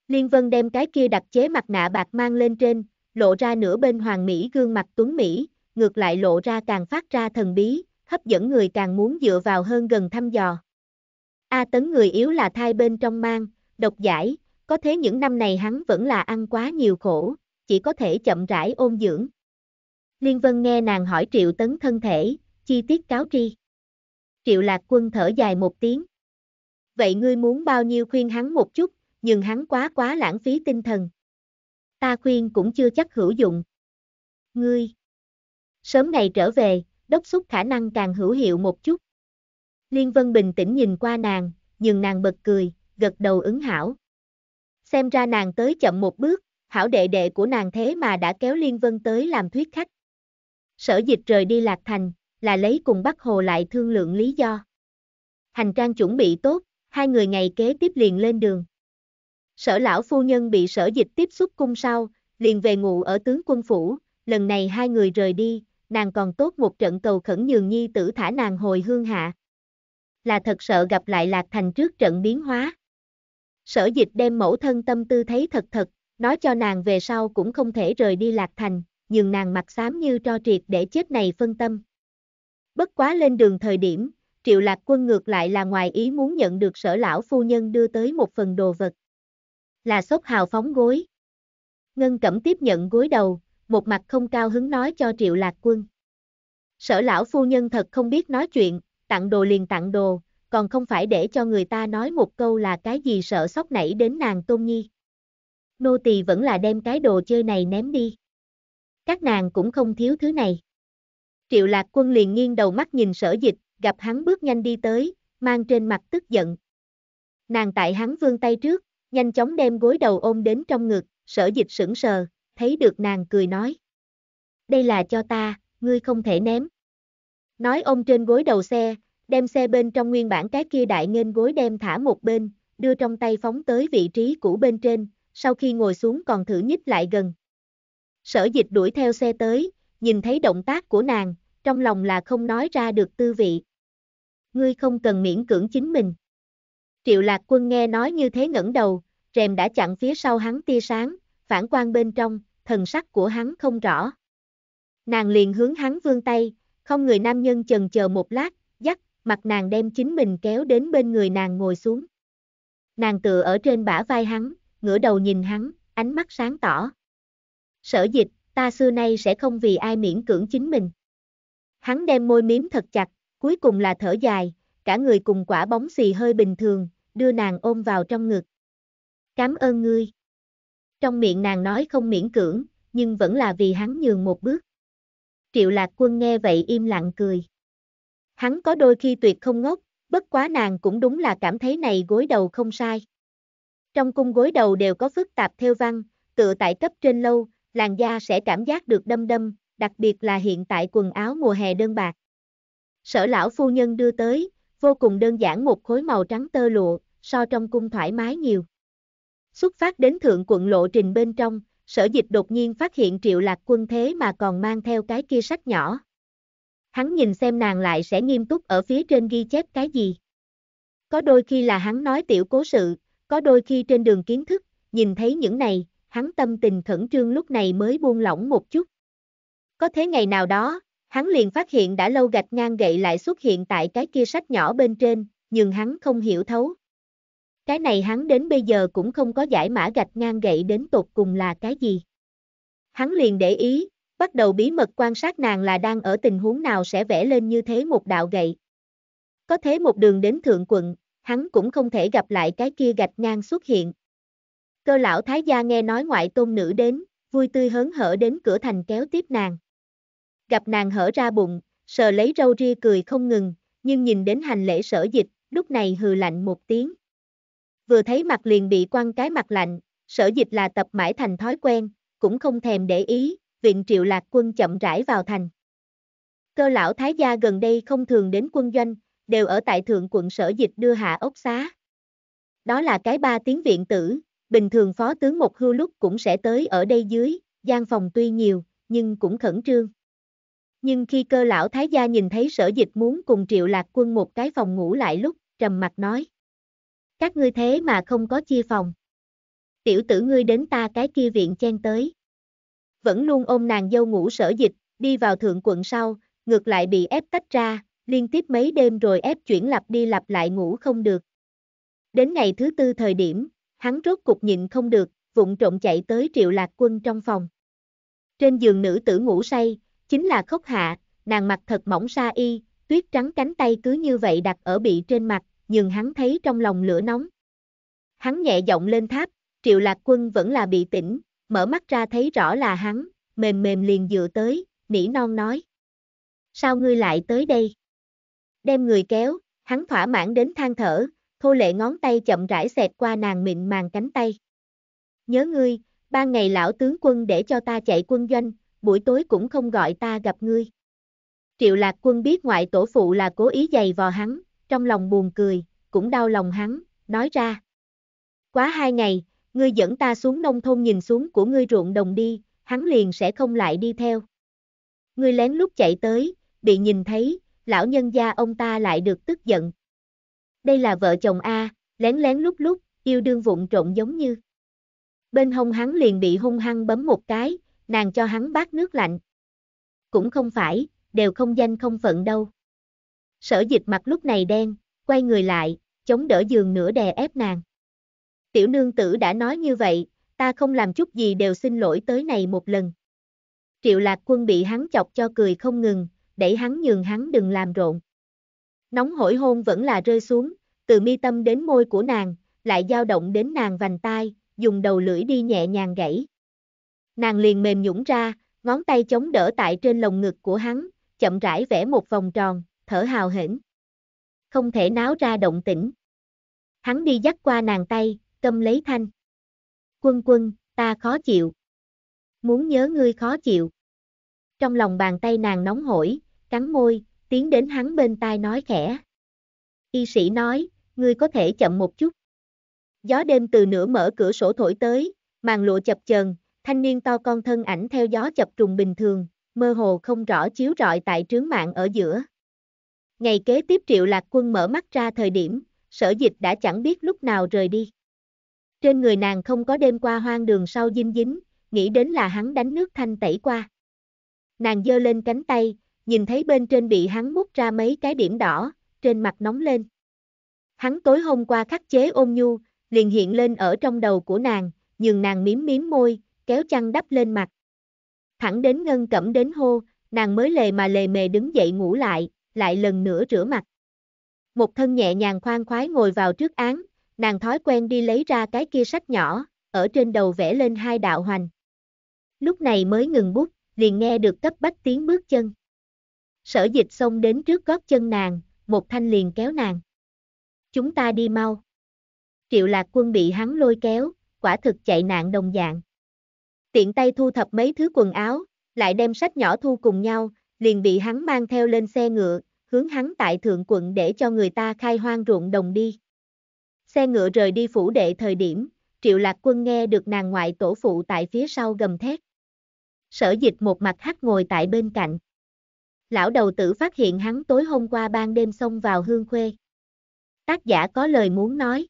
Liên Vân đem cái kia đặc chế mặt nạ bạc mang lên trên, lộ ra nửa bên hoàng mỹ gương mặt tuấn mỹ, ngược lại lộ ra càng phát ra thần bí, hấp dẫn người càng muốn dựa vào hơn gần thăm dò. A tấn người yếu là thai bên trong mang, độc giải, có thế những năm này hắn vẫn là ăn quá nhiều khổ, chỉ có thể chậm rãi ôn dưỡng. Liên Vân nghe nàng hỏi Triệu Tấn thân thể, chi tiết cáo tri. Triệu Lạc Quân thở dài một tiếng. Vậy ngươi muốn bao nhiêu khuyên hắn một chút, nhưng hắn quá quá lãng phí tinh thần. Ta khuyên cũng chưa chắc hữu dụng. Ngươi, sớm ngày trở về, đốc xúc khả năng càng hữu hiệu một chút. Liên Vân bình tĩnh nhìn qua nàng, nhưng nàng bật cười, gật đầu ứng hảo. Xem ra nàng tới chậm một bước, hảo đệ đệ của nàng thế mà đã kéo Liên Vân tới làm thuyết khách. Sở dịch rời đi Lạc Thành, là lấy cùng Bắc Hồ lại thương lượng lý do. Hành trang chuẩn bị tốt, hai người ngày kế tiếp liền lên đường sở lão phu nhân bị sở dịch tiếp xúc cung sau, liền về ngủ ở tướng quân phủ, lần này hai người rời đi, nàng còn tốt một trận cầu khẩn nhường nhi tử thả nàng hồi hương hạ. Là thật sợ gặp lại Lạc Thành trước trận biến hóa. Sở dịch đem mẫu thân tâm tư thấy thật thật, nói cho nàng về sau cũng không thể rời đi Lạc Thành, nhưng nàng mặt xám như tro triệt để chết này phân tâm. Bất quá lên đường thời điểm, triệu lạc quân ngược lại là ngoài ý muốn nhận được sở lão phu nhân đưa tới một phần đồ vật là sốc hào phóng gối. Ngân Cẩm tiếp nhận gối đầu, một mặt không cao hứng nói cho Triệu Lạc Quân. Sở lão phu nhân thật không biết nói chuyện, tặng đồ liền tặng đồ, còn không phải để cho người ta nói một câu là cái gì sợ sốc nảy đến nàng Tôn Nhi. Nô tỳ vẫn là đem cái đồ chơi này ném đi. Các nàng cũng không thiếu thứ này. Triệu Lạc Quân liền nghiêng đầu mắt nhìn sở dịch, gặp hắn bước nhanh đi tới, mang trên mặt tức giận. Nàng tại hắn vương tay trước, nhanh chóng đem gối đầu ôm đến trong ngực, sở dịch sững sờ, thấy được nàng cười nói. Đây là cho ta, ngươi không thể ném. Nói ôm trên gối đầu xe, đem xe bên trong nguyên bản cái kia đại nghênh gối đem thả một bên, đưa trong tay phóng tới vị trí cũ bên trên, sau khi ngồi xuống còn thử nhích lại gần. Sở dịch đuổi theo xe tới, nhìn thấy động tác của nàng, trong lòng là không nói ra được tư vị. Ngươi không cần miễn cưỡng chính mình. Triệu lạc quân nghe nói như thế ngẩng đầu, rèm đã chặn phía sau hắn tia sáng, phản quan bên trong, thần sắc của hắn không rõ. Nàng liền hướng hắn vươn tay, không người nam nhân chần chờ một lát, dắt, mặt nàng đem chính mình kéo đến bên người nàng ngồi xuống. Nàng tựa ở trên bả vai hắn, ngửa đầu nhìn hắn, ánh mắt sáng tỏ. Sở dịch, ta xưa nay sẽ không vì ai miễn cưỡng chính mình. Hắn đem môi miếm thật chặt, cuối cùng là thở dài, cả người cùng quả bóng xì hơi bình thường, đưa nàng ôm vào trong ngực. Cám ơn ngươi. Trong miệng nàng nói không miễn cưỡng, nhưng vẫn là vì hắn nhường một bước. Triệu lạc quân nghe vậy im lặng cười. Hắn có đôi khi tuyệt không ngốc, bất quá nàng cũng đúng là cảm thấy này gối đầu không sai. Trong cung gối đầu đều có phức tạp theo văn, tựa tại cấp trên lâu, làn da sẽ cảm giác được đâm đâm, đặc biệt là hiện tại quần áo mùa hè đơn bạc. Sở lão phu nhân đưa tới, vô cùng đơn giản một khối màu trắng tơ lụa, so trong cung thoải mái nhiều. Xuất phát đến thượng quận lộ trình bên trong, sở dịch đột nhiên phát hiện triệu lạc quân thế mà còn mang theo cái kia sách nhỏ. Hắn nhìn xem nàng lại sẽ nghiêm túc ở phía trên ghi chép cái gì. Có đôi khi là hắn nói tiểu cố sự, có đôi khi trên đường kiến thức, nhìn thấy những này, hắn tâm tình khẩn trương lúc này mới buông lỏng một chút. Có thế ngày nào đó, Hắn liền phát hiện đã lâu gạch ngang gậy lại xuất hiện tại cái kia sách nhỏ bên trên, nhưng hắn không hiểu thấu. Cái này hắn đến bây giờ cũng không có giải mã gạch ngang gậy đến tột cùng là cái gì. Hắn liền để ý, bắt đầu bí mật quan sát nàng là đang ở tình huống nào sẽ vẽ lên như thế một đạo gậy. Có thế một đường đến thượng quận, hắn cũng không thể gặp lại cái kia gạch ngang xuất hiện. Cơ lão thái gia nghe nói ngoại tôn nữ đến, vui tươi hớn hở đến cửa thành kéo tiếp nàng gặp nàng hở ra bụng, sờ lấy râu ria cười không ngừng, nhưng nhìn đến hành lễ sở dịch, lúc này hừ lạnh một tiếng. Vừa thấy mặt liền bị quăng cái mặt lạnh, sở dịch là tập mãi thành thói quen, cũng không thèm để ý, viện triệu lạc quân chậm rãi vào thành. Cơ lão thái gia gần đây không thường đến quân doanh, đều ở tại thượng quận sở dịch đưa hạ ốc xá. Đó là cái ba tiếng viện tử, bình thường phó tướng một hưu lúc cũng sẽ tới ở đây dưới, gian phòng tuy nhiều, nhưng cũng khẩn trương. Nhưng khi cơ lão thái gia nhìn thấy sở dịch muốn cùng triệu lạc quân một cái phòng ngủ lại lúc, trầm mặt nói. Các ngươi thế mà không có chia phòng. Tiểu tử ngươi đến ta cái kia viện chen tới. Vẫn luôn ôm nàng dâu ngủ sở dịch, đi vào thượng quận sau, ngược lại bị ép tách ra, liên tiếp mấy đêm rồi ép chuyển lặp đi lặp lại ngủ không được. Đến ngày thứ tư thời điểm, hắn rốt cục nhịn không được, vụng trộm chạy tới triệu lạc quân trong phòng. Trên giường nữ tử ngủ say, chính là khóc hạ, nàng mặt thật mỏng sa y, tuyết trắng cánh tay cứ như vậy đặt ở bị trên mặt, nhưng hắn thấy trong lòng lửa nóng. Hắn nhẹ giọng lên tháp, triệu lạc quân vẫn là bị tỉnh, mở mắt ra thấy rõ là hắn, mềm mềm liền dựa tới, nỉ non nói. Sao ngươi lại tới đây? Đem người kéo, hắn thỏa mãn đến than thở, thô lệ ngón tay chậm rãi xẹt qua nàng mịn màng cánh tay. Nhớ ngươi, ba ngày lão tướng quân để cho ta chạy quân doanh, buổi tối cũng không gọi ta gặp ngươi. Triệu lạc quân biết ngoại tổ phụ là cố ý giày vò hắn, trong lòng buồn cười, cũng đau lòng hắn, nói ra. Quá hai ngày, ngươi dẫn ta xuống nông thôn nhìn xuống của ngươi ruộng đồng đi, hắn liền sẽ không lại đi theo. Ngươi lén lút chạy tới, bị nhìn thấy, lão nhân gia ông ta lại được tức giận. Đây là vợ chồng A, lén lén lúc lúc, yêu đương vụn trộn giống như. Bên hông hắn liền bị hung hăng bấm một cái, nàng cho hắn bát nước lạnh. Cũng không phải, đều không danh không phận đâu. Sở dịch mặt lúc này đen, quay người lại, chống đỡ giường nửa đè ép nàng. Tiểu nương tử đã nói như vậy, ta không làm chút gì đều xin lỗi tới này một lần. Triệu lạc quân bị hắn chọc cho cười không ngừng, đẩy hắn nhường hắn đừng làm rộn. Nóng hổi hôn vẫn là rơi xuống, từ mi tâm đến môi của nàng, lại dao động đến nàng vành tai, dùng đầu lưỡi đi nhẹ nhàng gãy. Nàng liền mềm nhũng ra, ngón tay chống đỡ tại trên lồng ngực của hắn, chậm rãi vẽ một vòng tròn, thở hào hển. Không thể náo ra động tĩnh. Hắn đi dắt qua nàng tay, cầm lấy thanh. Quân quân, ta khó chịu. Muốn nhớ ngươi khó chịu. Trong lòng bàn tay nàng nóng hổi, cắn môi, tiến đến hắn bên tai nói khẽ. Y sĩ nói, ngươi có thể chậm một chút. Gió đêm từ nửa mở cửa sổ thổi tới, màn lụa chập chờn, thanh niên to con thân ảnh theo gió chập trùng bình thường, mơ hồ không rõ chiếu rọi tại trướng mạng ở giữa. Ngày kế tiếp triệu lạc quân mở mắt ra thời điểm, sở dịch đã chẳng biết lúc nào rời đi. Trên người nàng không có đêm qua hoang đường sau dinh dính, nghĩ đến là hắn đánh nước thanh tẩy qua. Nàng giơ lên cánh tay, nhìn thấy bên trên bị hắn mút ra mấy cái điểm đỏ, trên mặt nóng lên. Hắn tối hôm qua khắc chế ôm nhu, liền hiện lên ở trong đầu của nàng, nhường nàng miếm miếm môi, kéo chăn đắp lên mặt. Thẳng đến ngân cẩm đến hô, nàng mới lề mà lề mề đứng dậy ngủ lại, lại lần nữa rửa mặt. Một thân nhẹ nhàng khoan khoái ngồi vào trước án, nàng thói quen đi lấy ra cái kia sách nhỏ, ở trên đầu vẽ lên hai đạo hoành. Lúc này mới ngừng bút, liền nghe được cấp bách tiếng bước chân. Sở dịch xông đến trước gót chân nàng, một thanh liền kéo nàng. Chúng ta đi mau. Triệu lạc quân bị hắn lôi kéo, quả thực chạy nạn đồng dạng tiện tay thu thập mấy thứ quần áo, lại đem sách nhỏ thu cùng nhau, liền bị hắn mang theo lên xe ngựa, hướng hắn tại thượng quận để cho người ta khai hoang ruộng đồng đi. Xe ngựa rời đi phủ đệ thời điểm, triệu lạc quân nghe được nàng ngoại tổ phụ tại phía sau gầm thét. Sở dịch một mặt hắt ngồi tại bên cạnh. Lão đầu tử phát hiện hắn tối hôm qua ban đêm xông vào hương khuê. Tác giả có lời muốn nói.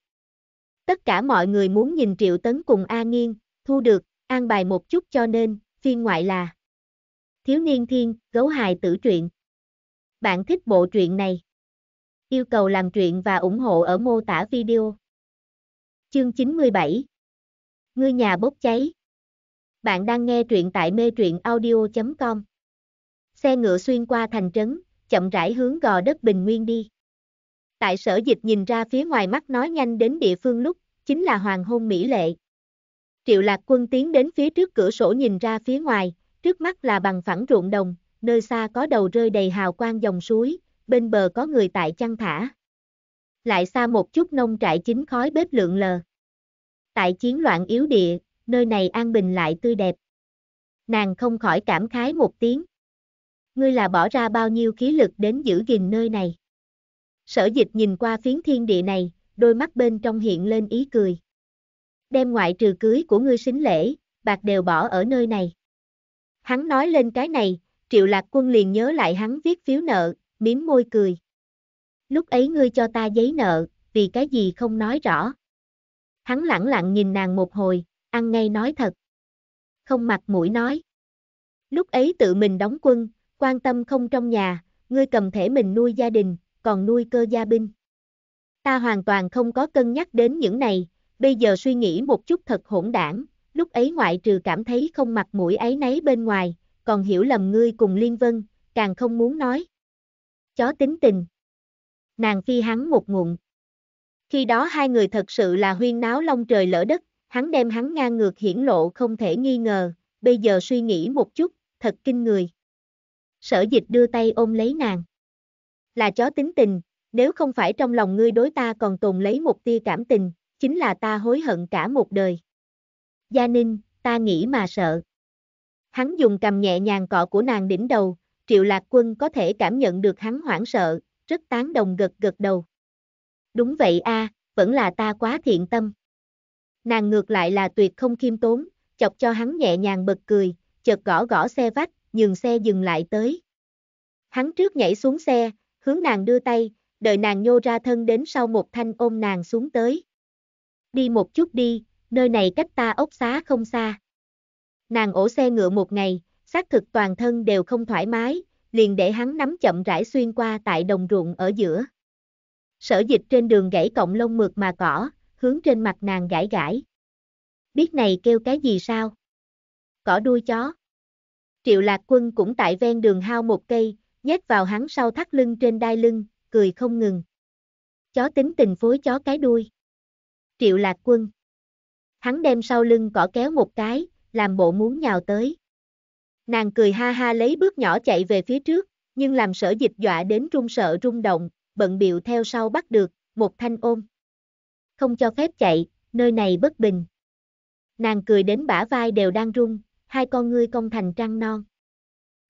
Tất cả mọi người muốn nhìn triệu tấn cùng A Nghiên, thu được, an bài một chút cho nên, phiên ngoại là Thiếu niên thiên, gấu hài tử truyện. Bạn thích bộ truyện này? Yêu cầu làm truyện và ủng hộ ở mô tả video. Chương 97 Ngươi nhà bốc cháy Bạn đang nghe truyện tại mê truyện audio.com Xe ngựa xuyên qua thành trấn, chậm rãi hướng gò đất bình nguyên đi. Tại sở dịch nhìn ra phía ngoài mắt nói nhanh đến địa phương lúc, chính là hoàng hôn mỹ lệ, Triệu lạc quân tiến đến phía trước cửa sổ nhìn ra phía ngoài, trước mắt là bằng phẳng ruộng đồng, nơi xa có đầu rơi đầy hào quang dòng suối, bên bờ có người tại chăn thả. Lại xa một chút nông trại chính khói bếp lượng lờ. Tại chiến loạn yếu địa, nơi này an bình lại tươi đẹp. Nàng không khỏi cảm khái một tiếng. Ngươi là bỏ ra bao nhiêu khí lực đến giữ gìn nơi này. Sở dịch nhìn qua phiến thiên địa này, đôi mắt bên trong hiện lên ý cười đem ngoại trừ cưới của ngươi xính lễ, bạc đều bỏ ở nơi này. Hắn nói lên cái này, triệu lạc quân liền nhớ lại hắn viết phiếu nợ, miếm môi cười. Lúc ấy ngươi cho ta giấy nợ, vì cái gì không nói rõ. Hắn lặng lặng nhìn nàng một hồi, ăn ngay nói thật. Không mặt mũi nói. Lúc ấy tự mình đóng quân, quan tâm không trong nhà, ngươi cầm thể mình nuôi gia đình, còn nuôi cơ gia binh. Ta hoàn toàn không có cân nhắc đến những này, bây giờ suy nghĩ một chút thật hỗn đảng, lúc ấy ngoại trừ cảm thấy không mặt mũi ấy nấy bên ngoài, còn hiểu lầm ngươi cùng Liên Vân, càng không muốn nói. Chó tính tình. Nàng phi hắn một ngụm. Khi đó hai người thật sự là huyên náo long trời lỡ đất, hắn đem hắn ngang ngược hiển lộ không thể nghi ngờ, bây giờ suy nghĩ một chút, thật kinh người. Sở dịch đưa tay ôm lấy nàng. Là chó tính tình, nếu không phải trong lòng ngươi đối ta còn tồn lấy một tia cảm tình, chính là ta hối hận cả một đời. Gia Ninh, ta nghĩ mà sợ. Hắn dùng cầm nhẹ nhàng cọ của nàng đỉnh đầu, Triệu Lạc Quân có thể cảm nhận được hắn hoảng sợ, rất tán đồng gật gật đầu. Đúng vậy a, vẫn là ta quá thiện tâm. Nàng ngược lại là tuyệt không khiêm tốn, chọc cho hắn nhẹ nhàng bật cười, chợt gõ gõ xe vách, nhường xe dừng lại tới. Hắn trước nhảy xuống xe, hướng nàng đưa tay, đợi nàng nhô ra thân đến sau một thanh ôm nàng xuống tới đi một chút đi, nơi này cách ta ốc xá không xa. Nàng ổ xe ngựa một ngày, xác thực toàn thân đều không thoải mái, liền để hắn nắm chậm rãi xuyên qua tại đồng ruộng ở giữa. Sở dịch trên đường gãy cọng lông mượt mà cỏ, hướng trên mặt nàng gãi gãi. Biết này kêu cái gì sao? Cỏ đuôi chó. Triệu lạc quân cũng tại ven đường hao một cây, nhét vào hắn sau thắt lưng trên đai lưng, cười không ngừng. Chó tính tình phối chó cái đuôi. Triệu Lạc Quân. Hắn đem sau lưng cỏ kéo một cái, làm bộ muốn nhào tới. Nàng cười ha ha lấy bước nhỏ chạy về phía trước, nhưng làm sở dịch dọa đến run sợ rung động, bận biệu theo sau bắt được, một thanh ôm. Không cho phép chạy, nơi này bất bình. Nàng cười đến bả vai đều đang rung, hai con ngươi cong thành trăng non.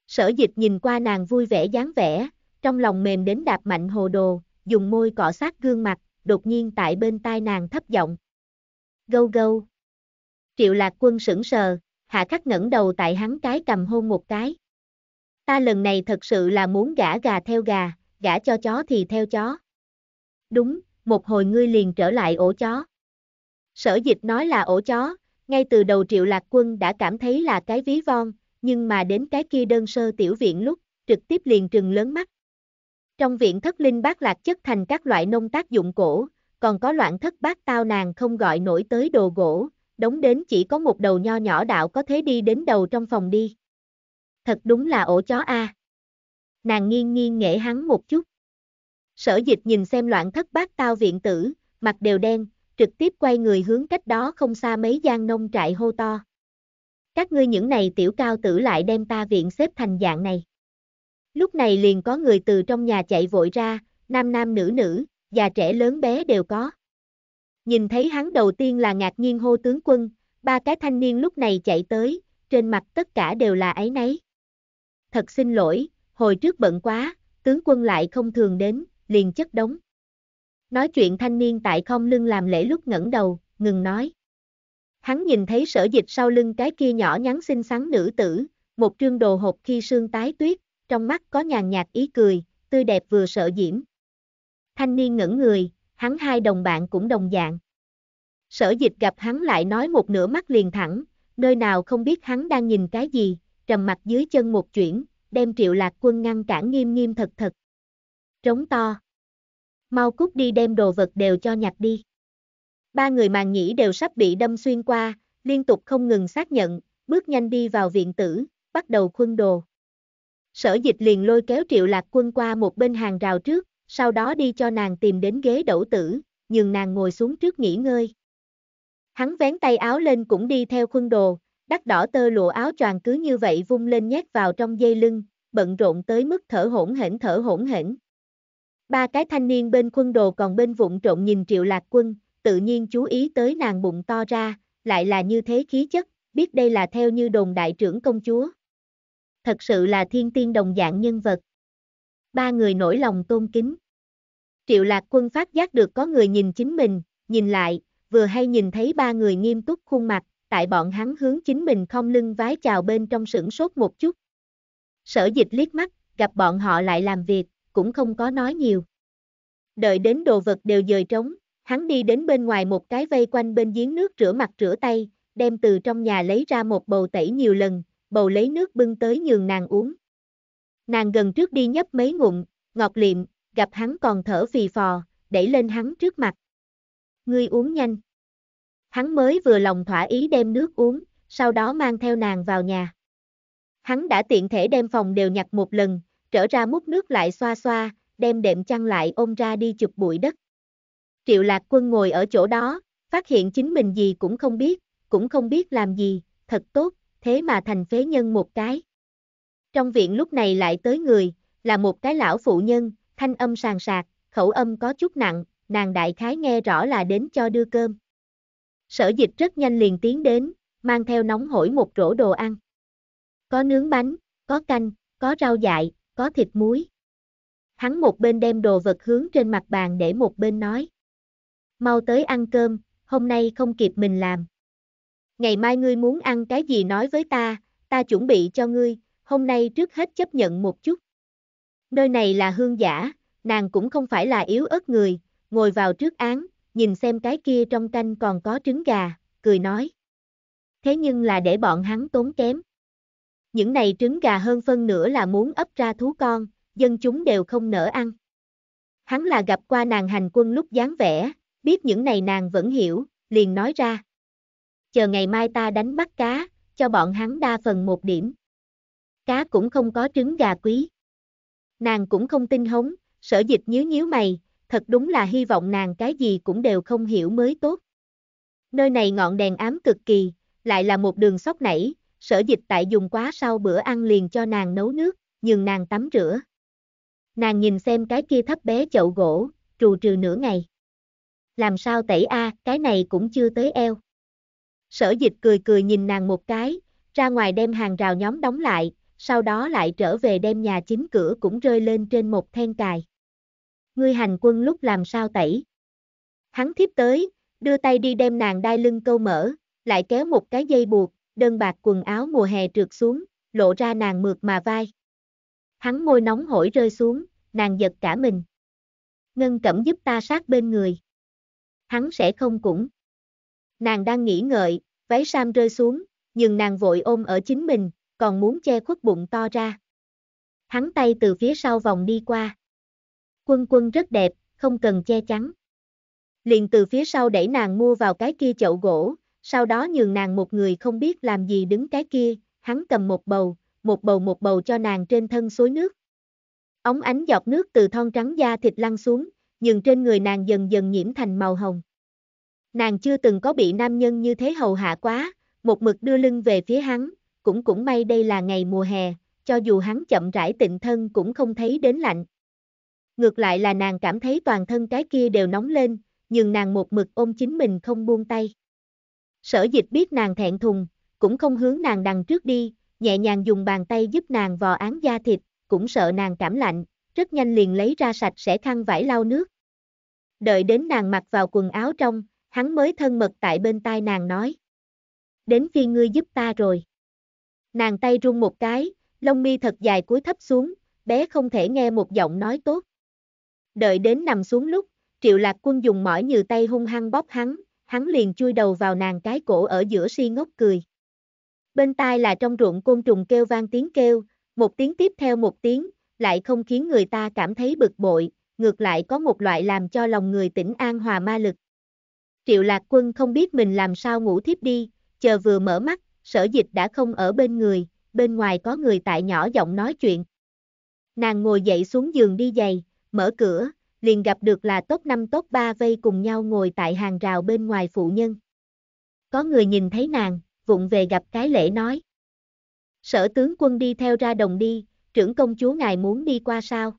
Sở dịch nhìn qua nàng vui vẻ dáng vẻ, trong lòng mềm đến đạp mạnh hồ đồ, dùng môi cọ sát gương mặt, đột nhiên tại bên tai nàng thấp giọng. Gâu gâu. Triệu lạc quân sững sờ, hạ khắc ngẩng đầu tại hắn cái cầm hôn một cái. Ta lần này thật sự là muốn gả gà theo gà, gả cho chó thì theo chó. Đúng, một hồi ngươi liền trở lại ổ chó. Sở dịch nói là ổ chó, ngay từ đầu triệu lạc quân đã cảm thấy là cái ví von, nhưng mà đến cái kia đơn sơ tiểu viện lúc, trực tiếp liền trừng lớn mắt, trong viện thất linh bác lạc chất thành các loại nông tác dụng cổ, còn có loạn thất bát tao nàng không gọi nổi tới đồ gỗ, đống đến chỉ có một đầu nho nhỏ đạo có thể đi đến đầu trong phòng đi. Thật đúng là ổ chó a. Nàng nghiêng nghiêng nghệ hắn một chút. Sở dịch nhìn xem loạn thất bát tao viện tử, mặt đều đen, trực tiếp quay người hướng cách đó không xa mấy gian nông trại hô to. Các ngươi những này tiểu cao tử lại đem ta viện xếp thành dạng này. Lúc này liền có người từ trong nhà chạy vội ra, nam nam nữ nữ, già trẻ lớn bé đều có. Nhìn thấy hắn đầu tiên là ngạc nhiên hô tướng quân, ba cái thanh niên lúc này chạy tới, trên mặt tất cả đều là ấy nấy. Thật xin lỗi, hồi trước bận quá, tướng quân lại không thường đến, liền chất đống. Nói chuyện thanh niên tại không lưng làm lễ lúc ngẩng đầu, ngừng nói. Hắn nhìn thấy sở dịch sau lưng cái kia nhỏ nhắn xinh xắn nữ tử, một trương đồ hộp khi sương tái tuyết, trong mắt có nhàn nhạt ý cười, tươi đẹp vừa sợ diễm. Thanh niên ngẩn người, hắn hai đồng bạn cũng đồng dạng. Sở dịch gặp hắn lại nói một nửa mắt liền thẳng, nơi nào không biết hắn đang nhìn cái gì, trầm mặt dưới chân một chuyển, đem triệu lạc quân ngăn cản nghiêm nghiêm thật thật. Trống to. Mau cút đi đem đồ vật đều cho nhặt đi. Ba người màn nhĩ đều sắp bị đâm xuyên qua, liên tục không ngừng xác nhận, bước nhanh đi vào viện tử, bắt đầu khuân đồ sở dịch liền lôi kéo triệu lạc quân qua một bên hàng rào trước, sau đó đi cho nàng tìm đến ghế đẩu tử, nhường nàng ngồi xuống trước nghỉ ngơi. Hắn vén tay áo lên cũng đi theo khuôn đồ, đắt đỏ tơ lụa áo choàng cứ như vậy vung lên nhét vào trong dây lưng, bận rộn tới mức thở hổn hển thở hổn hển. Ba cái thanh niên bên quân đồ còn bên vụng trộn nhìn triệu lạc quân, tự nhiên chú ý tới nàng bụng to ra, lại là như thế khí chất, biết đây là theo như đồn đại trưởng công chúa thật sự là thiên tiên đồng dạng nhân vật. Ba người nổi lòng tôn kính. Triệu lạc quân phát giác được có người nhìn chính mình, nhìn lại, vừa hay nhìn thấy ba người nghiêm túc khuôn mặt, tại bọn hắn hướng chính mình không lưng vái chào bên trong sửng sốt một chút. Sở dịch liếc mắt, gặp bọn họ lại làm việc, cũng không có nói nhiều. Đợi đến đồ vật đều dời trống, hắn đi đến bên ngoài một cái vây quanh bên giếng nước rửa mặt rửa tay, đem từ trong nhà lấy ra một bầu tẩy nhiều lần, bầu lấy nước bưng tới nhường nàng uống. Nàng gần trước đi nhấp mấy ngụm, ngọt liệm, gặp hắn còn thở phì phò, đẩy lên hắn trước mặt. Ngươi uống nhanh. Hắn mới vừa lòng thỏa ý đem nước uống, sau đó mang theo nàng vào nhà. Hắn đã tiện thể đem phòng đều nhặt một lần, trở ra múc nước lại xoa xoa, đem đệm chăn lại ôm ra đi chụp bụi đất. Triệu lạc quân ngồi ở chỗ đó, phát hiện chính mình gì cũng không biết, cũng không biết làm gì, thật tốt, thế mà thành phế nhân một cái. Trong viện lúc này lại tới người, là một cái lão phụ nhân, thanh âm sàng sạc, khẩu âm có chút nặng, nàng đại khái nghe rõ là đến cho đưa cơm. Sở dịch rất nhanh liền tiến đến, mang theo nóng hổi một rổ đồ ăn. Có nướng bánh, có canh, có rau dại, có thịt muối. Hắn một bên đem đồ vật hướng trên mặt bàn để một bên nói. Mau tới ăn cơm, hôm nay không kịp mình làm ngày mai ngươi muốn ăn cái gì nói với ta, ta chuẩn bị cho ngươi, hôm nay trước hết chấp nhận một chút. Nơi này là hương giả, nàng cũng không phải là yếu ớt người, ngồi vào trước án, nhìn xem cái kia trong canh còn có trứng gà, cười nói. Thế nhưng là để bọn hắn tốn kém. Những này trứng gà hơn phân nữa là muốn ấp ra thú con, dân chúng đều không nỡ ăn. Hắn là gặp qua nàng hành quân lúc dáng vẻ, biết những này nàng vẫn hiểu, liền nói ra chờ ngày mai ta đánh bắt cá, cho bọn hắn đa phần một điểm. Cá cũng không có trứng gà quý. Nàng cũng không tin hống, sở dịch nhíu nhíu mày, thật đúng là hy vọng nàng cái gì cũng đều không hiểu mới tốt. Nơi này ngọn đèn ám cực kỳ, lại là một đường sóc nảy, sở dịch tại dùng quá sau bữa ăn liền cho nàng nấu nước, nhường nàng tắm rửa. Nàng nhìn xem cái kia thấp bé chậu gỗ, trù trừ nửa ngày. Làm sao tẩy a, cái này cũng chưa tới eo. Sở dịch cười cười nhìn nàng một cái, ra ngoài đem hàng rào nhóm đóng lại, sau đó lại trở về đem nhà chính cửa cũng rơi lên trên một then cài. Ngươi hành quân lúc làm sao tẩy. Hắn thiếp tới, đưa tay đi đem nàng đai lưng câu mở, lại kéo một cái dây buộc, đơn bạc quần áo mùa hè trượt xuống, lộ ra nàng mượt mà vai. Hắn môi nóng hổi rơi xuống, nàng giật cả mình. Ngân cẩm giúp ta sát bên người. Hắn sẽ không cũng. Nàng đang nghĩ ngợi, váy Sam rơi xuống, nhưng nàng vội ôm ở chính mình, còn muốn che khuất bụng to ra. Hắn tay từ phía sau vòng đi qua. Quân quân rất đẹp, không cần che chắn. Liền từ phía sau đẩy nàng mua vào cái kia chậu gỗ, sau đó nhường nàng một người không biết làm gì đứng cái kia, hắn cầm một bầu, một bầu một bầu cho nàng trên thân suối nước. Ống ánh giọt nước từ thon trắng da thịt lăn xuống, nhưng trên người nàng dần dần nhiễm thành màu hồng. Nàng chưa từng có bị nam nhân như thế hầu hạ quá, một mực đưa lưng về phía hắn, cũng cũng may đây là ngày mùa hè, cho dù hắn chậm rãi tịnh thân cũng không thấy đến lạnh. Ngược lại là nàng cảm thấy toàn thân cái kia đều nóng lên, nhưng nàng một mực ôm chính mình không buông tay. Sở dịch biết nàng thẹn thùng, cũng không hướng nàng đằng trước đi, nhẹ nhàng dùng bàn tay giúp nàng vò án da thịt, cũng sợ nàng cảm lạnh, rất nhanh liền lấy ra sạch sẽ khăn vải lau nước. Đợi đến nàng mặc vào quần áo trong, hắn mới thân mật tại bên tai nàng nói. Đến khi ngươi giúp ta rồi. Nàng tay run một cái, lông mi thật dài cúi thấp xuống, bé không thể nghe một giọng nói tốt. Đợi đến nằm xuống lúc, triệu lạc quân dùng mỏi như tay hung hăng bóp hắn, hắn liền chui đầu vào nàng cái cổ ở giữa si ngốc cười. Bên tai là trong ruộng côn trùng kêu vang tiếng kêu, một tiếng tiếp theo một tiếng, lại không khiến người ta cảm thấy bực bội, ngược lại có một loại làm cho lòng người tỉnh an hòa ma lực. Triệu lạc quân không biết mình làm sao ngủ thiếp đi, chờ vừa mở mắt, sở dịch đã không ở bên người, bên ngoài có người tại nhỏ giọng nói chuyện. Nàng ngồi dậy xuống giường đi giày, mở cửa, liền gặp được là top 5 top 3 vây cùng nhau ngồi tại hàng rào bên ngoài phụ nhân. Có người nhìn thấy nàng, vụng về gặp cái lễ nói. Sở tướng quân đi theo ra đồng đi, trưởng công chúa ngài muốn đi qua sao?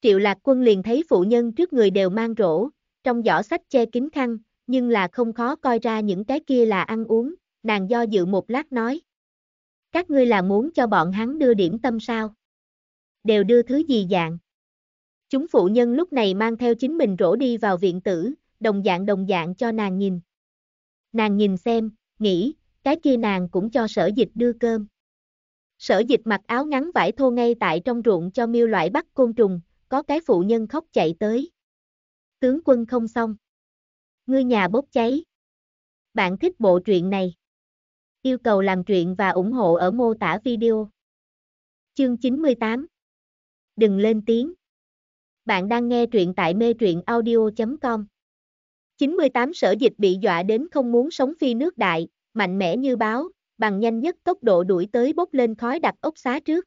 Triệu lạc quân liền thấy phụ nhân trước người đều mang rổ, trong giỏ sách che kín khăn, nhưng là không khó coi ra những cái kia là ăn uống, nàng do dự một lát nói. Các ngươi là muốn cho bọn hắn đưa điểm tâm sao? Đều đưa thứ gì dạng? Chúng phụ nhân lúc này mang theo chính mình rổ đi vào viện tử, đồng dạng đồng dạng cho nàng nhìn. Nàng nhìn xem, nghĩ, cái kia nàng cũng cho sở dịch đưa cơm. Sở dịch mặc áo ngắn vải thô ngay tại trong ruộng cho miêu loại bắt côn trùng, có cái phụ nhân khóc chạy tới. Tướng quân không xong. Ngươi nhà bốc cháy. Bạn thích bộ truyện này. Yêu cầu làm truyện và ủng hộ ở mô tả video. Chương 98 Đừng lên tiếng. Bạn đang nghe truyện tại mê truyện audio.com 98 sở dịch bị dọa đến không muốn sống phi nước đại, mạnh mẽ như báo, bằng nhanh nhất tốc độ đuổi tới bốc lên khói đặt ốc xá trước.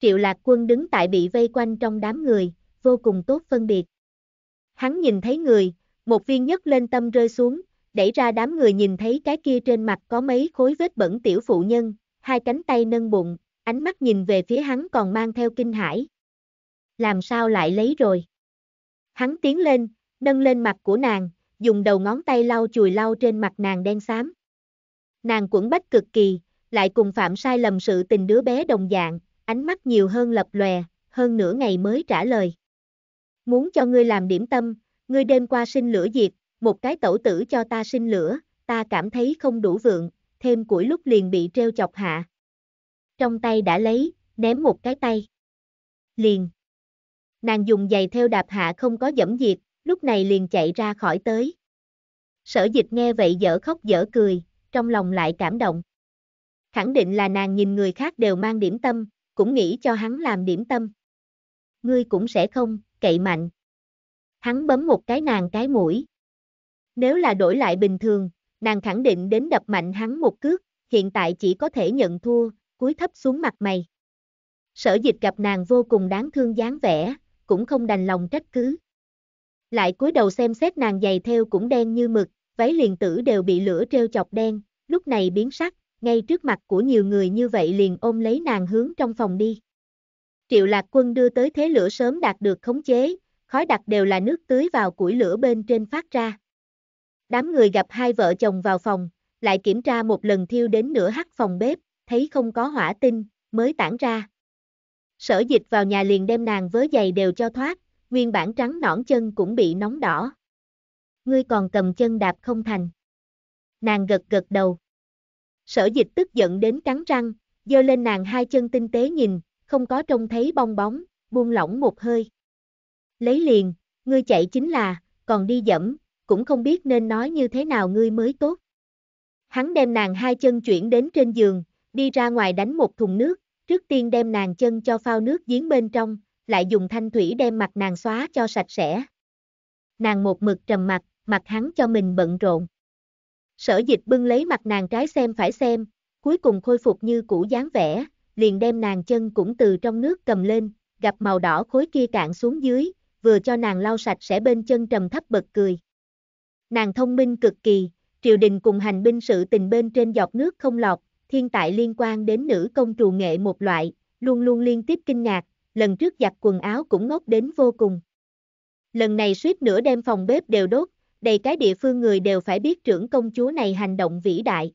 Triệu lạc quân đứng tại bị vây quanh trong đám người, vô cùng tốt phân biệt. Hắn nhìn thấy người, một viên nhất lên tâm rơi xuống, đẩy ra đám người nhìn thấy cái kia trên mặt có mấy khối vết bẩn tiểu phụ nhân, hai cánh tay nâng bụng, ánh mắt nhìn về phía hắn còn mang theo kinh hãi. Làm sao lại lấy rồi? Hắn tiến lên, nâng lên mặt của nàng, dùng đầu ngón tay lau chùi lau trên mặt nàng đen xám. Nàng quẩn bách cực kỳ, lại cùng phạm sai lầm sự tình đứa bé đồng dạng, ánh mắt nhiều hơn lập lòe, hơn nửa ngày mới trả lời. Muốn cho ngươi làm điểm tâm, ngươi đêm qua sinh lửa diệt, một cái tẩu tử cho ta sinh lửa, ta cảm thấy không đủ vượng, thêm củi lúc liền bị treo chọc hạ. Trong tay đã lấy, ném một cái tay. Liền. Nàng dùng giày theo đạp hạ không có dẫm diệt, lúc này liền chạy ra khỏi tới. Sở dịch nghe vậy dở khóc dở cười, trong lòng lại cảm động. Khẳng định là nàng nhìn người khác đều mang điểm tâm, cũng nghĩ cho hắn làm điểm tâm. Ngươi cũng sẽ không, cậy mạnh hắn bấm một cái nàng cái mũi. Nếu là đổi lại bình thường, nàng khẳng định đến đập mạnh hắn một cước, hiện tại chỉ có thể nhận thua, cúi thấp xuống mặt mày. Sở dịch gặp nàng vô cùng đáng thương dáng vẻ, cũng không đành lòng trách cứ. Lại cúi đầu xem xét nàng giày theo cũng đen như mực, váy liền tử đều bị lửa treo chọc đen, lúc này biến sắc, ngay trước mặt của nhiều người như vậy liền ôm lấy nàng hướng trong phòng đi. Triệu lạc quân đưa tới thế lửa sớm đạt được khống chế, khói đặc đều là nước tưới vào củi lửa bên trên phát ra. Đám người gặp hai vợ chồng vào phòng, lại kiểm tra một lần thiêu đến nửa hắt phòng bếp, thấy không có hỏa tinh, mới tản ra. Sở dịch vào nhà liền đem nàng với giày đều cho thoát, nguyên bản trắng nõn chân cũng bị nóng đỏ. Ngươi còn cầm chân đạp không thành. Nàng gật gật đầu. Sở dịch tức giận đến cắn răng, dơ lên nàng hai chân tinh tế nhìn, không có trông thấy bong bóng, buông lỏng một hơi lấy liền, ngươi chạy chính là, còn đi dẫm, cũng không biết nên nói như thế nào ngươi mới tốt. Hắn đem nàng hai chân chuyển đến trên giường, đi ra ngoài đánh một thùng nước, trước tiên đem nàng chân cho phao nước giếng bên trong, lại dùng thanh thủy đem mặt nàng xóa cho sạch sẽ. Nàng một mực trầm mặt, mặt hắn cho mình bận rộn. Sở dịch bưng lấy mặt nàng trái xem phải xem, cuối cùng khôi phục như cũ dáng vẻ, liền đem nàng chân cũng từ trong nước cầm lên, gặp màu đỏ khối kia cạn xuống dưới, vừa cho nàng lau sạch sẽ bên chân trầm thấp bật cười. Nàng thông minh cực kỳ, triều đình cùng hành binh sự tình bên trên giọt nước không lọt, thiên tại liên quan đến nữ công trù nghệ một loại, luôn luôn liên tiếp kinh ngạc, lần trước giặt quần áo cũng ngốc đến vô cùng. Lần này suýt nữa đem phòng bếp đều đốt, đầy cái địa phương người đều phải biết trưởng công chúa này hành động vĩ đại.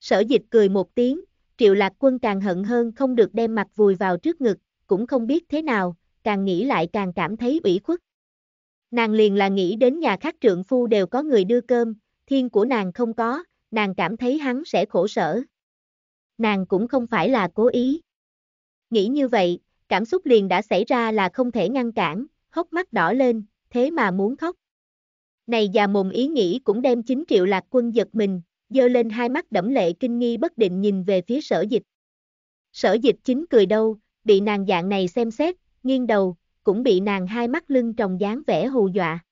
Sở dịch cười một tiếng, triệu lạc quân càng hận hơn không được đem mặt vùi vào trước ngực, cũng không biết thế nào, càng nghĩ lại càng cảm thấy ủy khuất. Nàng liền là nghĩ đến nhà khác trượng phu đều có người đưa cơm, thiên của nàng không có, nàng cảm thấy hắn sẽ khổ sở. Nàng cũng không phải là cố ý. Nghĩ như vậy, cảm xúc liền đã xảy ra là không thể ngăn cản, hốc mắt đỏ lên, thế mà muốn khóc. Này già mồm ý nghĩ cũng đem 9 triệu lạc quân giật mình, dơ lên hai mắt đẫm lệ kinh nghi bất định nhìn về phía sở dịch. Sở dịch chính cười đâu, bị nàng dạng này xem xét, nghiêng đầu, cũng bị nàng hai mắt lưng trồng dáng vẻ hù dọa.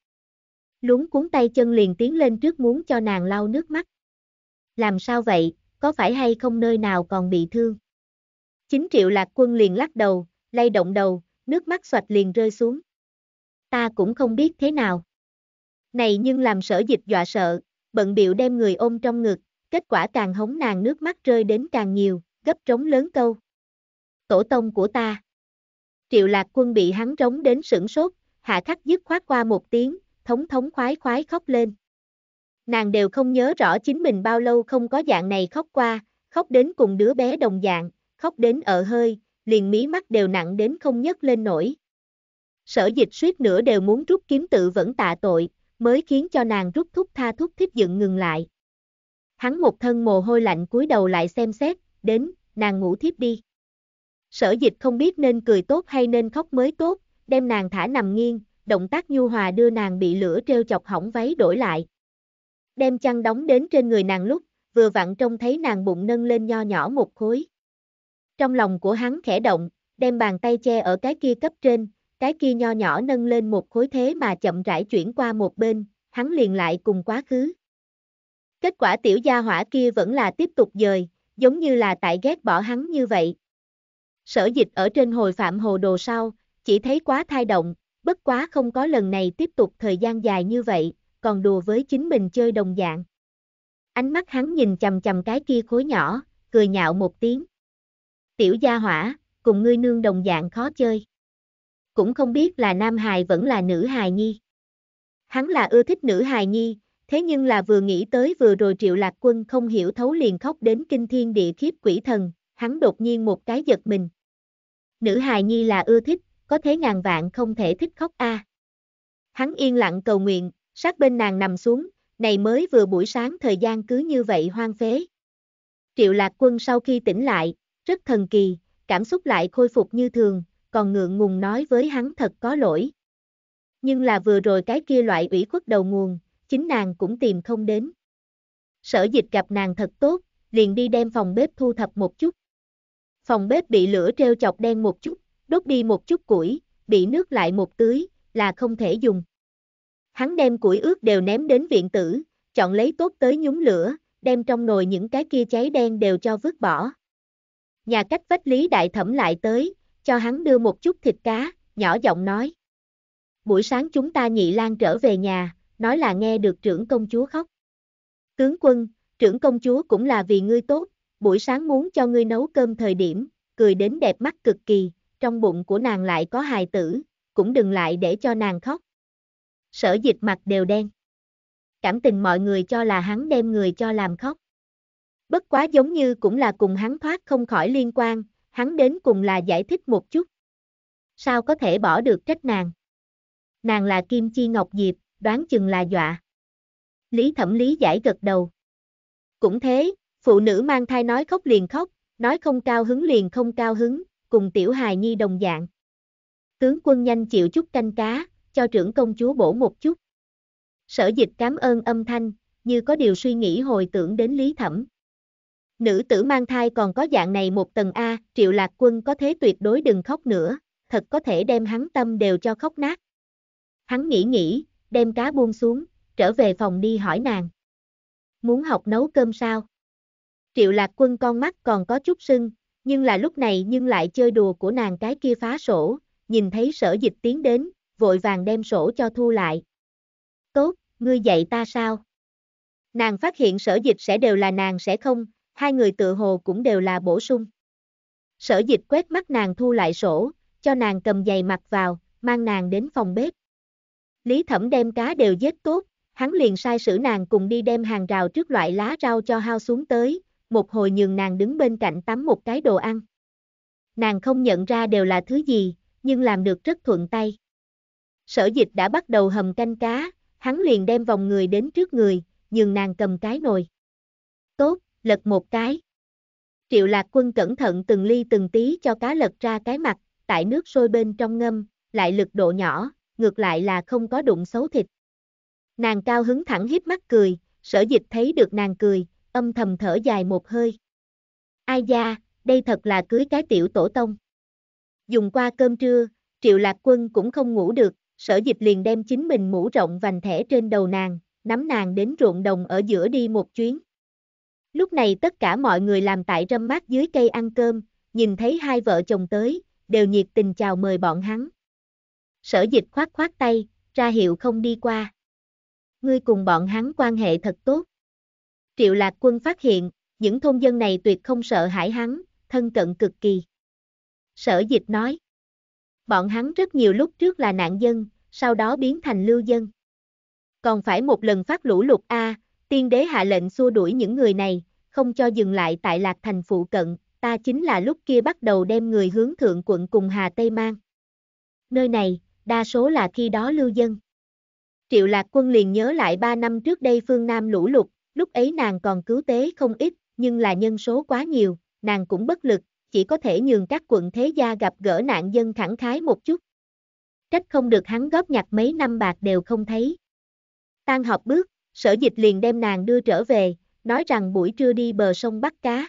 Lúng cuốn tay chân liền tiến lên trước muốn cho nàng lau nước mắt. Làm sao vậy, có phải hay không nơi nào còn bị thương? Chính triệu lạc quân liền lắc đầu, lay động đầu, nước mắt xoạch liền rơi xuống. Ta cũng không biết thế nào. Này nhưng làm sở dịch dọa sợ, bận biệu đem người ôm trong ngực, kết quả càng hống nàng nước mắt rơi đến càng nhiều, gấp trống lớn câu. Tổ tông của ta triệu lạc quân bị hắn trống đến sửng sốt, hạ khắc dứt khoát qua một tiếng, thống thống khoái khoái khóc lên. Nàng đều không nhớ rõ chính mình bao lâu không có dạng này khóc qua, khóc đến cùng đứa bé đồng dạng, khóc đến ở hơi, liền mí mắt đều nặng đến không nhấc lên nổi. Sở dịch suýt nữa đều muốn rút kiếm tự vẫn tạ tội, mới khiến cho nàng rút thúc tha thúc thiếp dựng ngừng lại. Hắn một thân mồ hôi lạnh cúi đầu lại xem xét, đến, nàng ngủ thiếp đi sở dịch không biết nên cười tốt hay nên khóc mới tốt, đem nàng thả nằm nghiêng, động tác nhu hòa đưa nàng bị lửa treo chọc hỏng váy đổi lại. Đem chăn đóng đến trên người nàng lúc, vừa vặn trông thấy nàng bụng nâng lên nho nhỏ một khối. Trong lòng của hắn khẽ động, đem bàn tay che ở cái kia cấp trên, cái kia nho nhỏ nâng lên một khối thế mà chậm rãi chuyển qua một bên, hắn liền lại cùng quá khứ. Kết quả tiểu gia hỏa kia vẫn là tiếp tục dời, giống như là tại ghét bỏ hắn như vậy, sở dịch ở trên hồi phạm hồ đồ sau, chỉ thấy quá thai động, bất quá không có lần này tiếp tục thời gian dài như vậy, còn đùa với chính mình chơi đồng dạng. Ánh mắt hắn nhìn chầm chầm cái kia khối nhỏ, cười nhạo một tiếng. Tiểu gia hỏa, cùng ngươi nương đồng dạng khó chơi. Cũng không biết là nam hài vẫn là nữ hài nhi. Hắn là ưa thích nữ hài nhi, thế nhưng là vừa nghĩ tới vừa rồi triệu lạc quân không hiểu thấu liền khóc đến kinh thiên địa khiếp quỷ thần, hắn đột nhiên một cái giật mình. Nữ hài nhi là ưa thích, có thế ngàn vạn không thể thích khóc a. À. Hắn yên lặng cầu nguyện, sát bên nàng nằm xuống, này mới vừa buổi sáng thời gian cứ như vậy hoang phế. Triệu lạc quân sau khi tỉnh lại, rất thần kỳ, cảm xúc lại khôi phục như thường, còn ngượng ngùng nói với hắn thật có lỗi. Nhưng là vừa rồi cái kia loại ủy khuất đầu nguồn, chính nàng cũng tìm không đến. Sở dịch gặp nàng thật tốt, liền đi đem phòng bếp thu thập một chút phòng bếp bị lửa treo chọc đen một chút, đốt đi một chút củi, bị nước lại một tưới, là không thể dùng. Hắn đem củi ướt đều ném đến viện tử, chọn lấy tốt tới nhúng lửa, đem trong nồi những cái kia cháy đen đều cho vứt bỏ. Nhà cách vách lý đại thẩm lại tới, cho hắn đưa một chút thịt cá, nhỏ giọng nói. Buổi sáng chúng ta nhị lan trở về nhà, nói là nghe được trưởng công chúa khóc. Tướng quân, trưởng công chúa cũng là vì ngươi tốt, buổi sáng muốn cho ngươi nấu cơm thời điểm, cười đến đẹp mắt cực kỳ, trong bụng của nàng lại có hài tử, cũng đừng lại để cho nàng khóc. Sở dịch mặt đều đen. Cảm tình mọi người cho là hắn đem người cho làm khóc. Bất quá giống như cũng là cùng hắn thoát không khỏi liên quan, hắn đến cùng là giải thích một chút. Sao có thể bỏ được trách nàng? Nàng là Kim Chi Ngọc Diệp, đoán chừng là dọa. Lý thẩm lý giải gật đầu. Cũng thế, Phụ nữ mang thai nói khóc liền khóc, nói không cao hứng liền không cao hứng, cùng tiểu hài nhi đồng dạng. Tướng quân nhanh chịu chút canh cá, cho trưởng công chúa bổ một chút. Sở dịch cảm ơn âm thanh, như có điều suy nghĩ hồi tưởng đến lý thẩm. Nữ tử mang thai còn có dạng này một tầng A, triệu lạc quân có thế tuyệt đối đừng khóc nữa, thật có thể đem hắn tâm đều cho khóc nát. Hắn nghĩ nghĩ, đem cá buông xuống, trở về phòng đi hỏi nàng. Muốn học nấu cơm sao? Triệu lạc quân con mắt còn có chút sưng, nhưng là lúc này nhưng lại chơi đùa của nàng cái kia phá sổ, nhìn thấy sở dịch tiến đến, vội vàng đem sổ cho thu lại. Tốt, ngươi dạy ta sao? Nàng phát hiện sở dịch sẽ đều là nàng sẽ không, hai người tự hồ cũng đều là bổ sung. Sở dịch quét mắt nàng thu lại sổ, cho nàng cầm giày mặt vào, mang nàng đến phòng bếp. Lý thẩm đem cá đều giết tốt, hắn liền sai sử nàng cùng đi đem hàng rào trước loại lá rau cho hao xuống tới, một hồi nhường nàng đứng bên cạnh tắm một cái đồ ăn. Nàng không nhận ra đều là thứ gì, nhưng làm được rất thuận tay. Sở dịch đã bắt đầu hầm canh cá, hắn liền đem vòng người đến trước người, nhường nàng cầm cái nồi. Tốt, lật một cái. Triệu lạc quân cẩn thận từng ly từng tí cho cá lật ra cái mặt, tại nước sôi bên trong ngâm, lại lực độ nhỏ, ngược lại là không có đụng xấu thịt. Nàng cao hứng thẳng hiếp mắt cười, sở dịch thấy được nàng cười, âm thầm thở dài một hơi. Ai da, đây thật là cưới cái tiểu tổ tông. Dùng qua cơm trưa, Triệu Lạc Quân cũng không ngủ được, sở dịch liền đem chính mình mũ rộng vành thẻ trên đầu nàng, nắm nàng đến ruộng đồng ở giữa đi một chuyến. Lúc này tất cả mọi người làm tại râm mát dưới cây ăn cơm, nhìn thấy hai vợ chồng tới, đều nhiệt tình chào mời bọn hắn. Sở dịch khoát khoát tay, ra hiệu không đi qua. Ngươi cùng bọn hắn quan hệ thật tốt. Triệu Lạc Quân phát hiện, những thôn dân này tuyệt không sợ hãi hắn, thân cận cực kỳ. Sở dịch nói, bọn hắn rất nhiều lúc trước là nạn dân, sau đó biến thành lưu dân. Còn phải một lần phát lũ lụt A, tiên đế hạ lệnh xua đuổi những người này, không cho dừng lại tại Lạc Thành phụ cận, ta chính là lúc kia bắt đầu đem người hướng thượng quận cùng Hà Tây mang. Nơi này, đa số là khi đó lưu dân. Triệu Lạc Quân liền nhớ lại 3 năm trước đây phương Nam lũ lụt, Lúc ấy nàng còn cứu tế không ít, nhưng là nhân số quá nhiều, nàng cũng bất lực, chỉ có thể nhường các quận thế gia gặp gỡ nạn dân khẳng khái một chút. Trách không được hắn góp nhặt mấy năm bạc đều không thấy. Tan họp bước, sở dịch liền đem nàng đưa trở về, nói rằng buổi trưa đi bờ sông bắt cá.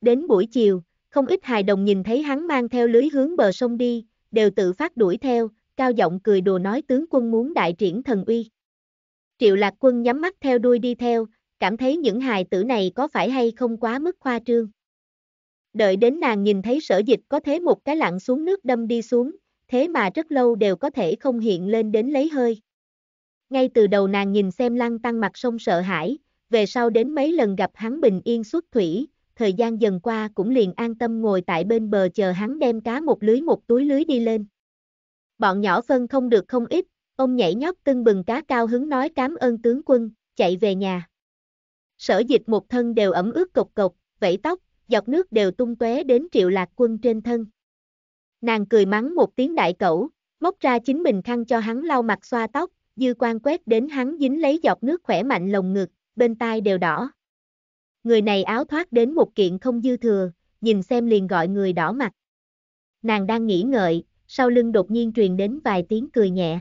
Đến buổi chiều, không ít hài đồng nhìn thấy hắn mang theo lưới hướng bờ sông đi, đều tự phát đuổi theo, cao giọng cười đùa nói tướng quân muốn đại triển thần uy. Triệu lạc quân nhắm mắt theo đuôi đi theo, cảm thấy những hài tử này có phải hay không quá mức khoa trương. Đợi đến nàng nhìn thấy sở dịch có thế một cái lặn xuống nước đâm đi xuống, thế mà rất lâu đều có thể không hiện lên đến lấy hơi. Ngay từ đầu nàng nhìn xem lăng tăng mặt sông sợ hãi, về sau đến mấy lần gặp hắn bình yên xuất thủy, thời gian dần qua cũng liền an tâm ngồi tại bên bờ chờ hắn đem cá một lưới một túi lưới đi lên. Bọn nhỏ phân không được không ít, Ông nhảy nhót tưng bừng cá cao hứng nói cám ơn tướng quân, chạy về nhà. Sở dịch một thân đều ẩm ướt cộc cộc, vẫy tóc, dọc nước đều tung tóe đến triệu lạc quân trên thân. Nàng cười mắng một tiếng đại cẩu, móc ra chính mình khăn cho hắn lau mặt xoa tóc, dư quan quét đến hắn dính lấy giọt nước khỏe mạnh lồng ngực, bên tai đều đỏ. Người này áo thoát đến một kiện không dư thừa, nhìn xem liền gọi người đỏ mặt. Nàng đang nghĩ ngợi, sau lưng đột nhiên truyền đến vài tiếng cười nhẹ.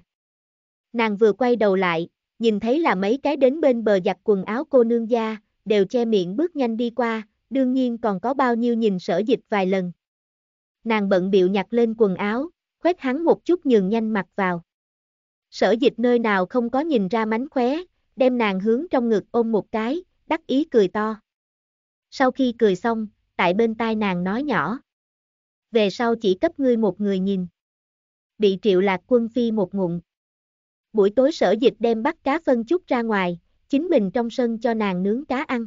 Nàng vừa quay đầu lại, nhìn thấy là mấy cái đến bên bờ giặt quần áo cô nương gia, đều che miệng bước nhanh đi qua, đương nhiên còn có bao nhiêu nhìn sở dịch vài lần. Nàng bận biệu nhặt lên quần áo, khoét hắn một chút nhường nhanh mặt vào. Sở dịch nơi nào không có nhìn ra mánh khóe, đem nàng hướng trong ngực ôm một cái, đắc ý cười to. Sau khi cười xong, tại bên tai nàng nói nhỏ. Về sau chỉ cấp ngươi một người nhìn. Bị triệu lạc quân phi một ngụm buổi tối sở dịch đem bắt cá phân chút ra ngoài, chính mình trong sân cho nàng nướng cá ăn.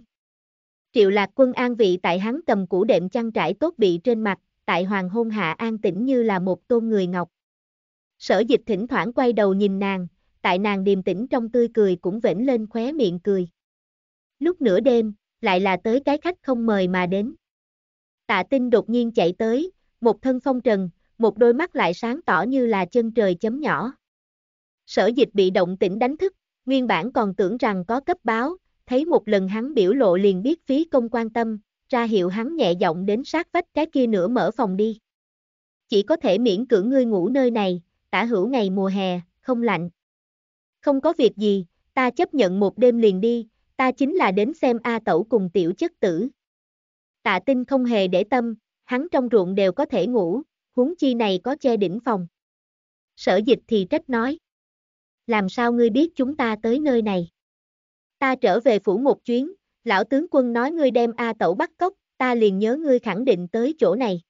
Triệu lạc quân an vị tại hắn cầm củ đệm chăn trải tốt bị trên mặt, tại hoàng hôn hạ an tĩnh như là một tôn người ngọc. Sở dịch thỉnh thoảng quay đầu nhìn nàng, tại nàng điềm tĩnh trong tươi cười cũng vẫn lên khóe miệng cười. Lúc nửa đêm, lại là tới cái khách không mời mà đến. Tạ tinh đột nhiên chạy tới, một thân phong trần, một đôi mắt lại sáng tỏ như là chân trời chấm nhỏ. Sở dịch bị động tỉnh đánh thức, nguyên bản còn tưởng rằng có cấp báo, thấy một lần hắn biểu lộ liền biết phí công quan tâm, ra hiệu hắn nhẹ giọng đến sát vách cái kia nửa mở phòng đi. Chỉ có thể miễn cưỡng ngươi ngủ nơi này, tả hữu ngày mùa hè, không lạnh. Không có việc gì, ta chấp nhận một đêm liền đi, ta chính là đến xem A Tẩu cùng tiểu chất tử. Tạ tinh không hề để tâm, hắn trong ruộng đều có thể ngủ, huống chi này có che đỉnh phòng. Sở dịch thì trách nói làm sao ngươi biết chúng ta tới nơi này? Ta trở về phủ một chuyến, lão tướng quân nói ngươi đem A tẩu bắt cóc, ta liền nhớ ngươi khẳng định tới chỗ này.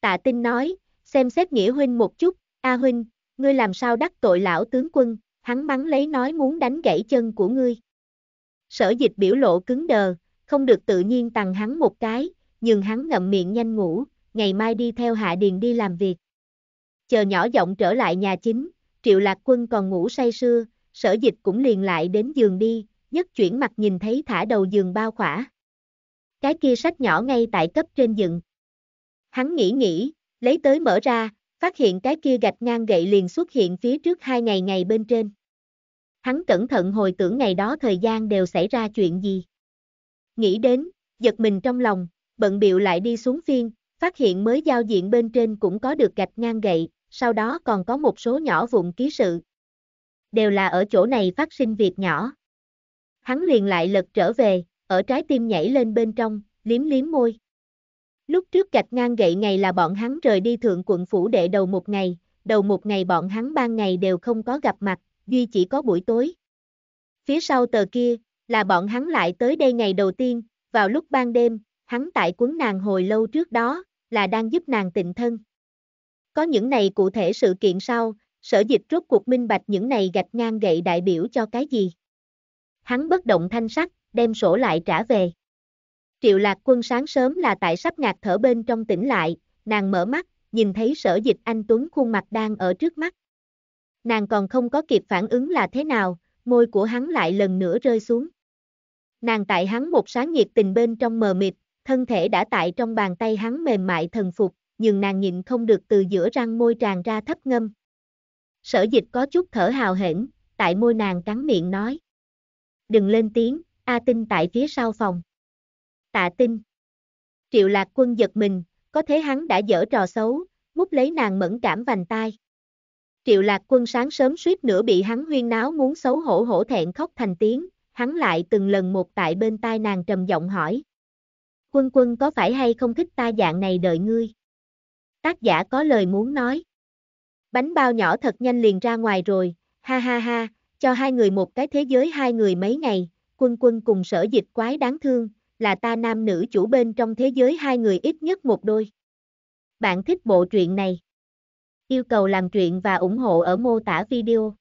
Tạ tinh nói, xem xét nghĩa huynh một chút, A huynh, ngươi làm sao đắc tội lão tướng quân, hắn mắng lấy nói muốn đánh gãy chân của ngươi. Sở dịch biểu lộ cứng đờ, không được tự nhiên tặng hắn một cái, nhưng hắn ngậm miệng nhanh ngủ, ngày mai đi theo Hạ Điền đi làm việc. Chờ nhỏ giọng trở lại nhà chính, Triệu Lạc Quân còn ngủ say sưa, sở dịch cũng liền lại đến giường đi, nhất chuyển mặt nhìn thấy thả đầu giường bao khỏa. Cái kia sách nhỏ ngay tại cấp trên giường. Hắn nghĩ nghĩ, lấy tới mở ra, phát hiện cái kia gạch ngang gậy liền xuất hiện phía trước hai ngày ngày bên trên. Hắn cẩn thận hồi tưởng ngày đó thời gian đều xảy ra chuyện gì. Nghĩ đến, giật mình trong lòng, bận biệu lại đi xuống phiên, phát hiện mới giao diện bên trên cũng có được gạch ngang gậy, sau đó còn có một số nhỏ vụn ký sự. Đều là ở chỗ này phát sinh việc nhỏ. Hắn liền lại lật trở về, ở trái tim nhảy lên bên trong, liếm liếm môi. Lúc trước gạch ngang gậy ngày là bọn hắn rời đi thượng quận phủ đệ đầu một ngày, đầu một ngày bọn hắn ban ngày đều không có gặp mặt, duy chỉ có buổi tối. Phía sau tờ kia, là bọn hắn lại tới đây ngày đầu tiên, vào lúc ban đêm, hắn tại quấn nàng hồi lâu trước đó, là đang giúp nàng tịnh thân. Có những này cụ thể sự kiện sau, sở dịch rốt cuộc minh bạch những này gạch ngang gậy đại biểu cho cái gì. Hắn bất động thanh sắc, đem sổ lại trả về. Triệu lạc quân sáng sớm là tại sắp ngạt thở bên trong tỉnh lại, nàng mở mắt, nhìn thấy sở dịch anh Tuấn khuôn mặt đang ở trước mắt. Nàng còn không có kịp phản ứng là thế nào, môi của hắn lại lần nữa rơi xuống. Nàng tại hắn một sáng nhiệt tình bên trong mờ mịt, thân thể đã tại trong bàn tay hắn mềm mại thần phục, nhưng nàng nhìn không được từ giữa răng môi tràn ra thấp ngâm. Sở dịch có chút thở hào hển, tại môi nàng cắn miệng nói. Đừng lên tiếng, A Tinh tại phía sau phòng. Tạ Tinh. Triệu lạc quân giật mình, có thế hắn đã dở trò xấu, mút lấy nàng mẫn cảm vành tai. Triệu lạc quân sáng sớm suýt nữa bị hắn huyên náo muốn xấu hổ hổ thẹn khóc thành tiếng, hắn lại từng lần một tại bên tai nàng trầm giọng hỏi. Quân quân có phải hay không thích ta dạng này đợi ngươi? Tác giả có lời muốn nói. Bánh bao nhỏ thật nhanh liền ra ngoài rồi, ha ha ha, cho hai người một cái thế giới hai người mấy ngày, quân quân cùng sở dịch quái đáng thương, là ta nam nữ chủ bên trong thế giới hai người ít nhất một đôi. Bạn thích bộ truyện này? Yêu cầu làm truyện và ủng hộ ở mô tả video.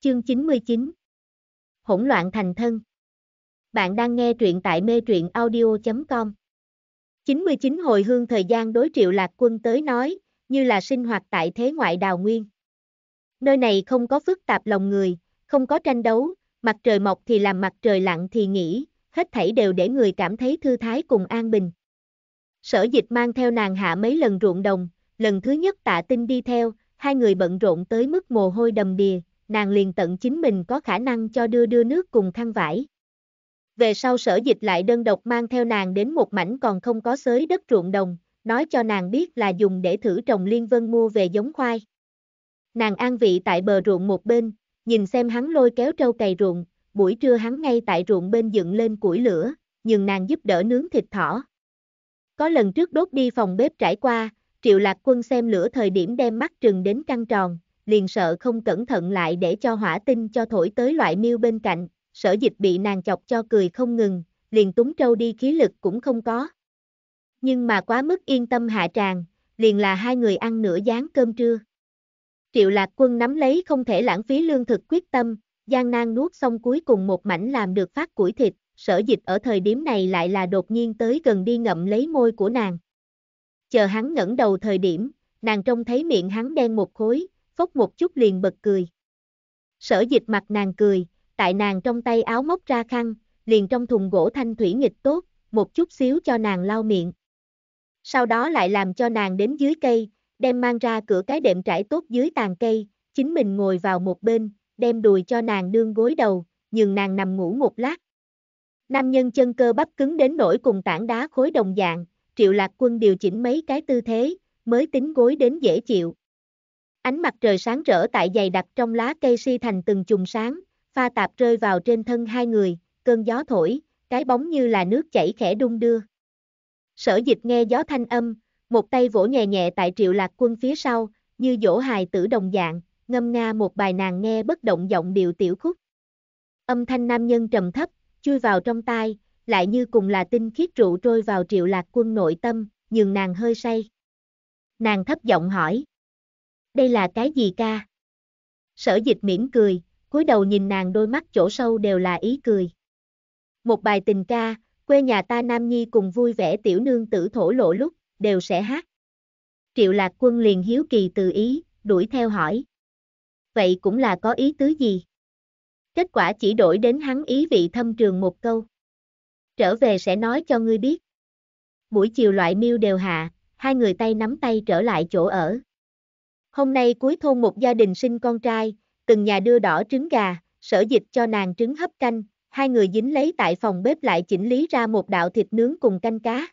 Chương 99 Hỗn loạn thành thân Bạn đang nghe truyện tại mê truyện audio.com 99 hồi hương thời gian đối triệu lạc quân tới nói, như là sinh hoạt tại thế ngoại đào nguyên. Nơi này không có phức tạp lòng người, không có tranh đấu, mặt trời mọc thì làm mặt trời lặng thì nghỉ, hết thảy đều để người cảm thấy thư thái cùng an bình. Sở dịch mang theo nàng hạ mấy lần ruộng đồng, lần thứ nhất tạ tinh đi theo, hai người bận rộn tới mức mồ hôi đầm đìa, nàng liền tận chính mình có khả năng cho đưa đưa nước cùng khăn vải. Về sau sở dịch lại đơn độc mang theo nàng đến một mảnh còn không có xới đất ruộng đồng, nói cho nàng biết là dùng để thử trồng liên vân mua về giống khoai. Nàng an vị tại bờ ruộng một bên, nhìn xem hắn lôi kéo trâu cày ruộng, buổi trưa hắn ngay tại ruộng bên dựng lên củi lửa, nhường nàng giúp đỡ nướng thịt thỏ. Có lần trước đốt đi phòng bếp trải qua, Triệu Lạc Quân xem lửa thời điểm đem mắt trừng đến căng tròn, liền sợ không cẩn thận lại để cho hỏa tinh cho thổi tới loại miêu bên cạnh, sở dịch bị nàng chọc cho cười không ngừng, liền túng trâu đi khí lực cũng không có. Nhưng mà quá mức yên tâm hạ tràng, liền là hai người ăn nửa dáng cơm trưa. Triệu lạc quân nắm lấy không thể lãng phí lương thực quyết tâm, gian nan nuốt xong cuối cùng một mảnh làm được phát củi thịt, sở dịch ở thời điểm này lại là đột nhiên tới gần đi ngậm lấy môi của nàng. Chờ hắn ngẩng đầu thời điểm, nàng trông thấy miệng hắn đen một khối, phốc một chút liền bật cười. Sở dịch mặt nàng cười, tại nàng trong tay áo móc ra khăn, liền trong thùng gỗ thanh thủy nghịch tốt, một chút xíu cho nàng lau miệng. Sau đó lại làm cho nàng đến dưới cây, đem mang ra cửa cái đệm trải tốt dưới tàn cây, chính mình ngồi vào một bên, đem đùi cho nàng đương gối đầu, nhường nàng nằm ngủ một lát. Nam nhân chân cơ bắp cứng đến nổi cùng tảng đá khối đồng dạng, triệu lạc quân điều chỉnh mấy cái tư thế, mới tính gối đến dễ chịu. Ánh mặt trời sáng rỡ tại dày đặc trong lá cây si thành từng chùm sáng, pha tạp rơi vào trên thân hai người, cơn gió thổi, cái bóng như là nước chảy khẽ đung đưa. Sở dịch nghe gió thanh âm, một tay vỗ nhẹ nhẹ tại triệu lạc quân phía sau, như dỗ hài tử đồng dạng, ngâm nga một bài nàng nghe bất động giọng điệu tiểu khúc. Âm thanh nam nhân trầm thấp, chui vào trong tai, lại như cùng là tinh khiết rượu trôi vào triệu lạc quân nội tâm, nhường nàng hơi say. Nàng thấp giọng hỏi. Đây là cái gì ca? Sở dịch mỉm cười, cúi đầu nhìn nàng đôi mắt chỗ sâu đều là ý cười. Một bài tình ca, quê nhà ta Nam Nhi cùng vui vẻ tiểu nương tử thổ lộ lúc, đều sẽ hát. Triệu lạc quân liền hiếu kỳ từ ý, đuổi theo hỏi. Vậy cũng là có ý tứ gì? Kết quả chỉ đổi đến hắn ý vị thâm trường một câu. Trở về sẽ nói cho ngươi biết. Buổi chiều loại miêu đều hạ, hai người tay nắm tay trở lại chỗ ở. Hôm nay cuối thôn một gia đình sinh con trai, từng nhà đưa đỏ trứng gà, sở dịch cho nàng trứng hấp canh, hai người dính lấy tại phòng bếp lại chỉnh lý ra một đạo thịt nướng cùng canh cá.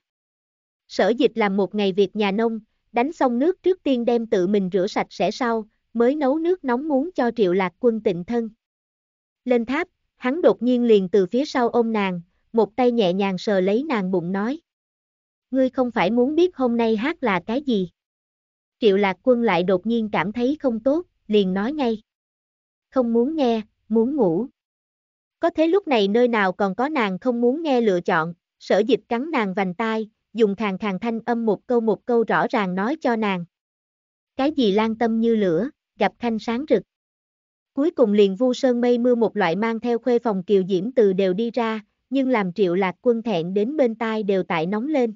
Sở dịch làm một ngày việc nhà nông, đánh xong nước trước tiên đem tự mình rửa sạch sẽ sau, mới nấu nước nóng muốn cho triệu lạc quân tịnh thân. Lên tháp, hắn đột nhiên liền từ phía sau ôm nàng, một tay nhẹ nhàng sờ lấy nàng bụng nói. Ngươi không phải muốn biết hôm nay hát là cái gì? Triệu lạc quân lại đột nhiên cảm thấy không tốt, liền nói ngay không muốn nghe, muốn ngủ. Có thế lúc này nơi nào còn có nàng không muốn nghe lựa chọn, sở dịch cắn nàng vành tai, dùng khàn khàn thanh âm một câu một câu rõ ràng nói cho nàng. Cái gì lan tâm như lửa, gặp thanh sáng rực. Cuối cùng liền vu sơn mây mưa một loại mang theo khuê phòng kiều diễm từ đều đi ra, nhưng làm triệu lạc quân thẹn đến bên tai đều tại nóng lên.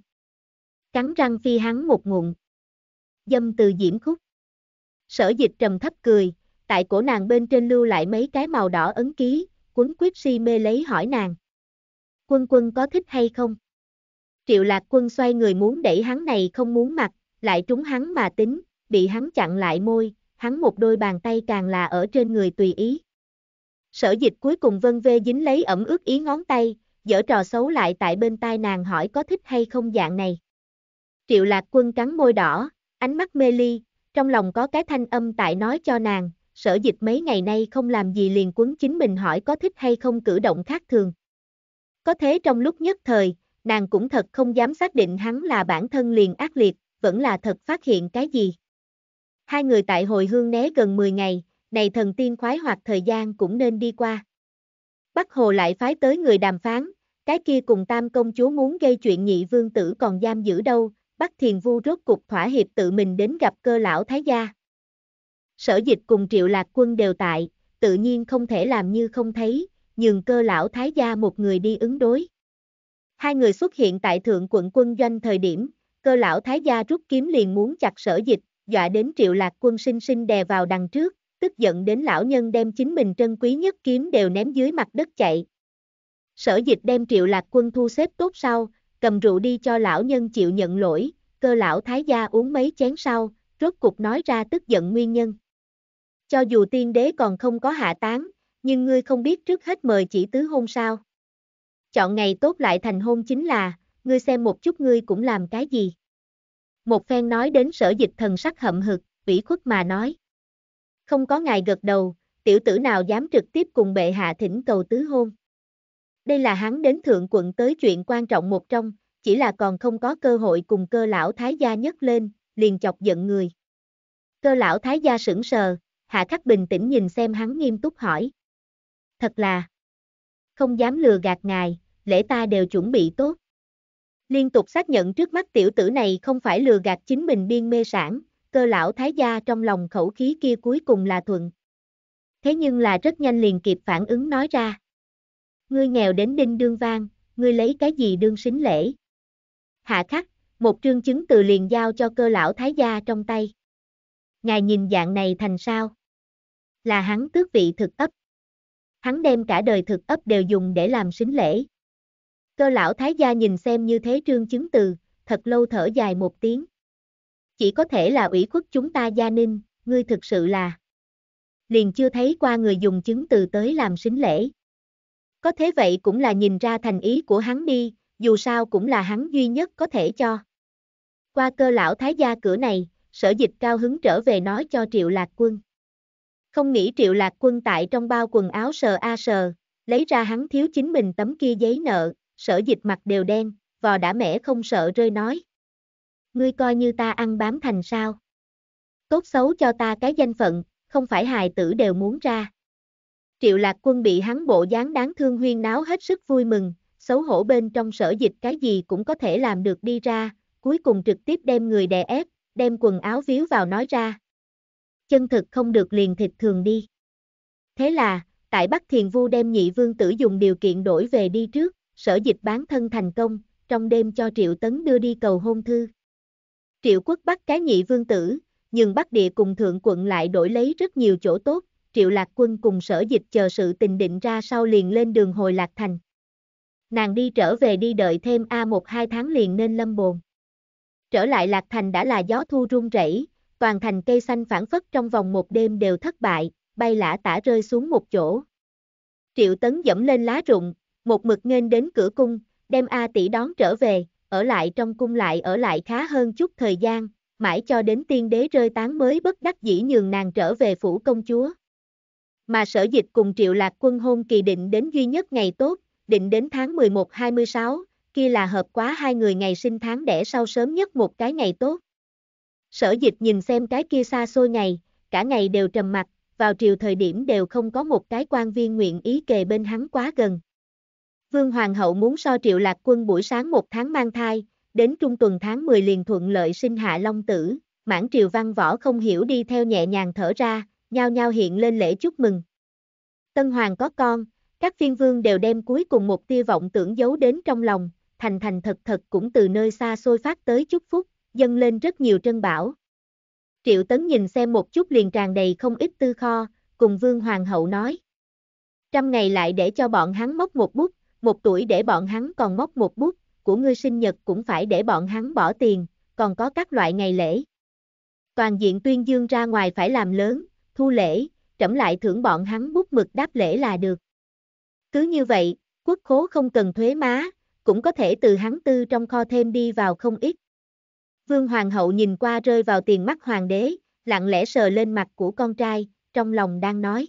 Cắn răng phi hắn một ngụm. Dâm từ diễm khúc. Sở dịch trầm thấp cười, tại cổ nàng bên trên lưu lại mấy cái màu đỏ ấn ký, quấn quyết si mê lấy hỏi nàng. Quân quân có thích hay không? Triệu lạc quân xoay người muốn đẩy hắn này không muốn mặt, lại trúng hắn mà tính, bị hắn chặn lại môi, hắn một đôi bàn tay càng là ở trên người tùy ý. Sở dịch cuối cùng vân vê dính lấy ẩm ướt ý ngón tay, dở trò xấu lại tại bên tai nàng hỏi có thích hay không dạng này. Triệu lạc quân cắn môi đỏ, ánh mắt mê ly, trong lòng có cái thanh âm tại nói cho nàng, sở dịch mấy ngày nay không làm gì liền quấn chính mình hỏi có thích hay không cử động khác thường. Có thế trong lúc nhất thời, nàng cũng thật không dám xác định hắn là bản thân liền ác liệt, vẫn là thật phát hiện cái gì. Hai người tại hồi hương né gần 10 ngày, này thần tiên khoái hoạt thời gian cũng nên đi qua. Bắc Hồ lại phái tới người đàm phán, cái kia cùng tam công chúa muốn gây chuyện nhị vương tử còn giam giữ đâu, Bắc Thiền Vu rốt cục thỏa hiệp tự mình đến gặp cơ lão thái gia sở dịch cùng triệu lạc quân đều tại, tự nhiên không thể làm như không thấy, nhường cơ lão thái gia một người đi ứng đối. Hai người xuất hiện tại thượng quận quân doanh thời điểm, cơ lão thái gia rút kiếm liền muốn chặt sở dịch, dọa đến triệu lạc quân sinh sinh đè vào đằng trước, tức giận đến lão nhân đem chính mình trân quý nhất kiếm đều ném dưới mặt đất chạy. Sở dịch đem triệu lạc quân thu xếp tốt sau, cầm rượu đi cho lão nhân chịu nhận lỗi, cơ lão thái gia uống mấy chén sau, rốt cục nói ra tức giận nguyên nhân cho dù tiên đế còn không có hạ tán, nhưng ngươi không biết trước hết mời chỉ tứ hôn sao. Chọn ngày tốt lại thành hôn chính là, ngươi xem một chút ngươi cũng làm cái gì. Một phen nói đến sở dịch thần sắc hậm hực, ủy khuất mà nói. Không có ngài gật đầu, tiểu tử nào dám trực tiếp cùng bệ hạ thỉnh cầu tứ hôn. Đây là hắn đến thượng quận tới chuyện quan trọng một trong, chỉ là còn không có cơ hội cùng cơ lão thái gia nhấc lên, liền chọc giận người. Cơ lão thái gia sững sờ, Hạ Khắc bình tĩnh nhìn xem hắn nghiêm túc hỏi. Thật là, không dám lừa gạt ngài, lễ ta đều chuẩn bị tốt. Liên tục xác nhận trước mắt tiểu tử này không phải lừa gạt chính mình biên mê sản, cơ lão thái gia trong lòng khẩu khí kia cuối cùng là thuận. Thế nhưng là rất nhanh liền kịp phản ứng nói ra. Ngươi nghèo đến đinh đương vang, ngươi lấy cái gì đương xính lễ. Hạ khắc, một trương chứng từ liền giao cho cơ lão thái gia trong tay. Ngài nhìn dạng này thành sao? là hắn tước vị thực ấp. Hắn đem cả đời thực ấp đều dùng để làm sính lễ. Cơ lão thái gia nhìn xem như thế trương chứng từ, thật lâu thở dài một tiếng. Chỉ có thể là ủy khuất chúng ta gia ninh, ngươi thực sự là. Liền chưa thấy qua người dùng chứng từ tới làm sính lễ. Có thế vậy cũng là nhìn ra thành ý của hắn đi, dù sao cũng là hắn duy nhất có thể cho. Qua cơ lão thái gia cửa này, sở dịch cao hứng trở về nói cho triệu lạc quân. Không nghĩ triệu lạc quân tại trong bao quần áo sờ a sờ, lấy ra hắn thiếu chính mình tấm kia giấy nợ, sở dịch mặt đều đen, vò đã mẻ không sợ rơi nói. Ngươi coi như ta ăn bám thành sao. Tốt xấu cho ta cái danh phận, không phải hài tử đều muốn ra. Triệu lạc quân bị hắn bộ dáng đáng thương huyên náo hết sức vui mừng, xấu hổ bên trong sở dịch cái gì cũng có thể làm được đi ra, cuối cùng trực tiếp đem người đè ép, đem quần áo víu vào nói ra chân thực không được liền thịt thường đi. Thế là, tại Bắc Thiền Vu đem nhị vương tử dùng điều kiện đổi về đi trước, sở dịch bán thân thành công, trong đêm cho Triệu Tấn đưa đi cầu hôn thư. Triệu quốc bắt cái nhị vương tử, nhưng Bắc Địa cùng Thượng quận lại đổi lấy rất nhiều chỗ tốt, Triệu Lạc Quân cùng sở dịch chờ sự tình định ra sau liền lên đường hồi Lạc Thành. Nàng đi trở về đi đợi thêm a một hai tháng liền nên lâm bồn. Trở lại Lạc Thành đã là gió thu rung rẩy, toàn thành cây xanh phản phất trong vòng một đêm đều thất bại, bay lả tả rơi xuống một chỗ. Triệu tấn dẫm lên lá rụng, một mực nghênh đến cửa cung, đem A tỷ đón trở về, ở lại trong cung lại ở lại khá hơn chút thời gian, mãi cho đến tiên đế rơi tán mới bất đắc dĩ nhường nàng trở về phủ công chúa. Mà sở dịch cùng triệu lạc quân hôn kỳ định đến duy nhất ngày tốt, định đến tháng 11-26, kia là hợp quá hai người ngày sinh tháng đẻ sau sớm nhất một cái ngày tốt. Sở dịch nhìn xem cái kia xa xôi ngày, cả ngày đều trầm mặt, vào triều thời điểm đều không có một cái quan viên nguyện ý kề bên hắn quá gần. Vương Hoàng hậu muốn so triệu lạc quân buổi sáng một tháng mang thai, đến trung tuần tháng 10 liền thuận lợi sinh hạ long tử, mãn triều văn võ không hiểu đi theo nhẹ nhàng thở ra, nhao nhao hiện lên lễ chúc mừng. Tân Hoàng có con, các phiên vương đều đem cuối cùng một tia vọng tưởng giấu đến trong lòng, thành thành thật thật cũng từ nơi xa xôi phát tới chúc phúc, dâng lên rất nhiều trân bảo. Triệu Tấn nhìn xem một chút liền tràn đầy không ít tư kho, cùng Vương Hoàng hậu nói. Trăm ngày lại để cho bọn hắn móc một bút, một tuổi để bọn hắn còn móc một bút, của ngươi sinh nhật cũng phải để bọn hắn bỏ tiền, còn có các loại ngày lễ. Toàn diện tuyên dương ra ngoài phải làm lớn, thu lễ, trẫm lại thưởng bọn hắn bút mực đáp lễ là được. Cứ như vậy, quốc khố không cần thuế má, cũng có thể từ hắn tư trong kho thêm đi vào không ít. Vương hoàng hậu nhìn qua rơi vào tiền mắt hoàng đế, lặng lẽ sờ lên mặt của con trai, trong lòng đang nói.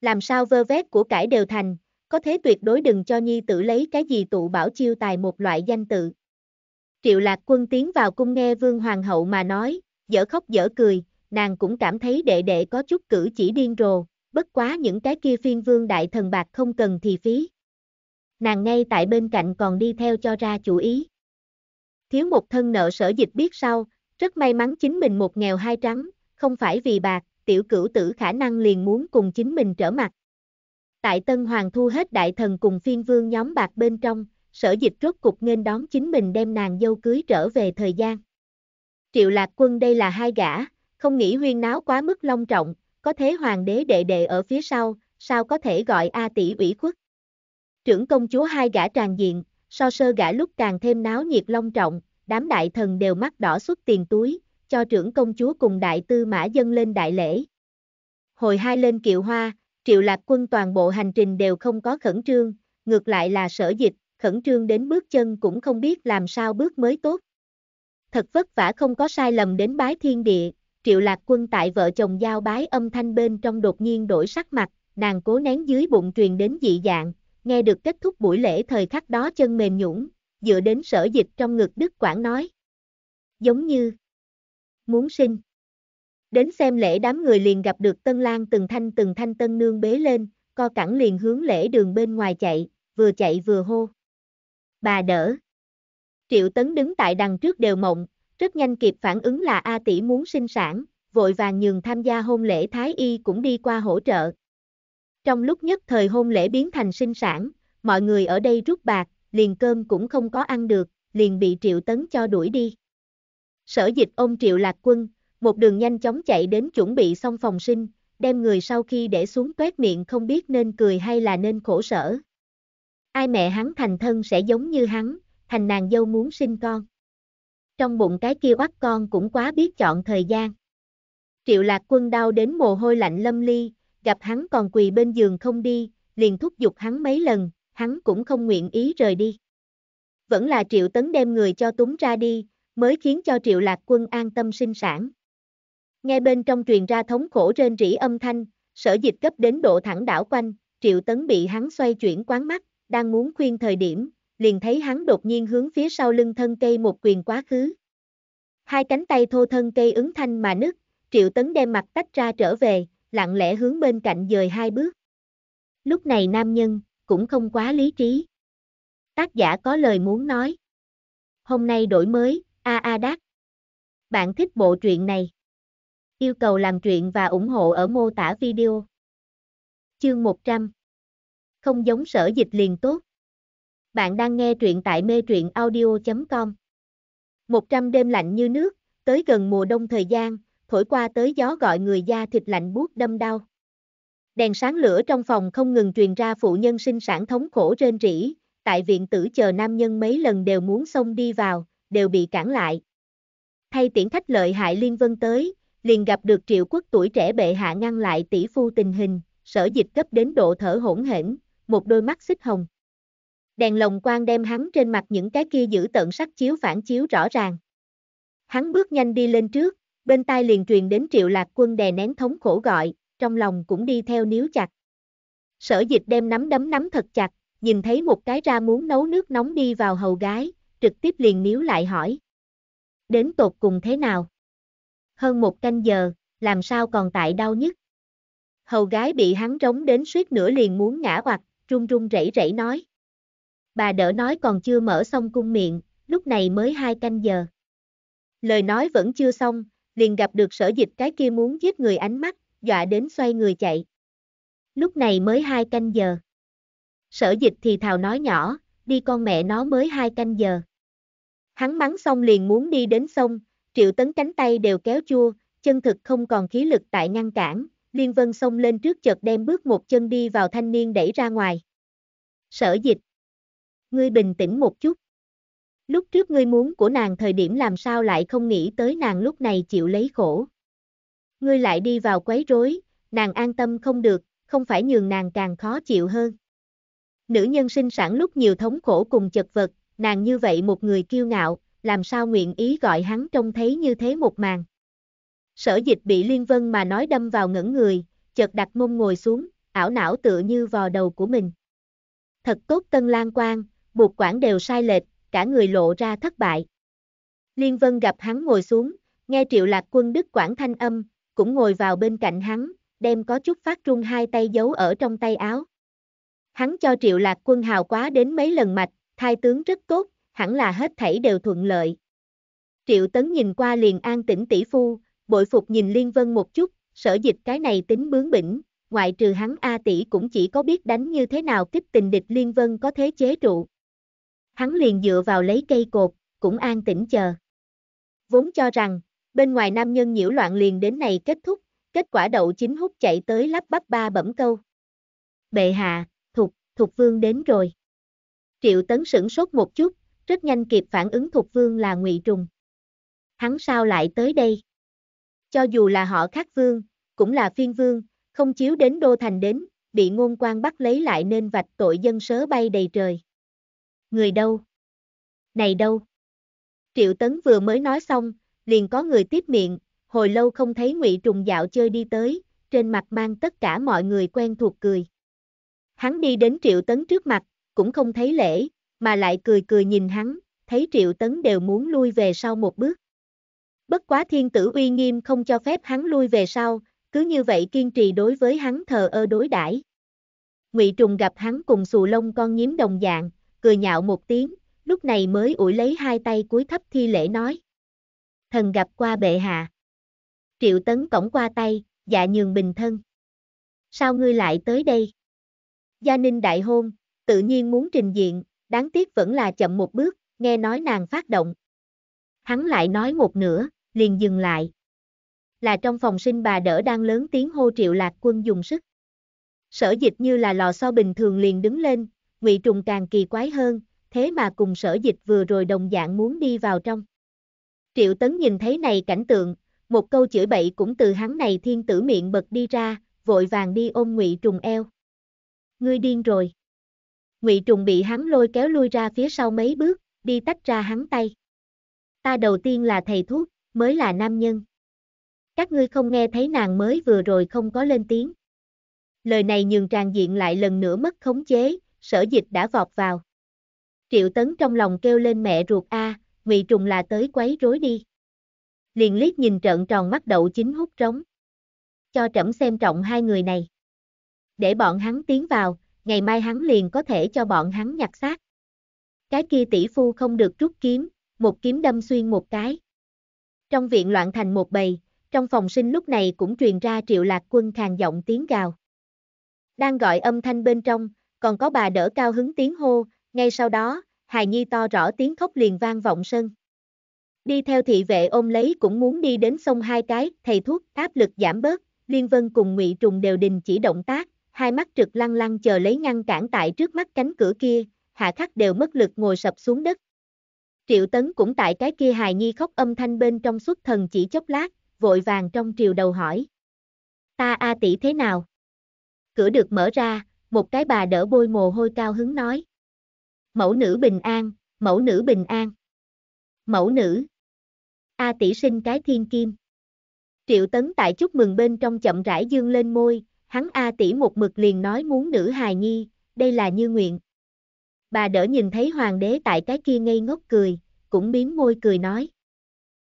Làm sao vơ vét của cải đều thành, có thế tuyệt đối đừng cho nhi tử lấy cái gì tụ bảo chiêu tài một loại danh tự. Triệu lạc quân tiến vào cung nghe vương hoàng hậu mà nói, dở khóc dở cười, nàng cũng cảm thấy đệ đệ có chút cử chỉ điên rồ, bất quá những cái kia phiên vương đại thần bạc không cần thì phí. Nàng ngay tại bên cạnh còn đi theo cho ra chủ ý thiếu một thân nợ sở dịch biết sau, rất may mắn chính mình một nghèo hai trắng, không phải vì bạc, tiểu cửu tử khả năng liền muốn cùng chính mình trở mặt. Tại Tân Hoàng thu hết đại thần cùng phiên vương nhóm bạc bên trong, sở dịch rốt cục nên đón chính mình đem nàng dâu cưới trở về thời gian. Triệu lạc quân đây là hai gã, không nghĩ huyên náo quá mức long trọng, có thế hoàng đế đệ đệ ở phía sau, sao có thể gọi A tỷ ủy khuất. Trưởng công chúa hai gã tràn diện, so sơ gã lúc càng thêm náo nhiệt long trọng, đám đại thần đều mắt đỏ xuất tiền túi, cho trưởng công chúa cùng đại tư mã dân lên đại lễ. Hồi hai lên kiệu hoa, triệu lạc quân toàn bộ hành trình đều không có khẩn trương, ngược lại là sở dịch, khẩn trương đến bước chân cũng không biết làm sao bước mới tốt. Thật vất vả không có sai lầm đến bái thiên địa, triệu lạc quân tại vợ chồng giao bái âm thanh bên trong đột nhiên đổi sắc mặt, nàng cố nén dưới bụng truyền đến dị dạng, nghe được kết thúc buổi lễ thời khắc đó chân mềm nhũn, dựa đến sở dịch trong ngực Đức Quảng nói. Giống như muốn sinh. Đến xem lễ đám người liền gặp được Tân Lan từng thanh từng thanh Tân Nương bế lên, co cẳng liền hướng lễ đường bên ngoài chạy, vừa chạy vừa hô. Bà đỡ. Triệu Tấn đứng tại đằng trước đều mộng, rất nhanh kịp phản ứng là A tỷ muốn sinh sản, vội vàng nhường tham gia hôn lễ Thái Y cũng đi qua hỗ trợ, trong lúc nhất thời hôn lễ biến thành sinh sản, mọi người ở đây rút bạc, liền cơm cũng không có ăn được, liền bị Triệu Tấn cho đuổi đi. Sở dịch ôm Triệu Lạc Quân, một đường nhanh chóng chạy đến chuẩn bị xong phòng sinh, đem người sau khi để xuống tuét miệng không biết nên cười hay là nên khổ sở. Ai mẹ hắn thành thân sẽ giống như hắn, thành nàng dâu muốn sinh con. Trong bụng cái kia oắt con cũng quá biết chọn thời gian. Triệu lạc quân đau đến mồ hôi lạnh lâm ly, gặp hắn còn quỳ bên giường không đi, liền thúc giục hắn mấy lần, hắn cũng không nguyện ý rời đi. Vẫn là Triệu Tấn đem người cho túng ra đi, mới khiến cho Triệu Lạc Quân an tâm sinh sản. Nghe bên trong truyền ra thống khổ trên rỉ âm thanh, sở dịch cấp đến độ thẳng đảo quanh, Triệu Tấn bị hắn xoay chuyển quán mắt, đang muốn khuyên thời điểm, liền thấy hắn đột nhiên hướng phía sau lưng thân cây một quyền quá khứ. Hai cánh tay thô thân cây ứng thanh mà nứt, Triệu Tấn đem mặt tách ra trở về, lặng lẽ hướng bên cạnh dời hai bước. Lúc này nam nhân, cũng không quá lý trí. Tác giả có lời muốn nói. Hôm nay đổi mới, a a Đắc. Bạn thích bộ truyện này? Yêu cầu làm truyện và ủng hộ ở mô tả video. Chương 100 Không giống sở dịch liền tốt. Bạn đang nghe truyện tại mê truyện audio.com 100 đêm lạnh như nước, tới gần mùa đông thời gian, thổi qua tới gió gọi người da thịt lạnh buốt đâm đau. Đèn sáng lửa trong phòng không ngừng truyền ra phụ nhân sinh sản thống khổ rên rỉ, tại viện tử chờ nam nhân mấy lần đều muốn xông đi vào, đều bị cản lại. Thay tiễn khách lợi hại Liên Vân tới, liền gặp được triệu quốc tuổi trẻ bệ hạ ngăn lại tỷ phu tình hình, sở dịch cấp đến độ thở hỗn hển, một đôi mắt xích hồng. Đèn lồng quang đem hắn trên mặt những cái kia giữ tận sắc chiếu phản chiếu rõ ràng. Hắn bước nhanh đi lên trước, bên tai liền truyền đến triệu lạc quân đè nén thống khổ gọi, trong lòng cũng đi theo níu chặt. Sở dịch đem nắm đấm nắm thật chặt, nhìn thấy một cái ra muốn nấu nước nóng đi vào hầu gái, trực tiếp liền níu lại hỏi. Đến tột cùng thế nào? Hơn một canh giờ, làm sao còn tại đau nhất? Hầu gái bị hắn trống đến suýt nữa liền muốn ngã hoặc, run run rẩy rẩy nói. Bà đỡ nói còn chưa mở xong cung miệng, lúc này mới hai canh giờ. Lời nói vẫn chưa xong, liền gặp được sở dịch cái kia muốn giết người ánh mắt, dọa đến xoay người chạy. Lúc này mới hai canh giờ. Sở dịch thì thào nói nhỏ, đi con mẹ nó mới hai canh giờ. Hắn mắng xong liền muốn đi đến sông, triệu tấn cánh tay đều kéo chua, chân thực không còn khí lực tại ngăn cản, liên vân xông lên trước chợt đem bước một chân đi vào thanh niên đẩy ra ngoài. Sở dịch. Ngươi bình tĩnh một chút. Lúc trước ngươi muốn của nàng thời điểm làm sao lại không nghĩ tới nàng lúc này chịu lấy khổ. Ngươi lại đi vào quấy rối, nàng an tâm không được, không phải nhường nàng càng khó chịu hơn. Nữ nhân sinh sản lúc nhiều thống khổ cùng chật vật, nàng như vậy một người kiêu ngạo, làm sao nguyện ý gọi hắn trông thấy như thế một màn. Sở dịch bị Liên Vân mà nói đâm vào ngẩn người, chợt đặt mông ngồi xuống, ảo não tựa như vò đầu của mình. Thật tốt Tân Lan quan, buộc quản đều sai lệch, cả người lộ ra thất bại. Liên Vân gặp hắn ngồi xuống, nghe Triệu Lạc Quân Đức Quảng thanh âm, cũng ngồi vào bên cạnh hắn, đem có chút phát trung hai tay giấu ở trong tay áo. Hắn cho Triệu Lạc Quân hào quá đến mấy lần mạch, thai tướng rất tốt, hẳn là hết thảy đều thuận lợi. Triệu Tấn nhìn qua liền an tĩnh tỷ phu, bội phục nhìn Liên Vân một chút, sở dịch cái này tính bướng bỉnh, ngoại trừ hắn A tỷ cũng chỉ có biết đánh như thế nào kích tình địch Liên Vân có thế chế trụ hắn liền dựa vào lấy cây cột, cũng an tĩnh chờ. Vốn cho rằng, bên ngoài nam nhân nhiễu loạn liền đến này kết thúc, kết quả đậu chính hút chạy tới lắp bắp ba bẩm câu. Bệ hạ, thục, thục vương đến rồi. Triệu tấn sửng sốt một chút, rất nhanh kịp phản ứng thục vương là ngụy trùng. Hắn sao lại tới đây? Cho dù là họ khác vương, cũng là phiên vương, không chiếu đến đô thành đến, bị ngôn quan bắt lấy lại nên vạch tội dân sớ bay đầy trời người đâu? Này đâu? Triệu Tấn vừa mới nói xong, liền có người tiếp miệng, hồi lâu không thấy ngụy Trùng dạo chơi đi tới, trên mặt mang tất cả mọi người quen thuộc cười. Hắn đi đến Triệu Tấn trước mặt, cũng không thấy lễ, mà lại cười cười nhìn hắn, thấy Triệu Tấn đều muốn lui về sau một bước. Bất quá thiên tử uy nghiêm không cho phép hắn lui về sau, cứ như vậy kiên trì đối với hắn thờ ơ đối đãi. Ngụy Trùng gặp hắn cùng xù lông con nhím đồng dạng, cười nhạo một tiếng, lúc này mới ủi lấy hai tay cúi thấp thi lễ nói. Thần gặp qua bệ hạ. Triệu tấn cổng qua tay, dạ nhường bình thân. Sao ngươi lại tới đây? Gia Ninh đại hôn, tự nhiên muốn trình diện, đáng tiếc vẫn là chậm một bước, nghe nói nàng phát động. Hắn lại nói một nửa, liền dừng lại. Là trong phòng sinh bà đỡ đang lớn tiếng hô triệu lạc quân dùng sức. Sở dịch như là lò xo bình thường liền đứng lên, Ngụy Trùng càng kỳ quái hơn, thế mà cùng sở dịch vừa rồi đồng dạng muốn đi vào trong. Triệu Tấn nhìn thấy này cảnh tượng, một câu chửi bậy cũng từ hắn này thiên tử miệng bật đi ra, vội vàng đi ôm Ngụy Trùng eo. Ngươi điên rồi. Ngụy Trùng bị hắn lôi kéo lui ra phía sau mấy bước, đi tách ra hắn tay. Ta đầu tiên là thầy thuốc, mới là nam nhân. Các ngươi không nghe thấy nàng mới vừa rồi không có lên tiếng. Lời này nhường tràn diện lại lần nữa mất khống chế, sở dịch đã vọt vào. Triệu Tấn trong lòng kêu lên mẹ ruột a, ngụy trùng là tới quấy rối đi. Liền liếc nhìn trợn tròn mắt đậu chính hút trống. Cho trẫm xem trọng hai người này. Để bọn hắn tiến vào, ngày mai hắn liền có thể cho bọn hắn nhặt xác. Cái kia tỷ phu không được rút kiếm, một kiếm đâm xuyên một cái. Trong viện loạn thành một bầy, trong phòng sinh lúc này cũng truyền ra triệu lạc quân khàn giọng tiếng gào. Đang gọi âm thanh bên trong, còn có bà đỡ cao hứng tiếng hô, ngay sau đó, hài nhi to rõ tiếng khóc liền vang vọng sân. Đi theo thị vệ ôm lấy cũng muốn đi đến sông hai cái, thầy thuốc, áp lực giảm bớt, Liên Vân cùng ngụy Trùng đều đình chỉ động tác, hai mắt trực lăng lăng chờ lấy ngăn cản tại trước mắt cánh cửa kia, hạ khắc đều mất lực ngồi sập xuống đất. Triệu Tấn cũng tại cái kia hài nhi khóc âm thanh bên trong suốt thần chỉ chốc lát, vội vàng trong triều đầu hỏi. Ta A tỷ thế nào? Cửa được mở ra, một cái bà đỡ bôi mồ hôi cao hứng nói. Mẫu nữ bình an, mẫu nữ bình an. Mẫu nữ. A tỷ sinh cái thiên kim. Triệu tấn tại chúc mừng bên trong chậm rãi dương lên môi, hắn A tỷ một mực liền nói muốn nữ hài nhi, đây là như nguyện. Bà đỡ nhìn thấy hoàng đế tại cái kia ngây ngốc cười, cũng miếm môi cười nói.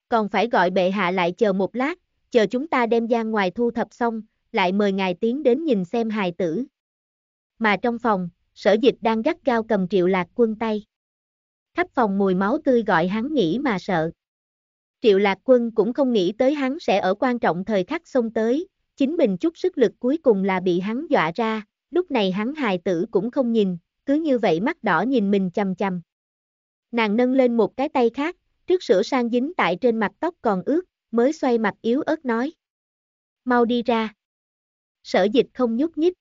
Còn phải gọi bệ hạ lại chờ một lát, chờ chúng ta đem ra ngoài thu thập xong, lại mời ngài tiến đến nhìn xem hài tử mà trong phòng, sở dịch đang gắt gao cầm triệu lạc quân tay. Khắp phòng mùi máu tươi gọi hắn nghĩ mà sợ. Triệu lạc quân cũng không nghĩ tới hắn sẽ ở quan trọng thời khắc xông tới, chính mình chút sức lực cuối cùng là bị hắn dọa ra, lúc này hắn hài tử cũng không nhìn, cứ như vậy mắt đỏ nhìn mình chầm chầm. Nàng nâng lên một cái tay khác, trước sửa sang dính tại trên mặt tóc còn ướt, mới xoay mặt yếu ớt nói. Mau đi ra. Sở dịch không nhúc nhích,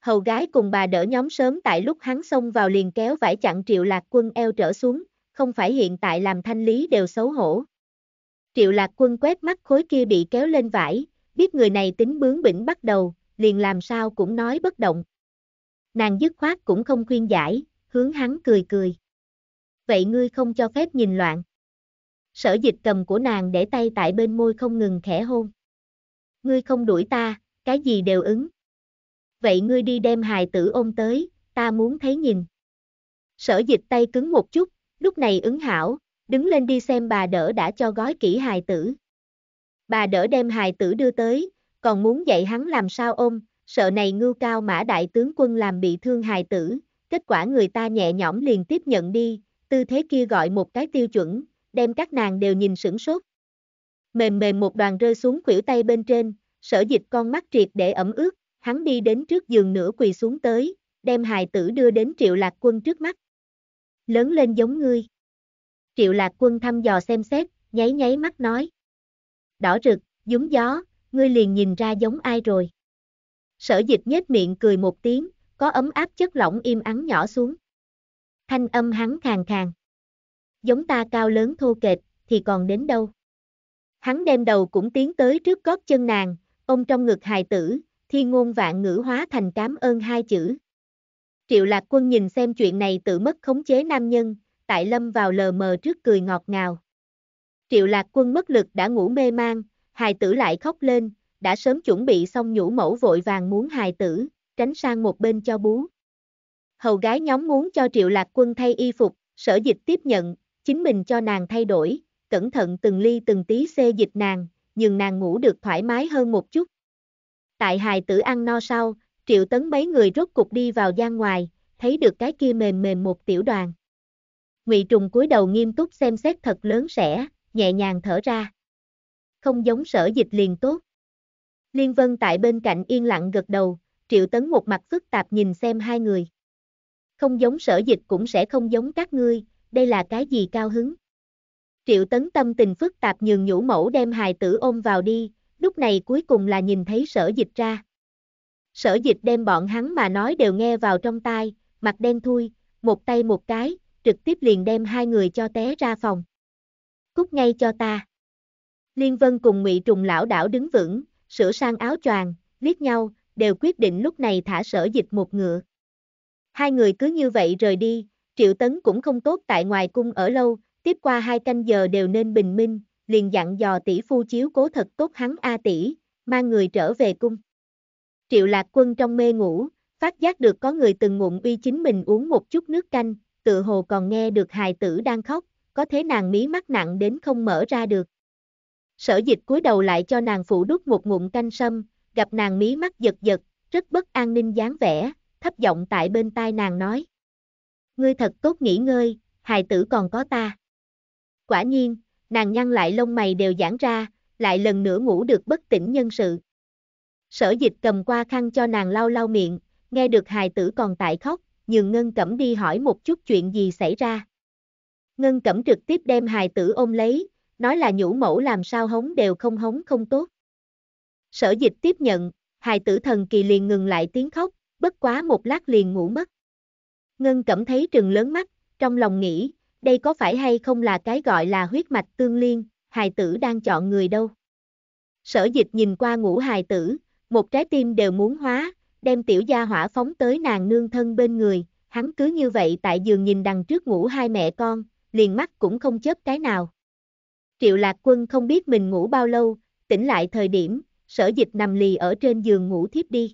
hầu gái cùng bà đỡ nhóm sớm tại lúc hắn xông vào liền kéo vải chặn triệu lạc quân eo trở xuống, không phải hiện tại làm thanh lý đều xấu hổ. Triệu lạc quân quét mắt khối kia bị kéo lên vải, biết người này tính bướng bỉnh bắt đầu, liền làm sao cũng nói bất động. Nàng dứt khoát cũng không khuyên giải, hướng hắn cười cười. Vậy ngươi không cho phép nhìn loạn. Sở dịch cầm của nàng để tay tại bên môi không ngừng khẽ hôn. Ngươi không đuổi ta, cái gì đều ứng vậy ngươi đi đem hài tử ôm tới, ta muốn thấy nhìn. Sở dịch tay cứng một chút, lúc này ứng hảo, đứng lên đi xem bà đỡ đã cho gói kỹ hài tử. Bà đỡ đem hài tử đưa tới, còn muốn dạy hắn làm sao ôm, sợ này ngưu cao mã đại tướng quân làm bị thương hài tử, kết quả người ta nhẹ nhõm liền tiếp nhận đi, tư thế kia gọi một cái tiêu chuẩn, đem các nàng đều nhìn sửng sốt. Mềm mềm một đoàn rơi xuống khuỷu tay bên trên, sở dịch con mắt triệt để ẩm ướt, hắn đi đến trước giường nửa quỳ xuống tới, đem hài tử đưa đến triệu lạc quân trước mắt. Lớn lên giống ngươi. Triệu lạc quân thăm dò xem xét, nháy nháy mắt nói. Đỏ rực, giống gió, ngươi liền nhìn ra giống ai rồi. Sở dịch nhếch miệng cười một tiếng, có ấm áp chất lỏng im ắng nhỏ xuống. Thanh âm hắn khàn khàn. Giống ta cao lớn thô kệch, thì còn đến đâu. Hắn đem đầu cũng tiến tới trước gót chân nàng, ôm trong ngực hài tử, Thi ngôn vạn ngữ hóa thành cám ơn hai chữ. Triệu lạc quân nhìn xem chuyện này tự mất khống chế nam nhân, tại lâm vào lờ mờ trước cười ngọt ngào. Triệu lạc quân mất lực đã ngủ mê man, hài tử lại khóc lên, đã sớm chuẩn bị xong nhũ mẫu vội vàng muốn hài tử, tránh sang một bên cho bú. Hầu gái nhóm muốn cho triệu lạc quân thay y phục, sở dịch tiếp nhận, chính mình cho nàng thay đổi, cẩn thận từng ly từng tí xê dịch nàng, nhưng nàng ngủ được thoải mái hơn một chút, Tại hài tử ăn no sau, triệu tấn mấy người rốt cục đi vào gian ngoài, thấy được cái kia mềm mềm một tiểu đoàn. Ngụy Trùng cúi đầu nghiêm túc xem xét thật lớn sẻ, nhẹ nhàng thở ra. Không giống sở dịch liền tốt. Liên Vân tại bên cạnh yên lặng gật đầu, Triệu Tấn một mặt phức tạp nhìn xem hai người. Không giống sở dịch cũng sẽ không giống các ngươi, đây là cái gì cao hứng. Triệu Tấn tâm tình phức tạp nhường nhũ mẫu đem hài tử ôm vào đi, lúc này cuối cùng là nhìn thấy sở dịch ra. Sở dịch đem bọn hắn mà nói đều nghe vào trong tai, mặt đen thui, một tay một cái, trực tiếp liền đem hai người cho té ra phòng. Cút ngay cho ta. Liên Vân cùng ngụy Trùng lão đảo đứng vững, sửa sang áo choàng, liếc nhau, đều quyết định lúc này thả sở dịch một ngựa. Hai người cứ như vậy rời đi, Triệu Tấn cũng không tốt tại ngoài cung ở lâu, tiếp qua hai canh giờ đều nên bình minh, liền dặn dò tỷ phu chiếu cố thật tốt hắn A tỷ, mang người trở về cung. Triệu lạc quân trong mê ngủ, phát giác được có người từng ngụm uy chính mình uống một chút nước canh, tự hồ còn nghe được hài tử đang khóc, có thế nàng mí mắt nặng đến không mở ra được. Sở dịch cúi đầu lại cho nàng phủ đút một ngụm canh sâm, gặp nàng mí mắt giật giật, rất bất an ninh dáng vẻ, thấp giọng tại bên tai nàng nói. Ngươi thật tốt nghỉ ngơi, hài tử còn có ta. Quả nhiên, nàng nhăn lại lông mày đều giãn ra, lại lần nữa ngủ được bất tỉnh nhân sự. Sở dịch cầm qua khăn cho nàng lau lau miệng, nghe được hài tử còn tại khóc, nhường Ngân Cẩm đi hỏi một chút chuyện gì xảy ra. Ngân Cẩm trực tiếp đem hài tử ôm lấy, nói là nhũ mẫu làm sao hống đều không hống không tốt. Sở dịch tiếp nhận, hài tử thần kỳ liền ngừng lại tiếng khóc, bất quá một lát liền ngủ mất. Ngân Cẩm thấy trừng lớn mắt, trong lòng nghĩ, đây có phải hay không là cái gọi là huyết mạch tương liên, hài tử đang chọn người đâu. Sở dịch nhìn qua ngũ hài tử, một trái tim đều muốn hóa, đem tiểu gia hỏa phóng tới nàng nương thân bên người, hắn cứ như vậy tại giường nhìn đằng trước ngủ hai mẹ con, liền mắt cũng không chớp cái nào. Triệu lạc quân không biết mình ngủ bao lâu, tỉnh lại thời điểm, sở dịch nằm lì ở trên giường ngủ thiếp đi.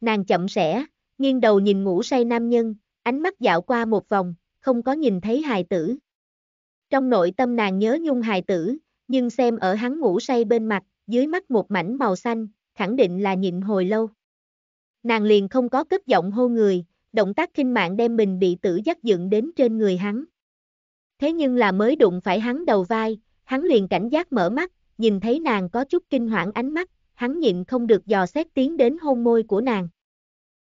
Nàng chậm sẻ, nghiêng đầu nhìn ngủ say nam nhân, ánh mắt dạo qua một vòng, không có nhìn thấy hài tử. Trong nội tâm nàng nhớ nhung hài tử, nhưng xem ở hắn ngủ say bên mặt, dưới mắt một mảnh màu xanh, khẳng định là nhịn hồi lâu. Nàng liền không có cất giọng hô người, động tác kinh mạng đem mình bị tử dắt dựng đến trên người hắn. Thế nhưng là mới đụng phải hắn đầu vai, hắn liền cảnh giác mở mắt, nhìn thấy nàng có chút kinh hoảng ánh mắt, hắn nhịn không được dò xét tiếng đến hôn môi của nàng.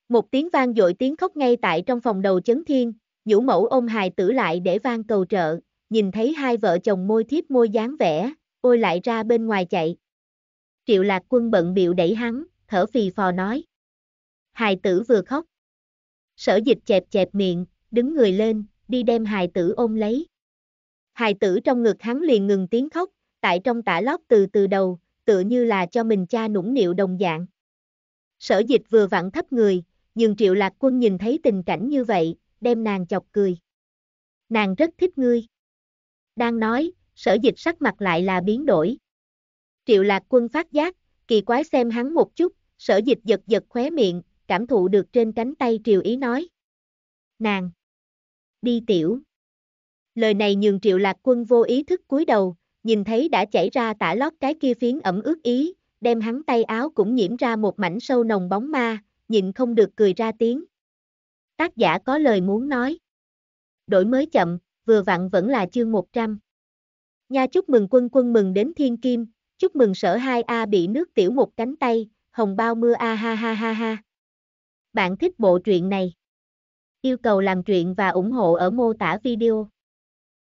Một tiếng vang dội tiếng khóc ngay tại trong phòng đầu chấn thiên, Nhũ mẫu ôm hài tử lại để van cầu trợ, nhìn thấy hai vợ chồng môi thiếp môi dáng vẻ, ôi lại ra bên ngoài chạy. Triệu lạc quân bận biệu đẩy hắn, thở phì phò nói. Hài tử vừa khóc. Sở dịch chẹp chẹp miệng, đứng người lên, đi đem hài tử ôm lấy. Hài tử trong ngực hắn liền ngừng tiếng khóc, tại trong tả lót từ từ đầu, tựa như là cho mình cha nũng nịu đồng dạng. Sở dịch vừa vặn thấp người, nhưng triệu lạc quân nhìn thấy tình cảnh như vậy, đem nàng chọc cười. Nàng rất thích ngươi. Đang nói, sở dịch sắc mặt lại là biến đổi. Triệu lạc quân phát giác, kỳ quái xem hắn một chút, sở dịch giật giật khóe miệng, cảm thụ được trên cánh tay triều ý nói. Nàng! Đi tiểu! Lời này nhường triệu lạc quân vô ý thức cúi đầu, nhìn thấy đã chảy ra tả lót cái kia phiến ẩm ướt ý, đem hắn tay áo cũng nhiễm ra một mảnh sâu nồng bóng ma, nhìn không được cười ra tiếng. Tác giả có lời muốn nói. Đổi mới chậm, vừa vặn vẫn là chương 100. Nha chúc mừng quân quân mừng đến thiên kim, chúc mừng sở 2A bị nước tiểu một cánh tay, hồng bao mưa a ha ha ha ha. Bạn thích bộ truyện này? Yêu cầu làm truyện và ủng hộ ở mô tả video.